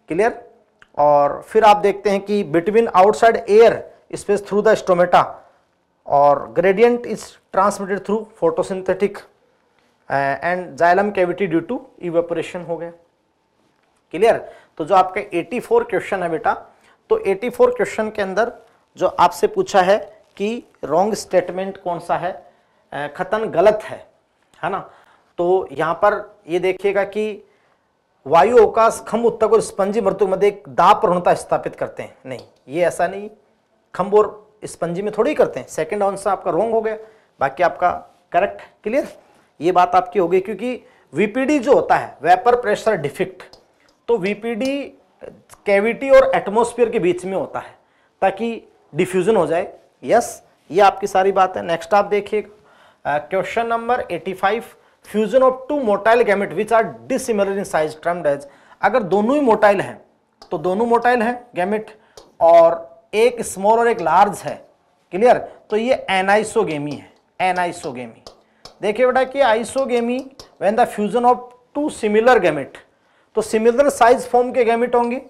क्लियर और फिर आप देखते हैं कि between outside air space through the stomata और gradient is transmitted through photosynthetic and xylem cavity due to evaporation हो गया क्लियर तो जो आपका 84 क्वेश्चन है बेटा तो 84 क्वेश्चन के अंदर जो आपसे पूछा है कि रॉन्ग स्टेटमेंट कौन सा है eh, खतन गलत है है ना तो यहाँ पर ये देखिएगा कि वायु अवकाश खम्भ उत्तक और स्पंजी मृत्यु मध्य एक दाब प्रवणता स्थापित करते हैं नहीं ये ऐसा नहीं खम्भ और स्पंजी में थोड़ी करते हैं सेकंड आंसर आपका रॉन्ग हो गया बाकी आपका करेक्ट क्लियर ये बात आपकी हो गई क्योंकि वीपीडी जो होता है वेपर प्रेशर डिफिक्ट तो वीपीडी कैविटी और एटमोस्फेयर के बीच में होता है ताकि डिफ्यूजन हो जाए यस ये आपकी सारी बात है नेक्स्ट आप देखिएगा question number 85 fusion of two motile gamete which are dissimilar in size termed as अगर दोनों ही मोटाइल हैं तो दोनों मोटाइल हैं गैमेट और एक स्मॉल और एक लार्ज है क्लियर तो ये एनाइसोगेमी है एनाइसोगेमी देखिए बेटा कि isogamy when the fusion of two similar gamete तो सिमिलर साइज फॉर्म के गैमेट होंगे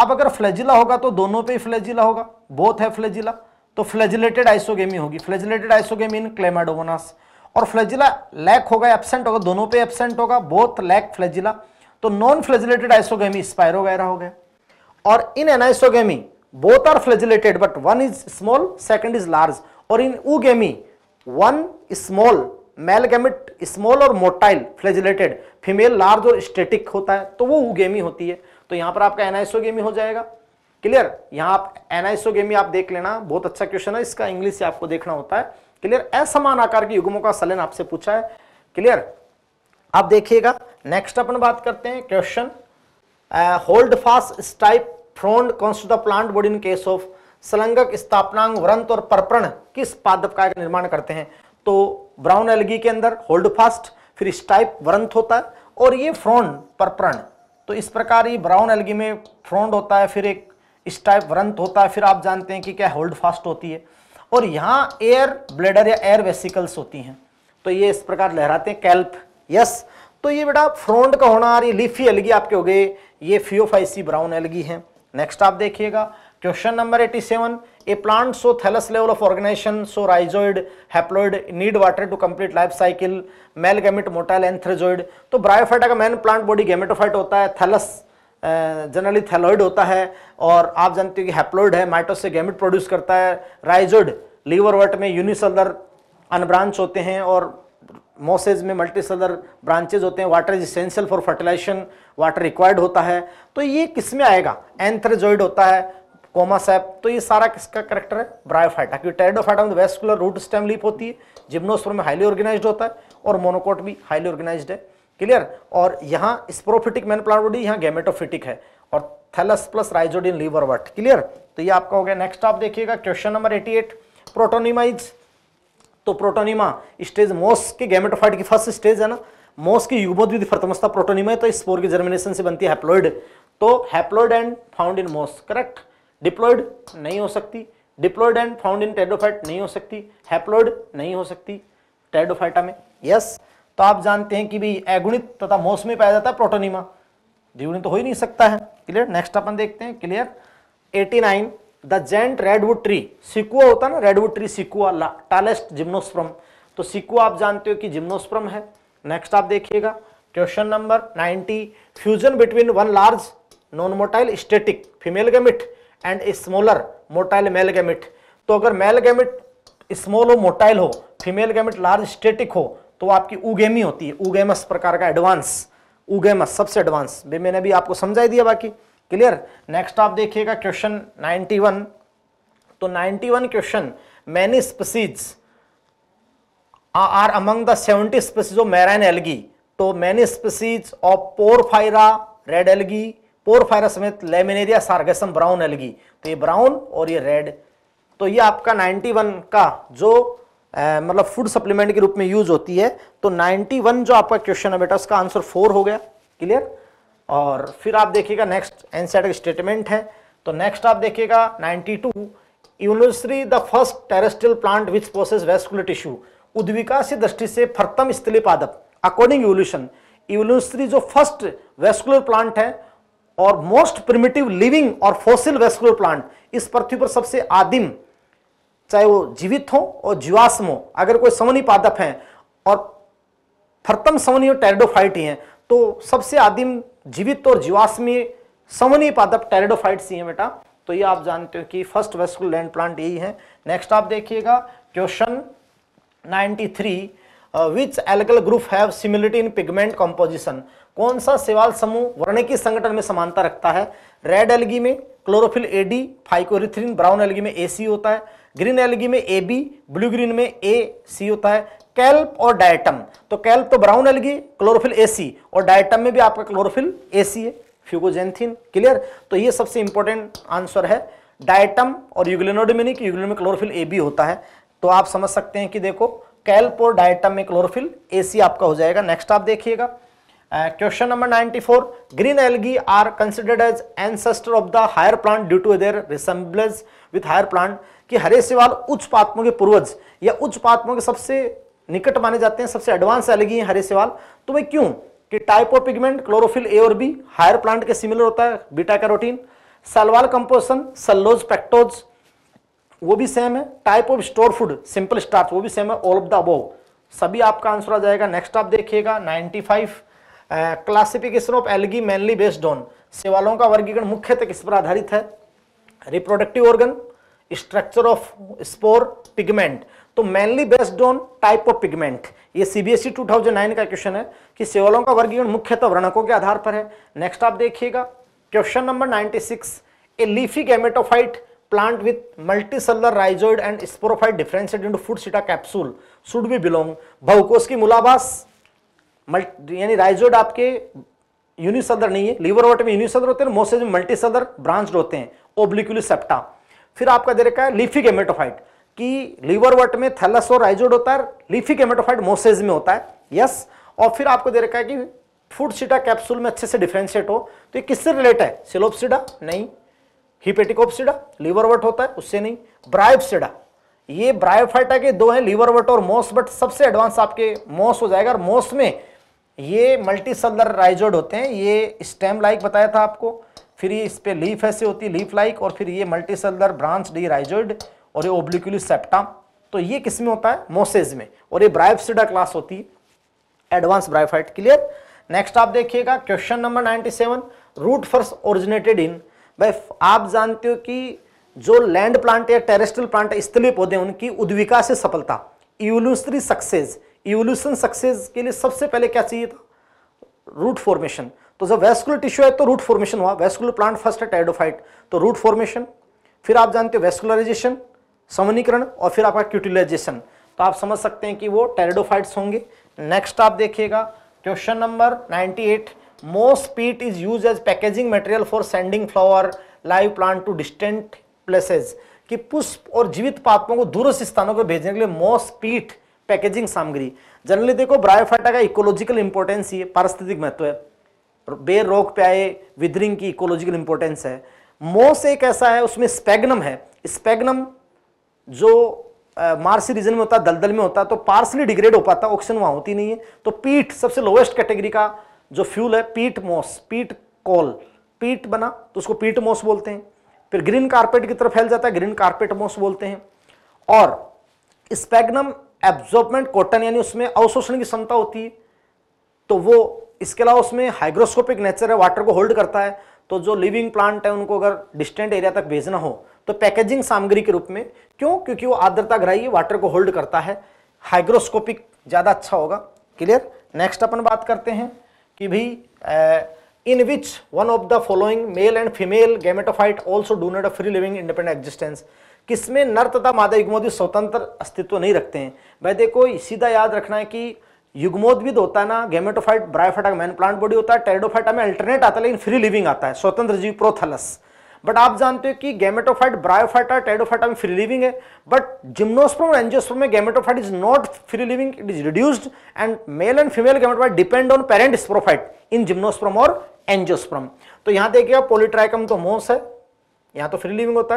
अब अगर फ्लैजिला होगा तो दोनों पे ही फ्लैजिला होगा बोथ है फ्लैजिला तो फ्लैजिलेटेड आइसोगेमी होगी फ्लैजिलेटेड आइसोगेमी इन क्लेमाडोमोनास और फ्लैजिला लैक होगा एबसेंट होगा दोनों पे एबसेंट होगा बोथ लैक फ्लैजिला तो नॉन फ्लैजिलेटेड आइसोगेमी स्पायरोगैरा हो गए और in anisogamy both are flagellated but one is small second is large और in oogamy one small male gamete small और मोटाइल फ्लैजिलेटेड फीमेल लार्ज और static होता है तो वो उगेमी होती है तो यहां पर आपका एनाइसोगेमी हो जाएगा क्लियर यहां आप एनाइसोगेमी आप देख लेना बहुत अच्छा क्वेश्चन है इसका इंग्लिश से आपको देखना होता है क्लियर असमान आकार के युग्मों का सलन आपसे पूछा है क्लियर आप देखिएगा नेक्स्ट अपन बात करते हैं question hold fast stipe frond constitute the plant body in case of सलंगक स्थापनांग व्रंत और परप्रण किस पादप का निर्माण करते हैं तो ब्राउन एलगी के अंदर होल्ड फास्ट फिर स्टाइप व्रंत होता है और ये फ्रोंड परप्रण तो इस प्रकार ये ब्राउन एलगी में फ्रोन्ड होता है फिर एक स्टाइप व्रंत होता है फिर आप जानते हैं कि क्या होल्ड फास्ट होती है और यहां एयर ब्लेडर या एयर वेसिकल्स होती हैं तो ये इस प्रकार लहराते हैं कैल्प यस तो ये बेटा फ्रोंड का होना ये लीफी एलगी आपके हो गए ये फ्योफाइसी ब्राउन एलगी है नेक्स्ट आप देखिएगा question number 87 a plant so thallus level of organisation so rhizoid haploid need water to complete life cycle male gamete motile antherozoid तो ब्रायोफाइटा का मेन प्लांट बॉडी गैमेटोफाइट होता है thallus generally thalloid होता है और आप जानते हो कि हैप्लोइड है माइटोस से गैमिट प्रोड्यूस करता है राइजोड लीवर वर्ट में यूनिसलर अनब्रांच होते हैं और मोसेज में मल्टी ब्रांचेज होते हैं water is essential for fertilisation water required होता है तो ये किस में आएगा एंथ्रेजोइड होता है कोमासैप तो ये सारा किसका करेक्टर है ब्रायोफाइटा क्योंकि टेरिडोफाइटा में वेस्कुलर रूट स्टेम लीप होती है जिम्नोस्पर में हाईली ऑर्गेनाइज्ड होता है और मोनोकोट भी हाईली ऑर्गेनाइज्ड है क्लियर और यहाँ स्प्रोफिटिक मैन प्लांट बॉडी यहाँ गेमेटोफिटिक है और thallus plus rhizoid liverwort clear तो ये आपका हो गया नेक्स्ट आप देखिएगा क्वेश्चन नंबर 88 प्रोटोनिमा इज तो प्रोटोनिमा स्टेज मोस के गेमेटोफाइट की फर्स्ट स्टेज है ना मोस की युगमोद विधि प्रथमस्था प्रोटोनिमा है तो इस स्पोर की जर्मिनेशन से बनती है हैप्लोइड तो हैप्लोइड एंड फाउंड इन मोस करेक्ट डिप्लोइड नहीं हो सकती diploid and found in pteridophyte नहीं हो सकती हैप्लोइड नहीं हो सकती टेडोफाइटा में यस yes. तो आप जानते हैं कि भाई एगुणित तथा मौसमी पाया जाता है प्रोटोनिमा द्विगुणित तो हो ही नहीं सकता है क्लियर नेक्स्ट अपन देखते हैं clear 89 the giant redwood tree sequoia होता है ना redwood tree sequoia tallest gymnosperm तो सिकुआ आप जानते हो कि जिम्नोस्प्रम है नेक्स्ट आप देखिएगा question number 90 fusion between one large non motile static female gamete and smaller motile male gamete तो अगर मेल गैमिट स्मॉल हो मोटाइल हो फीमेल गैमिट लार्ज स्टेटिक हो तो आपकी उगेमी होती है उगेमस प्रकार का एडवांस उगेमस सबसे एडवांस भी मैंने भी आपको समझाई दिया बाकी क्लियर नेक्स्ट आप देखिएगा क्वेश्चन 91 तो 91 question many species are among the 70 species of marine algae तो many species of Porphyra red algae Porphyra समेत लेमिनेरिया सार्गेसम ब्राउन एलगी तो ये ब्राउन और ये रेड तो ये आपका 91 का जो मतलब फूड सप्लीमेंट के रूप में यूज होती है तो 91 जो आपका क्वेश्चन है बेटा उसका आंसर फोर हो गया क्लियर और फिर आप देखिएगा नेक्स्ट एनसेट स्टेटमेंट है तो नेक्स्ट आप देखिएगा 92 टू यूनिवर्सरी the first terrestrial plant which process vascular tissue उद्विकास दृष्टि से फर्तम स्थली पादप अकॉर्डिंग यूल्यूशन यूनिवर्सरी जो फर्स्ट वेस्कुलर प्लांट है और मोस्ट प्रिमिटिव लिविंग और फोसिल वेस्कुलर प्लांट इस पृथ्वी पर सबसे आदिम चाहे वो जीवित हो और जीवाश्म हो अगर कोई समनी पादप है और फर्तम समनी और टेरिडोफाइट ही है तो सबसे आदिम जीवित और जीवाश्मी समनी पादप टेरिडोफाइट ही है बेटा तो ये आप जानते हो कि फर्स्ट वेस्कुलर लैंड प्लांट यही है नेक्स्ट आप देखिएगा question 93 which algal group have similarity in pigment composition कौन सा सेवाल समूह वर्ण की संगठन में समानता रखता है रेड एलगी में chlorophyll a d phycoerythrin brown algae में एसी होता है ग्रीन एलगी में ए बी ब्लू ग्रीन में ए सी होता है कैल्प और डायटम तो कैल्प तो brown algae chlorophyll a c और डायटम में भी आपका क्लोरोफिल ए सी है फ्यूगोजेंथिन क्लियर तो ये सबसे इंपॉर्टेंट आंसर है डायटम और यूग्लिनोड में नहीं कि में क्लोरोफिल ए बी होता है तो आप समझ सकते हैं कि देखो कैल्प और डायटम में क्लोरोफिल ए सी आपका हो जाएगा नेक्स्ट आप देखिएगा question number 94 green algae are considered as ancestor of the higher plant due to their resemblance with higher plant कि हरे सेवाल उच्च पात्मों के पूर्वज या उच्च पात्मों के सबसे निकट माने जाते हैं सबसे एडवांस अलग ही है हरे सेवाल तो भाई क्यों कि type of pigment chlorophyll a और बी हायर प्लांट के सिमिलर होता है beta carotene cell wall composition cellulose pectose वो भी सेम है type of store food simple starch वो भी सेम है ऑल ऑफ द अबोव सभी आपका आंसर आ जाएगा नेक्स्ट आप देखिएगा 95 five classification of algae mainly based on सेवालों का वर्गीकरण मुख्यतः किस पर आधारित है reproductive organ structure of spore pigment तो mainly based on type of pigment ये सीबीएसई 2009 e का क्वेश्चन है कि सेवलों का वर्गीकरण मुख्यतः वर्णकों के आधार पर है नेक्स्ट आप देखिएगा question number 96 a leafy gametophyte plant with multi multicellular rhizoid and sporophyte differentiate into foot seta capsule should be belong बहुकोश की मुलाबास यानी राइजोइड आपके यूनिसदर नहीं है लीवर वाटर में यूनिसदर होते हैं मोसेज में मल्टी सदर ब्रांच होते हैं ओब्लिकुली सेप्टा फिर आपका दे रखा है लीफी गेमेटोफाइट कि लीवरवर्ट में थैलस और राइजोड होता है लीफी गेमेटोफाइट मोसेज में होता है यस और फिर आपको दे रखा है कि फूड सीटा कैप्सूल में अच्छे से डिफ्रेंशिएट हो तो ये किससे रिलेट है सिलोपसीडा नहीं हिपेटिकोपसीडा लीवरवर्ट होता है उससे नहीं ब्रायोपसीडा ये ब्रायोफाइटा के दो हैं लीवरवर्ट और मोस बट सबसे एडवांस आपके मोस हो जाएगा और मोस में ये मल्टी सलर राइजोड होते हैं ये स्टेम लाइक बताया था आपको फिर ये इस पर लीफ ऐसे होती है लीफ लाइक और फिर ये multi cellular branched rhizoid और ये ओब्लिकुलू सेप्टा तो ये किस में होता है मोसेज में और ये ब्राइफसीडा क्लास होती है एडवांस ब्राइफाइट क्लियर नेक्स्ट आप देखिएगा question number seven root first originated in भाई आप जानते हो कि जो लैंड प्लांट या टेरेस्ट्रियल प्लांट स्थलीय पौधे उनकी उद्विका से सफलता इवोल्यूशनरी सक्सेस इवोल्यूशन सक्सेस के लिए सबसे पहले क्या चाहिए था रूट फॉर्मेशन तो जब वेस्कुलर टिश्यू है तो रूट फॉर्मेशन हुआ वेस्कुलर प्लांट फर्स्ट है टाइडोफाइट तो रूट फॉर्मेशन फिर आप जानते हो वेस्कुलराइजेशन समनीकरण और फिर आपका क्यूटिलाइजेशन तो आप समझ सकते हैं कि वो टेरिडोफाइट्स होंगे नेक्स्ट आप देखिएगा question number 98 most peat is use as packaging material for sending flower live plant to distant places कि पुष्प और जीवित पात्रों को दूरस्थ स्थानों पर भेजने के लिए मोस्ट पीट पैकेजिंग सामग्री जनरली देखो ब्रायोफाइटा का इकोलॉजिकल इंपॉर्टेंस ही है पारिस्थितिक महत्व है बेर रोक पे आए विदरिंग की इकोलॉजिकल इंपॉर्टेंस है मोस एक ऐसा है उसमें स्पेगनम है स्पेगनम जो मार्सी रीजन में होता दलदल में होता तो पार्सली डिग्रेड हो पाता ऑक्सीजन वहाँ होती नहीं है तो पीट सबसे लोवेस्ट कैटेगरी का जो फ्यूल है पीट मोस पीट कॉल पीट बना तो उसको पीट मोस बोलते हैं फिर ग्रीन कारपेट की तरफ फैल जाता है ग्रीन कारपेट मोस बोलते हैं और स्पेगनम एब्जॉर्बमेंट कॉटन यानी उसमें अवशोषण की क्षमता होती है तो वो इसके अलावा उसमें हाइग्रोस्कोपिक नेचर है वाटर को होल्ड करता है तो जो लिविंग प्लांट है उनको अगर डिस्टेंट एरिया तक भेजना हो तो पैकेजिंग सामग्री के रूप में क्यों क्योंकि वो आर्द्रता ग्राही वाटर को होल्ड करता है हाइग्रोस्कोपिक ज़्यादा अच्छा होगा क्लियर नेक्स्ट अपन बात करते हैं कि भाई in which one of the following male and female gametophyte also donate a free living independent existence किसमें नर तथा मादा युगमोदी स्वतंत्र अस्तित्व नहीं रखते हैं भाई देखो सीधा याद रखना है कि युग्मोद्भिद होता है ना गेमेटोफाइट ब्रायोफाइटा का मैन प्लांट बॉडी होता है टेरिडोफाइटा में अल्टरनेट आता है लेकिन फ्री लिविंग आता है स्वतंत्र जीव प्रोथलस बट आप जानते हो कि गेमेटोफाइट ब्रायोफाइटा टेरिडोफाइटा में फ्री लिविंग है बट जिम्नोस्प्रोम और एंजियोस्प्रोम में gametophyte is not free living it is reduced and male and female gametophyte depend on parent sporophyte in gymnosperm और एंजियोस्प्रोम तो यहां देखिएगा पोलिट्राइकम तो मोस है यहां तो फ्री लिविंग होता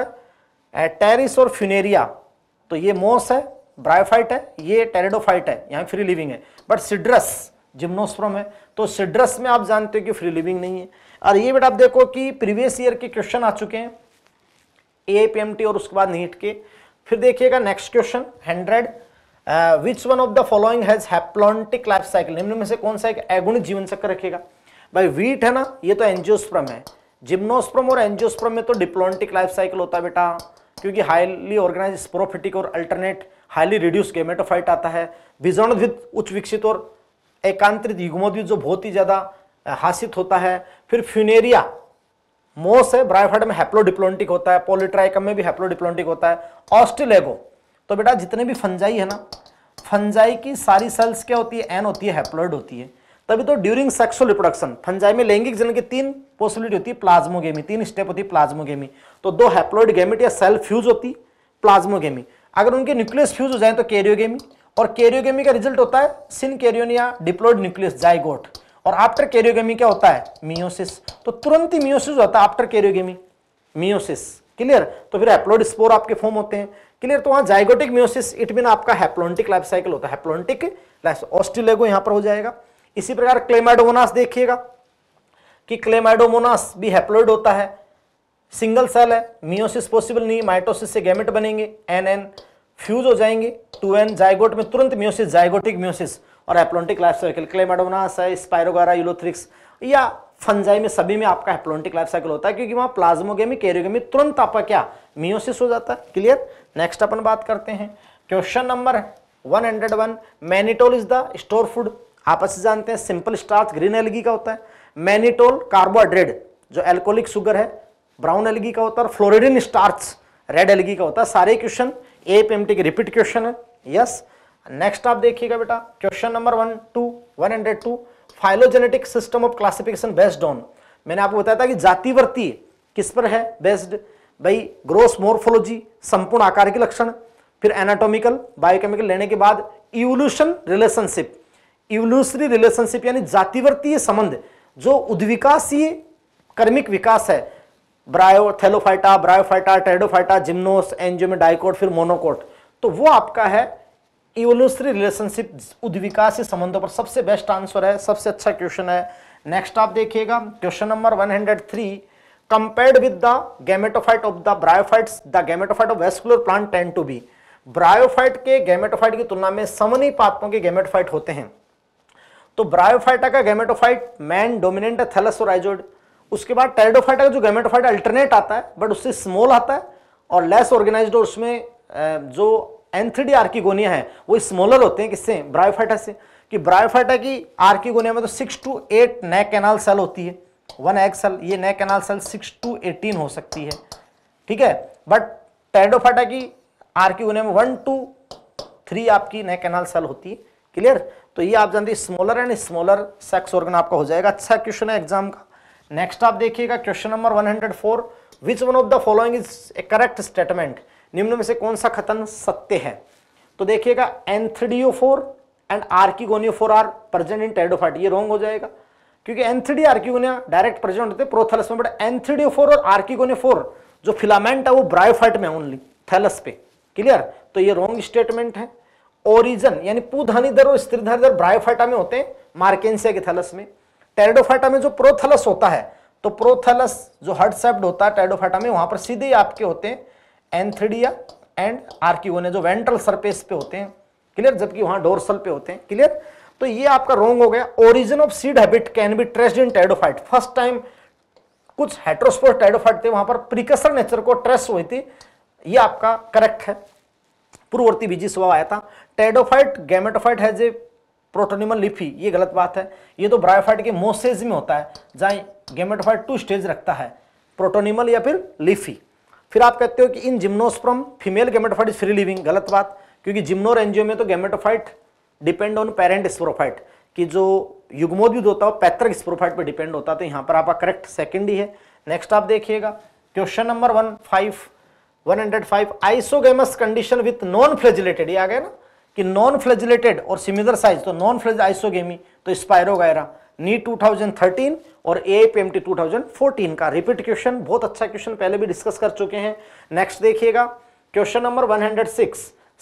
है टेरिस eh, और फ्यूनेरिया तो ये मोस है ब्रायोफाइट है ये टेरेडोफाइट है यहाँ फ्री लिविंग है बट सिड्रस जिम्नोस्प्रम है तो सिड्रस में आप जानते हो कि फ्री लिविंग नहीं है और ये बेटा आप देखो कि प्रीवियस ईयर के क्वेश्चन आ चुके हैं ए और उसके बाद नीट के फिर देखिएगा next question hundred which one of the following has haplontic life cycle निम्न में से कौन सा एक एगुणित जीवन चक्र रखेगा भाई वीट है ना ये तो एनजियोस्प्रम है जिम्नोस्प्रम और एनजियोस्प्रम में तो डिप्लॉन्टिक लाइफ साइकिल होता है बेटा क्योंकि हाईली ऑर्गेनाइज स्प्रोफिटिक और अल्टरनेट हाईली रिड्यूस गेमेटोफाइट आता है बीजाणुद्वित उच्च विकसित और एकांतरित युगमोद्वित जो बहुत ही ज़्यादा हासित होता है फिर फ्यूनेरिया मोस है ब्रायफाइड में हैप्लोडिप्लोन्टिक होता है पोलिट्राइकम में भी हैप्लोडिप्लोन्टिक होता है ऑस्टिलेगो तो बेटा जितने भी फंजाई है ना फंजाई की सारी सेल्स क्या होती है एन होती है हैप्लोइड होती है तभी तो ड्यूरिंग सेक्सुअल रिप्रोडक्शन फंजाई में लैंगिक जनन की तीन पॉसिबिलिटी होती है प्लाज्मोगेमी तीन स्टेप होती है प्लाज्मोगेमी तो दो हैप्लोइड गेमिट या सेल फ्यूज होती प्लाज्मोगेमी अगर उनके न्यूक्लियस फ्यूज हो जाए तो कैरियोगेमी और कैरियोगेमी का रिजल्ट होता है synkaryon diploid nucleus zygote और आफ्टर कैरियोगेमी क्या होता है मियोसिस तो तुरंत ही मियोसिस होता है आफ्टर कैरियोगेमी मियोसिस क्लियर तो फिर हैप्लोइड स्पोर आपके फॉर्म होते हैं क्लियर तो वहां जाइगोटिक मियोसिस इट मीन आपका हैप्लोन्टिक लाइफ साइकिल होता है हैप्लोन्टिक लाइफ ऑस्ट्रेलियागो यहां पर हो जाएगा इसी प्रकार क्लेमाइडोमोनास देखिएगा कि क्लेमाइडोमोनास भी हैप्लोइड होता है सिंगल सेल है मियोसिस पॉसिबल नहीं माइटोसिस से गैमेट बनेंगे एन एन फ्यूज हो जाएंगे टू एन जायगोट में तुरंत मियोसिस जायगोटिक म्योसिस और एप्लोन्टिक लाइफ साइकिल क्लेमाडोनास है स्पायरोगारा यूलोथ्रिक्स या फंजाई में सभी में आपका हेप्लोन्टिक लाइफ साइकिल होता है क्योंकि वहाँ प्लाज्मोगेमी कैरियोगेमी तुरंत आपका क्या मियोसिस हो जाता है क्लियर नेक्स्ट अपन बात करते हैं question number one hundred one mannitol is the store food आपस से जानते हैं सिंपल स्टार्च ग्रीन एलगी का होता है मैनिटोल कार्बोहाइड्रेट जो एल्कोलिक शुगर है ब्राउन एलगी का होता है फ्लोरिडिन स्टार्च रेड एलगी का होता है सारे क्वेश्चन ए पी के रिपीट क्वेश्चन है यस नेक्स्ट आप देखिएगा बेटा question number one two one hundred two phylogenetic system of classification based on मैंने आपको बताया था कि जातिवर्ती किस पर है बेस्ड भाई ग्रोस मोर्फोलॉजी संपूर्ण आकार के लक्षण फिर एनाटोमिकल बायोकेमिकल लेने के बाद इवोल्यूशन रिलेशनशिप इवोल्यूशनरी रिलेशनशिप यानी जातिवर्तीय संबंध जो उद्विकासीय कर्मिक विकास है bryo Bryophyta Pteridophyta gymnos angio dicot फिर मोनोकोट तो वो आपका है इवोल्यूशनरी रिलेशनशिप उद्विका से संबंधों पर सबसे बेस्ट आंसर है सबसे अच्छा क्वेश्चन है नेक्स्ट आप देखिएगा question number 103 compared with the gametophyte of the bryophytes the gametophyte of vascular plant tend to be bryophyte के गैमेटोफाइट की तुलना में समनी पात्रों के गैमेटोफाइट होते हैं तो ब्रायोफाइटा का गैमेटोफाइट मैन डोमिनेंट थैलस और उसके बाद टेरिडोफाइटा का जो गैमेटोफाइट अल्टरनेट आता है बट उससे स्मॉल आता है और लेस ऑर्गेनाइज और उसमें जो एंथ्रीडी आर्किगोनिया है वो स्मॉलर होते हैं किससे ब्रायोफाइटा से कि ब्रायोफाइटा की आर्किगोनिया में तो six to eight neck canal cell होती है वन एक्स सेल ये neck canal cell six to eighteen हो सकती है ठीक है बट टेरिडोफाइटा की आर्किगोनिया में वन टू थ्री आपकी नेक कैनाल सेल होती है क्लियर तो ये आप जानते हैं smaller and smaller sex organ आपका हो जाएगा अच्छा क्वेश्चन है एग्जाम का नेक्स्ट आप देखिएगा question number 104 hundred four which one of the following is a correct statement निम्न में से कौन सा कथन सत्य है तो देखिएगा antheridiophore and archegoniophore are present in pteridophyte ये रॉन्ग हो जाएगा क्योंकि एंथ्रीडी आर्किगोनिया डायरेक्ट प्रेजेंट होते प्रोथेलस में बट एंथ्रीडीओ फोर और आर्किगोनियो फोर जो फिलामेंट है वो ब्रायोफाइट में ओनली थैलस पे क्लियर तो ये रॉन्ग स्टेटमेंट है ओरिजन यानी पूधानी दर और स्त्रीधानी दर ब्रायोफाइटा में होते हैं मार्केंसिया के थैलस में टेरिडोफाइटा में जो प्रोथलस होता है तो प्रोथलस जो हर्ट सेप्ड होता है टेरिडोफाइटा में वहां पर सीधे आपके होते हैं एंथ्रीडिया एंड आर्क्यूगोने जो वेंट्रल सरफेस पे होते हैं क्लियर जबकि वहां डोरसल पे होते हैं क्लियर तो ये आपका रोंग हो गया origin of seed habit can be traced in pteridophyte first time कुछ हेट्रोस्पोर टेरिडोफाइट थे वहां पर प्रिकसर नेचर को ट्रेस हुई थी ये आपका करेक्ट है पूर्ववर्ती बीजी स्वभाव आया था pteridophyte gametophyte has a protonemal leafy ये गलत बात है ये तो ब्रायोफाइट के मोसेज में होता है जहाँ गेमेटोफाइट टू स्टेज रखता है प्रोटोनिमल या फिर लिफी फिर आप कहते हो कि in gymnosperm female gametophyte is free living गलत बात क्योंकि जिम्नोर एनजियो में तो gametophyte depend on parent sporophyte कि जो युग्मोद्युत होता है वो पैतृक स्प्रोफाइट पर डिपेंड होता है तो यहाँ पर आपका करेक्ट सेकेंड ही है नेक्स्ट आप देखिएगा question number one five one hundred five isogamous condition with non flagellated ये आ गया ना कि नॉन फ्लेजिलेटेड और सिमिलर साइज तो नॉन फ्लेज आइसोगेमी तो स्पायरोगायरा नी 2013 और ए पी एम 2014 का रिपीट क्वेश्चन बहुत अच्छा क्वेश्चन पहले भी डिस्कस कर चुके हैं नेक्स्ट देखिएगा question number 106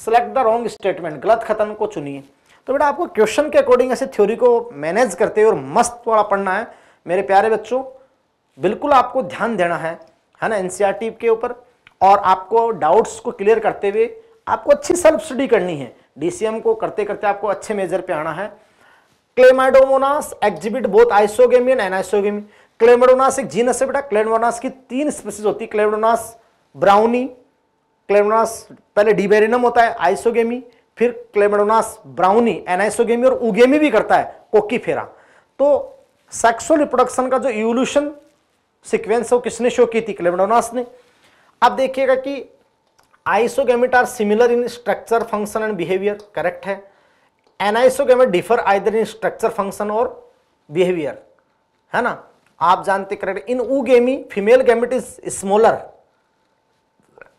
select the wrong statement गलत खतन को चुनिए तो बेटा आपको क्वेश्चन के अकॉर्डिंग ऐसे थ्योरी को मैनेज करते हुए और मस्त थोड़ा पढ़ना है मेरे प्यारे बच्चों बिल्कुल आपको ध्यान देना है है ना एनसीईआरटी e के ऊपर और आपको डाउट्स को क्लियर करते हुए आपको अच्छी सेल्फ स्टडी करनी है डीसीएम को करते करते आपको अच्छे मेजर पे आना है Chlamydomonas exhibit both isogamy and isogamy Chlamydomonas एक जीनस है बेटा क्लेमोनास की तीन स्पेसिस होती है क्लेमोनास ब्राउनी क्लेमोनास पहले डिबेरिनम होता है आइसोगेमी फिर क्लेमेडोनास ब्राउनी एनाइसोगेमी और उगेमी भी करता है कोकी फेरा तो सेक्सुअल रिप्रोडक्शन का जो इवोल्यूशन सिक्वेंस है वो किसने शो की थी क्लेमेडोनास ने अब देखिएगा कि isogamete are similar in structure function and behaviour correct है anisogamete differ either in structure function और बिहेवियर है ना आप जानते correct in oogamy female gamete is smaller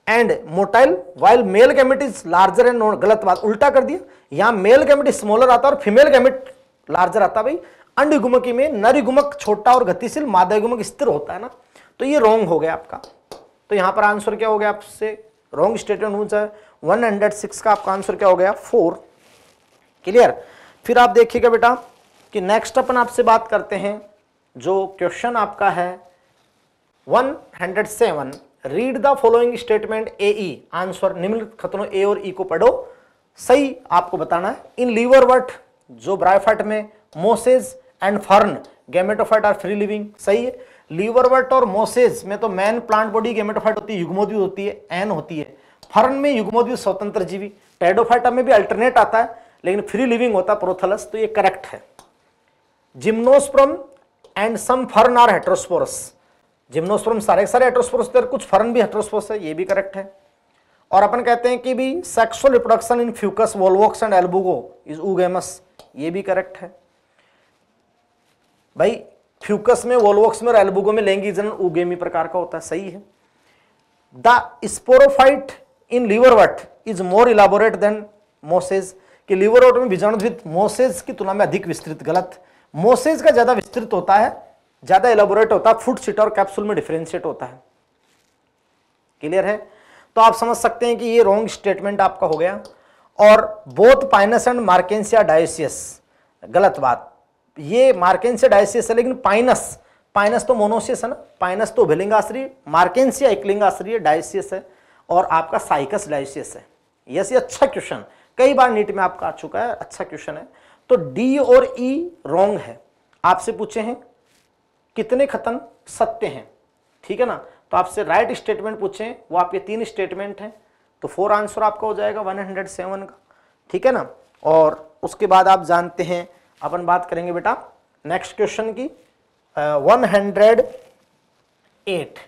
and motile while male gamete is larger and non गलत बात उल्टा कर दिया यहां मेल गैमिट स्मॉलर आता है और फीमेल गैमिट लार्जर आता भाई अंडयुगुमकी में नरिगुमक छोटा और गतिशील मादायुगुमक स्थिर होता है ना तो ये रॉन्ग हो गया आपका तो यहां पर आंसर क्या हो गया आपसे wrong statement one hundred six का आपका आंसर क्या हो गया फोर क्लियर फिर आप देखिएगा बेटा कि नेक्स्ट अपन आपसे बात करते हैं जो क्वेश्चन आपका है one hundred seven read the following statement A E answer निम्नलिखित खतरों ए और ई e को पढ़ो सही आपको बताना है इन लीवर वर्ट जो ब्राइफट में mosses and fern gametophyte are free living सही है लीवरवर्ट और मोसेज में तो मैन प्लांट बॉडी गेमेटोफाइट होती है युग्मोद्यूत होती है एन होती है फर्न में युग्मोद्यूत स्वतंत्र जीवी टेडोफाइटा में भी अल्टरनेट आता है लेकिन फ्री लिविंग होता है प्रोथलस तो ये करेक्ट है gymnosperm and some fern are heterosporous gymnosperm सारे सारे हेट्रोस्पोरस थे कुछ फर्न भी हेट्रोस्पोरस है ये भी करेक्ट है और अपन कहते हैं कि भी sexual reproduction in fucus volvox and albugo is oogamous ये भी करेक्ट है भाई फ्यूकस में वोलवॉक्स में और एल्बुगो में लेंगीजन उगेमी प्रकार का होता है सही है the sporophyte in liverwort is more elaborate than mosses कि लीवरवट में बीजाणुद्वित मोसेज की तुलना में अधिक विस्तृत गलत मोसेज का ज्यादा विस्तृत होता है ज्यादा इलाबोरेट होता है फूड सीट और कैप्सूल में डिफ्रेंशिएट होता है क्लियर है तो आप समझ सकते हैं कि ये रॉन्ग स्टेटमेंट आपका हो गया और both pinus and marchantia dioecious गलत बात ये मार्केन्सिया डायसियस है लेकिन पाइनस पाइनस तो मोनोसियस है ना पाइनस तो उभलिंगाश्री मार्केंसिया एक लिंगाश्री डायसियस है और आपका साइकस डायसियस है यस ये अच्छा क्वेश्चन कई बार नीट में आपका आ चुका है अच्छा क्वेश्चन है तो डी और ई e रॉन्ग है आपसे पूछे हैं कितने खतन सत्य हैं ठीक है ना तो आपसे राइट स्टेटमेंट पूछे वो आपके तीन स्टेटमेंट हैं तो फोर आंसर आपका हो जाएगा 107 का ठीक है ना और उसके बाद आप जानते हैं अपन बात करेंगे बेटा नेक्स्ट क्वेश्चन की वन हंड्रेड एट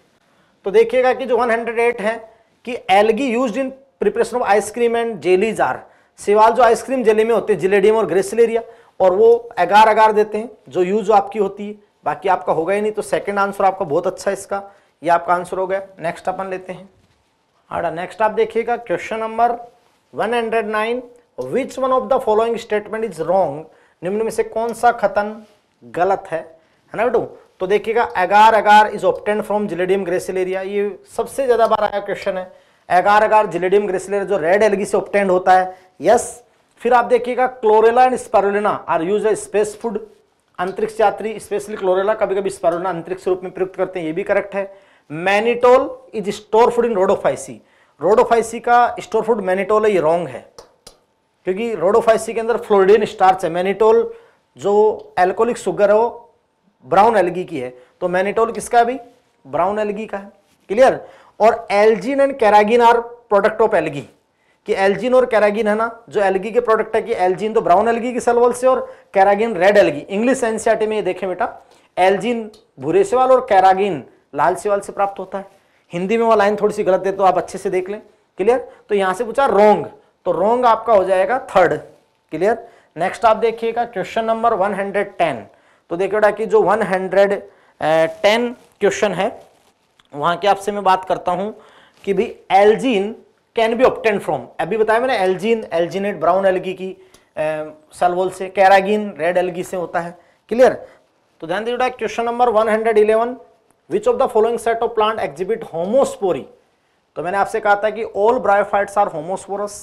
तो देखिएगा कि जो वन हंड्रेड एट है कि algae use in preparation of ice cream and jelly जार सिवाल जो आइसक्रीम जेली में होते हैं जिलेडियम और ग्रेसलेरिया और वो अगार अगार देते हैं जो यूज आपकी होती है बाकी आपका होगा ही नहीं तो सेकेंड आंसर आपका बहुत अच्छा है इसका ये आपका आंसर हो गया नेक्स्ट अपन लेते हैं आड़ा नेक्स्ट आप देखिएगा question number 109 which one of the following statement is wrong निम्न में से कौन सा खतन गलत है है ना बेटो तो देखिएगा agar agar is obtained from gelidium gracilaria ये सबसे ज्यादा बार आया क्वेश्चन है एगार एगार जिलेडियम ग्रेसिल जो रेड एलगी से ऑप्टेंड होता है यस फिर आप देखिएगा chlorella and spirulina are use as space food अंतरिक्ष यात्री स्पेशली क्लोरेला कभी कभी स्पेरोना अंतरिक्ष रूप में प्रयुक्त करते हैं ये भी करेक्ट है mannitol is store food in rhodophyceae rhodophyceae का स्टोर फूड मैनिटोल है ये रॉन्ग है क्योंकि रोडोफाइसी के अंदर फ्लोरिडिन स्टार्च है मैनिटोल जो एल्कोलिक शुगर है वो ब्राउन एलगी की है तो मैनिटोल किसका भी ब्राउन एलगी का है क्लियर और algin and carrageen are product of algae कि एल्जिन और कैरागिन है ना जो एलगी के प्रोडक्ट है कि एल्जिन तो ब्राउन एलगी की सेलवल से और carrageen red algae English NCERT में ये देखें बेटा एल्जिन भूरे सेवाल और कैरागिन लाल सेवाल से प्राप्त होता है हिंदी में वो लाइन थोड़ी सी गलत है तो आप अच्छे से देख लें क्लियर तो यहां से पूछा रोंग तो रोंग आपका हो जाएगा थर्ड क्लियर नेक्स्ट आप देखिएगा क्वेश्चन नंबर 110 तो देखिए बेटा कि जो 110 क्वेश्चन है वहां के आपसे मैं बात करता हूं कि भी algin can be obtained from अभी बताया मैंने एल्जीन एल्जीनेट ब्राउन एलगी की सलवोल से कैरागिन रेड एलगी से होता है क्लियर तो ध्यान दीजिए question number 111 which of the following set of plant exhibit homospory तो मैंने आपसे कहा था कि all bryophytes are homosporous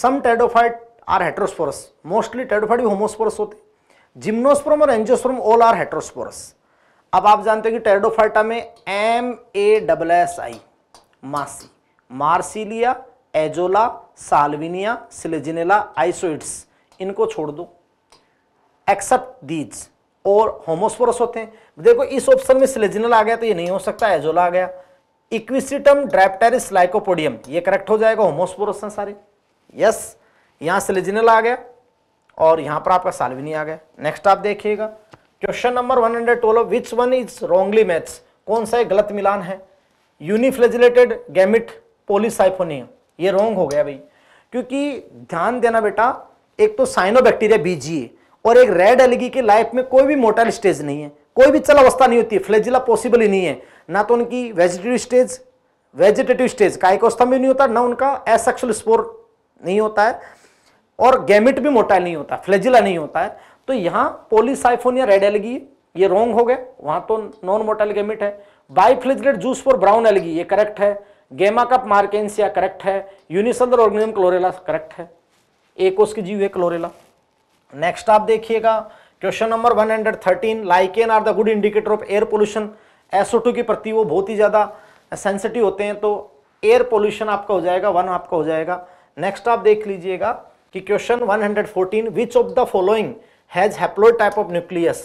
some pteridophyte are heterosporous mostly pteridophyte भी होमोस्पोरस होते जिम्नोस्प्रोम और एंजियोस्प्रोम ऑल आर हेट्रोस्पोरस अब आप जानते हो कि टेरडोफाइटा में M A double S I मासी Marsilea azolla Salvinia Selaginella isoetes इनको छोड़ दो एक्सेप्ट दीज और होमोस्पोरस होते हैं देखो इस ऑप्शन में सिलेजिनल आ गया तो ये नहीं हो सकता एजोला आ गया इक्विसिटम ड्रैप्टेरिस लाइकोपोडियम ये करेक्ट हो जाएगा होमोस्पोरस हैं सारे यस यहाँ सिलेजिनल आ गया और यहाँ पर आपका सालविनी आ गया नेक्स्ट आप देखिएगा question number one hundred twelve which one is wrongly मैथ्स कौन सा गलत मिलान है यूनिफ्लेजिलेटेड गैमिट पोलिसाइफोनिया ये रॉन्ग हो गया भाई क्योंकि ध्यान देना बेटा एक तो साइनो साइनोबैक्टीरिया बीजीए और एक रेड एलगी के लाइफ में कोई भी मोटाइल स्टेज नहीं है कोई भी चल अवस्था नहीं होती फ्लेजिला पॉसिबल ही नहीं है ना तो उनकी वेजिटेटिव स्टेज वेजिटेटिव स्टेज कायकोस्तम भी नहीं होता ना उनका एसेक्सुअल स्पोर नहीं होता है और गैमिट भी मोटाइल नहीं होता फ्लेजिला नहीं होता है तो यहाँ पोलिसाइफोन या रेड एलगी ये रॉन्ग हो गए वहाँ तो नॉन मोटाइल गैमिट है बाइफ्लिजलेट जूस फॉर ब्राउन एलगी ये करेक्ट है गेमा कप मार्केंसिया करेक्ट है यूनिसंदर ऑर्गेनिज्म क्लोरेला करेक्ट है एक उसके जीव है क्लोरेला नेक्स्ट आप देखिएगा question number 113 hundred lichen are the good indicator of air pollution SO के प्रति वो बहुत ही ज़्यादा सेंसिटिव होते हैं तो एयर पोल्यूशन आपका हो जाएगा वन आपका हो जाएगा नेक्स्ट आप देख लीजिएगा कि question 114 which of the following has haplo type of nucleus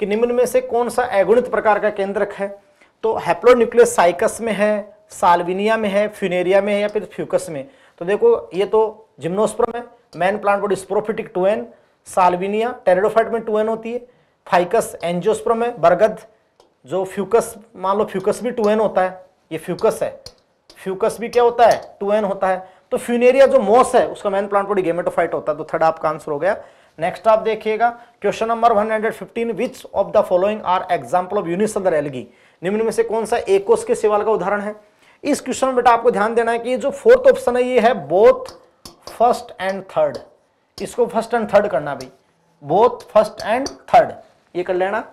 कि निम्न में से कौन सा एगुणित प्रकार का केंद्रक है तो हैप्लो न्यूक्लियस साइकस में है साल्विनिया में है फ्यूनेरिया में है या फिर फ्यूकस में तो देखो ये तो जिम्नोस्प्रम है main plant body sporophytic two n salvinia pteridophyte में टू एन होती है फाइकस एंजियोस्प्रम है बरगद जो फ्यूकस मान लो फ्यूकस भी टू एन होता है ये फ्यूकस है फ्यूकस भी क्या होता है टू एन होता है तो फ्यूनेरिया जो मोस है उसका मेन प्लांट बॉडी गेमेटोफाइट होता है तो थर्ड आपका आंसर हो गया नेक्स्ट आप देखिएगा question number 115 hundred which of the following are example of unicellular algae निम्न में से कौन सा एकोस के सिवाल का उदाहरण है इस क्वेश्चन में बेटा आपको ध्यान देना है कि जो फोर्थ ऑप्शन है ये है बोथ फर्स्ट एंड थर्ड इसको फर्स्ट एंड थर्ड करना भाई बोथ फर्स्ट एंड थर्ड ये कर लेना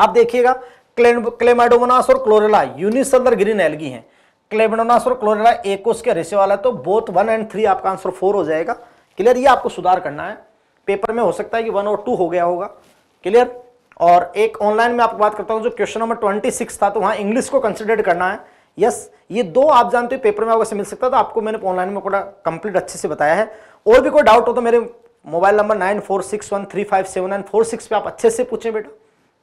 आप देखिएगा क्लेमाडोमोनास और क्लोरेला यूनिसलर ग्रीन एलगी हैं क्लेबनोनास और क्लोरेरा एक को उसके रेसे वाला है तो बोथ वन एंड थ्री आपका आंसर फोर हो जाएगा क्लियर ये आपको सुधार करना है पेपर में हो सकता है कि वन और टू हो गया होगा क्लियर और एक ऑनलाइन में आपको बात करता हूँ जो क्वेश्चन नंबर ट्वेंटी सिक्स था तो वहाँ इंग्लिश को कंसिडर करना है यस ये दो आप जानते हो पेपर में आपको मिल सकता तो आपको मैंने ऑनलाइन में थोड़ा कंप्लीट अच्छे से बताया है और भी कोई डाउट हो तो मेरे mobile number nine four six one three five seven nine four six पे आप अच्छे से पूछें बेटा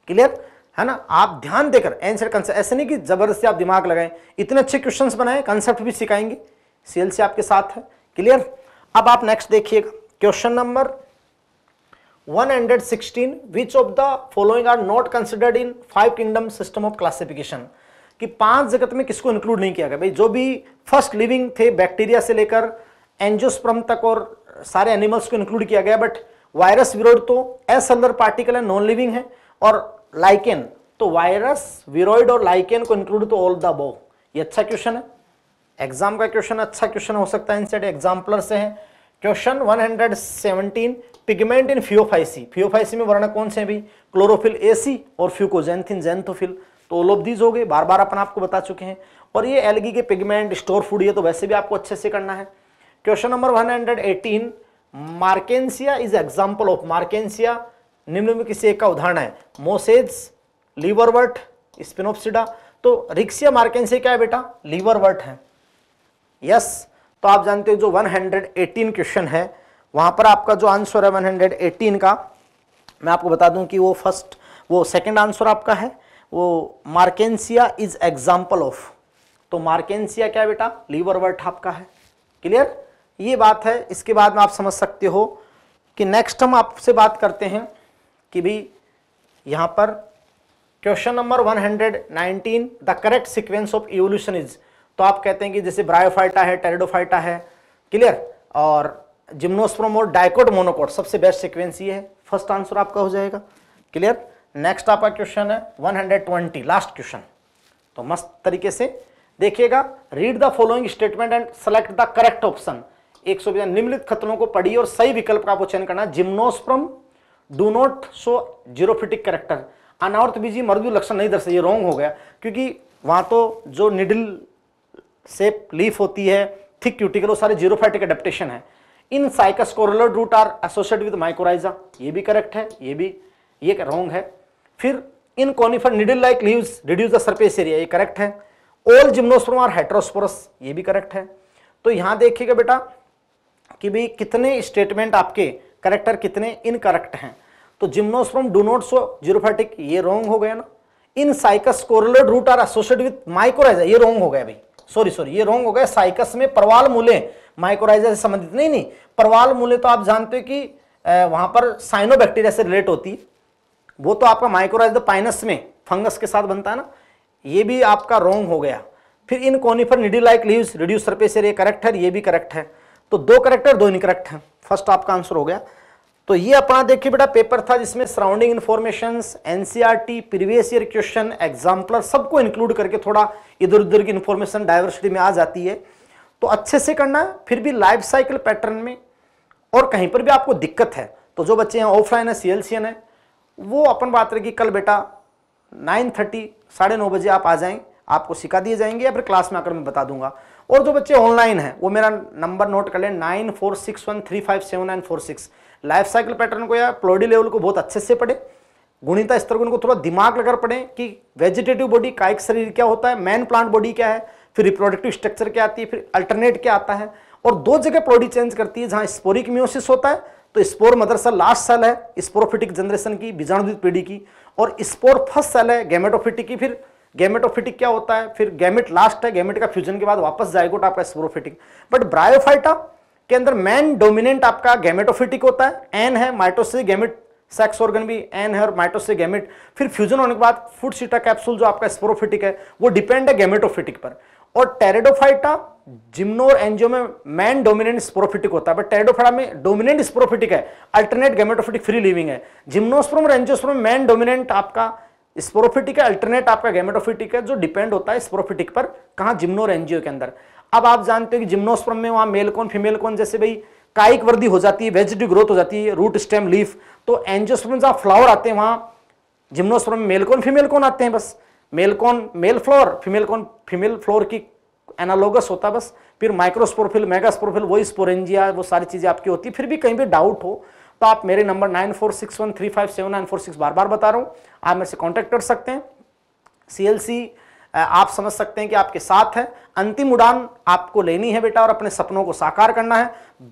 क्लियर है ना आप ध्यान देकर एंसर कंसेप्ट ऐसे नहीं कि जबरदस्ती आप दिमाग लगाएं इतने अच्छे क्वेश्चन बनाए कंसेप्ट भी सिखाएंगे सीएल से आपके साथ है क्लियर अब आप नेक्स्ट देखिएगा question number 116 which of the following are not considered in five kingdom system of classification कि पांच जगत में किसको इंक्लूड नहीं किया गया भाई जो भी फर्स्ट लिविंग थे बैक्टीरिया से लेकर एंजोस्प्रम तक और सारे एनिमल्स को इंक्लूड किया गया बट वायरस विरोध तो एसलर पार्टिकल है नॉन लिविंग है और लाइकेन तो वायरस वीरोइड और लाइकेन को इंक्लूड तो ऑल द बो ये अच्छा क्वेश्चन है एग्जाम का क्वेश्चन अच्छा क्वेश्चन हो सकता है इनसेट एग्जाम्पलर से है question 117 pigment in phaeophyceae phaeophyceae में वर्ण कौन से हैं भी क्लोरोफिल एसी और फ्यूकोजेंथिन जेंथोफिल तो ओल ऑफ दीज हो गए बार बार अपन आपको बता चुके हैं और ये एलगी के पिगमेंट स्टोर फूड ये तो वैसे भी आपको अच्छे से करना है question number 118 marchantia is example of marchantia निम्न में किसी एक का उदाहरण है मोसेज लीवरवर्ट स्पिनोपसिडा तो रिक्सिया मार्केंसे क्या है बेटा लीवरवर्ट है यस तो आप जानते हो जो 118 क्वेश्चन है वहां पर आपका जो आंसर है 118 का मैं आपको बता दूं कि वो फर्स्ट वो सेकंड आंसर आपका है वो मार्केंसिया इज एग्जाम्पल ऑफ तो मार्केंसिया क्या बेटा लीवरवर्ट आपका है क्लियर ये बात है इसके बाद में आप समझ सकते हो कि नेक्स्ट हम आपसे बात करते हैं कि भी यहाँ पर question number 119 the correct sequence of evolution is तो आप कहते हैं कि जैसे ब्रायोफाइटा है टेरिडोफाइटा है क्लियर और जिम्नोस्प्रोम और डायकोट मोनोकोट सबसे बेस्ट सिक्वेंस ये है फर्स्ट आंसर आपका हो जाएगा क्लियर नेक्स्ट आपका क्वेश्चन है 120 लास्ट क्वेश्चन तो मस्त तरीके से देखिएगा read the following statement and select the correct option एक सौ निम्नलिखित खतरों को पढ़िए और सही विकल्प का आप चयन करना gymnosperm do not show xerophytic character अनावर्त बीजी मृदु लक्षण नहीं दर्शाए ये रॉन्ग हो गया क्योंकि वहाँ तो जो निडल सेप लीफ होती है थिक क्यूटिकल वो सारे जीरोफाइटिक अडेप्टेशन है in cycas coralloid root are associate with mycorrhiza ये भी करेक्ट है ये भी ये रॉन्ग है फिर in conifer needle like leaves reduce the surface area ये करेक्ट है ऑल जिम्नोस्प्रोम आर हेट्रोस्पोरस ये भी करेक्ट है तो यहाँ देखिएगा बेटा कि भाई कितने स्टेटमेंट आपके करेक्टर कितने इनकरेक्ट हैं तो gymnosperm do not show xerophytic ये रॉन्ग हो गया ना in cycas coralloid root are associate with mycorrhiza ये रॉन्ग हो गया भाई सॉरी सॉरी ये रॉन्ग हो गया साइकस में प्रवाल मूले माइक्रोराइजा से संबंधित नहीं नहीं प्रवाल मूले तो आप जानते हो कि वहां पर साइनो बैक्टीरिया से रिलेट होती वो तो आपका माइक्रोराइजा पाइनस में फंगस के साथ बनता है ना ये भी आपका रॉन्ग हो गया फिर in conifer needle like leaves reduce surface area correct है ये भी करेक्ट है तो दो करेक्ट है दो इनकरेक्ट है फर्स्ट आपका आंसर हो गया तो ये अपना देखिए बेटा पेपर था जिसमें surrounding information NCERT previous year question exemplar सबको इंक्लूड करके थोड़ा इधर उधर की इन्फॉर्मेशन डाइवर्सिटी में आ जाती है तो अच्छे से करना फिर भी लाइफ साइकिल पैटर्न में और कहीं पर भी आपको दिक्कत है तो जो बच्चे हैं ऑफलाइन है सी है वो अपन बात कि कल बेटा नाइन थर्टी साढ़े नौ बजे आप आ जाएं आपको सिखा दिए जाएंगे या फिर क्लास में आकर मैं बता दूंगा और जो बच्चे ऑनलाइन हैं वो मेरा नंबर नोट कर लें nine four six one three five seven nine four six life cycle pattern को या प्लोडी लेवल को बहुत अच्छे से पढ़े गुणिता स्तर को उनको थोड़ा दिमाग लगाकर पढ़े कि वेजिटेटिव बॉडी कायिक शरीर क्या होता है मैन प्लांट बॉडी क्या है फिर रिप्रोडक्टिव स्ट्रक्चर क्या आती है फिर अल्टरनेट क्या आता है और दो जगह प्लोडी चेंज करती है जहाँ स्पोरिक म्यूसिस होता है तो spore mother cell last cell है स्पोरोफिटिक जनरेशन की बीजाणुदित पीढ़ी की और स्पोर फर्स्ट सेल है गैमेटोफिटिक की फिर गैमेटोफिटिक क्या होता है फिर गैमेट लास्ट है गैमेट का फ्यूजन के बाद वापस जाएगोट आपका स्पोरोफिटिक बट ब्रायोफाइटा के अंदर मैन डोमिनेंट आपका गैमेटोफिटिक होता है एन है माइटोसिस गैमेट सेक्स ऑर्गन भी एन है और माइटोसिस गैमेट फिर फ्यूजन होने के बाद फूड सीटा कैप्सूल जो आपका स्पोरोफिटिक है वो डिपेंड है गैमेटोफिटिक पर और टेरेडोफाइटा जिम्नोर एनजियो में मैन डोमिनेंट स्पोरोफिटिक होता है बट टेरेडोफाइटा में डोमिनेंट स्पोरोफिटिक है अल्टरनेट गैमेटोफिटिक फ्री लिविंग है जिम्नोस्प्रोम और एनजियोस्प्रोम मैन डोमिनेंट आपका स्पोरोफिटिक है अल्टरनेट आपका गैमेटोफिटिक है जो डिपेंड होता है स्पोरोफिटिक पर कहा जिम्नोर एनजियो के अंदर अब आप जानते हो कि जिम्नोस्प्रम में वहां मेल कौन फीमेल कौन जैसे भाई कायिक वृद्धि हो जाती है वेजिटिव ग्रोथ हो जाती है रूट स्टेम लीफ तो एंजियोस्पर्म जहां फ्लावर आते हैं वहां जिम्नोस्पर्म में मेल कौन फीमेल कौन आते हैं बस मेल कौन मेल फ्लोर फीमेल कौन फीमेल फ्लोर की एनालोगस होता बस फिर माइक्रोस्पोरफिल मेगास्पोरफिल वही स्पोरेंजिया वो सारी चीज़ें आपकी होती फिर भी कहीं भी डाउट हो तो आप मेरे number nine four six one three five seven nine four six बार बार बता रहा हूँ आप मेरे से कॉन्टैक्ट कर सकते हैं सी एल सी आप समझ सकते हैं कि आपके साथ है अंतिम उड़ान आपको लेनी है बेटा और अपने सपनों को साकार करना है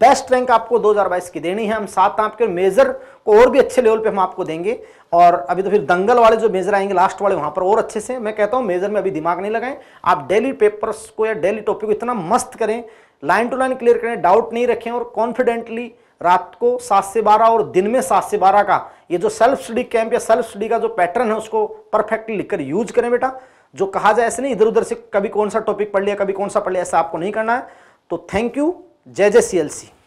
बेस्ट रैंक आपको 2022 की देनी है हम साथ आपके मेजर को और भी अच्छे लेवल पे हम आपको देंगे और अभी तो फिर दंगल वाले जो मेजर आएंगे लास्ट वाले वहां पर और अच्छे से मैं कहता हूं मेजर में अभी दिमाग नहीं लगाएं आप डेली पेपर्स को या डेली टॉपिक को इतना मस्त करें लाइन टू लाइन क्लियर करें डाउट नहीं रखें और कॉन्फिडेंटली रात को सात से बारह और दिन में सात से बारह का ये जो सेल्फ स्टडी कैंप या सेल्फ स्टडी का जो पैटर्न है उसको परफेक्टली लिखकर यूज करें बेटा जो कहा जाए ऐसे नहीं इधर उधर से कभी कौन सा टॉपिक पढ़ लिया कभी कौन सा पढ़ लिया ऐसा आपको नहीं करना है तो थैंक यू जय जय सी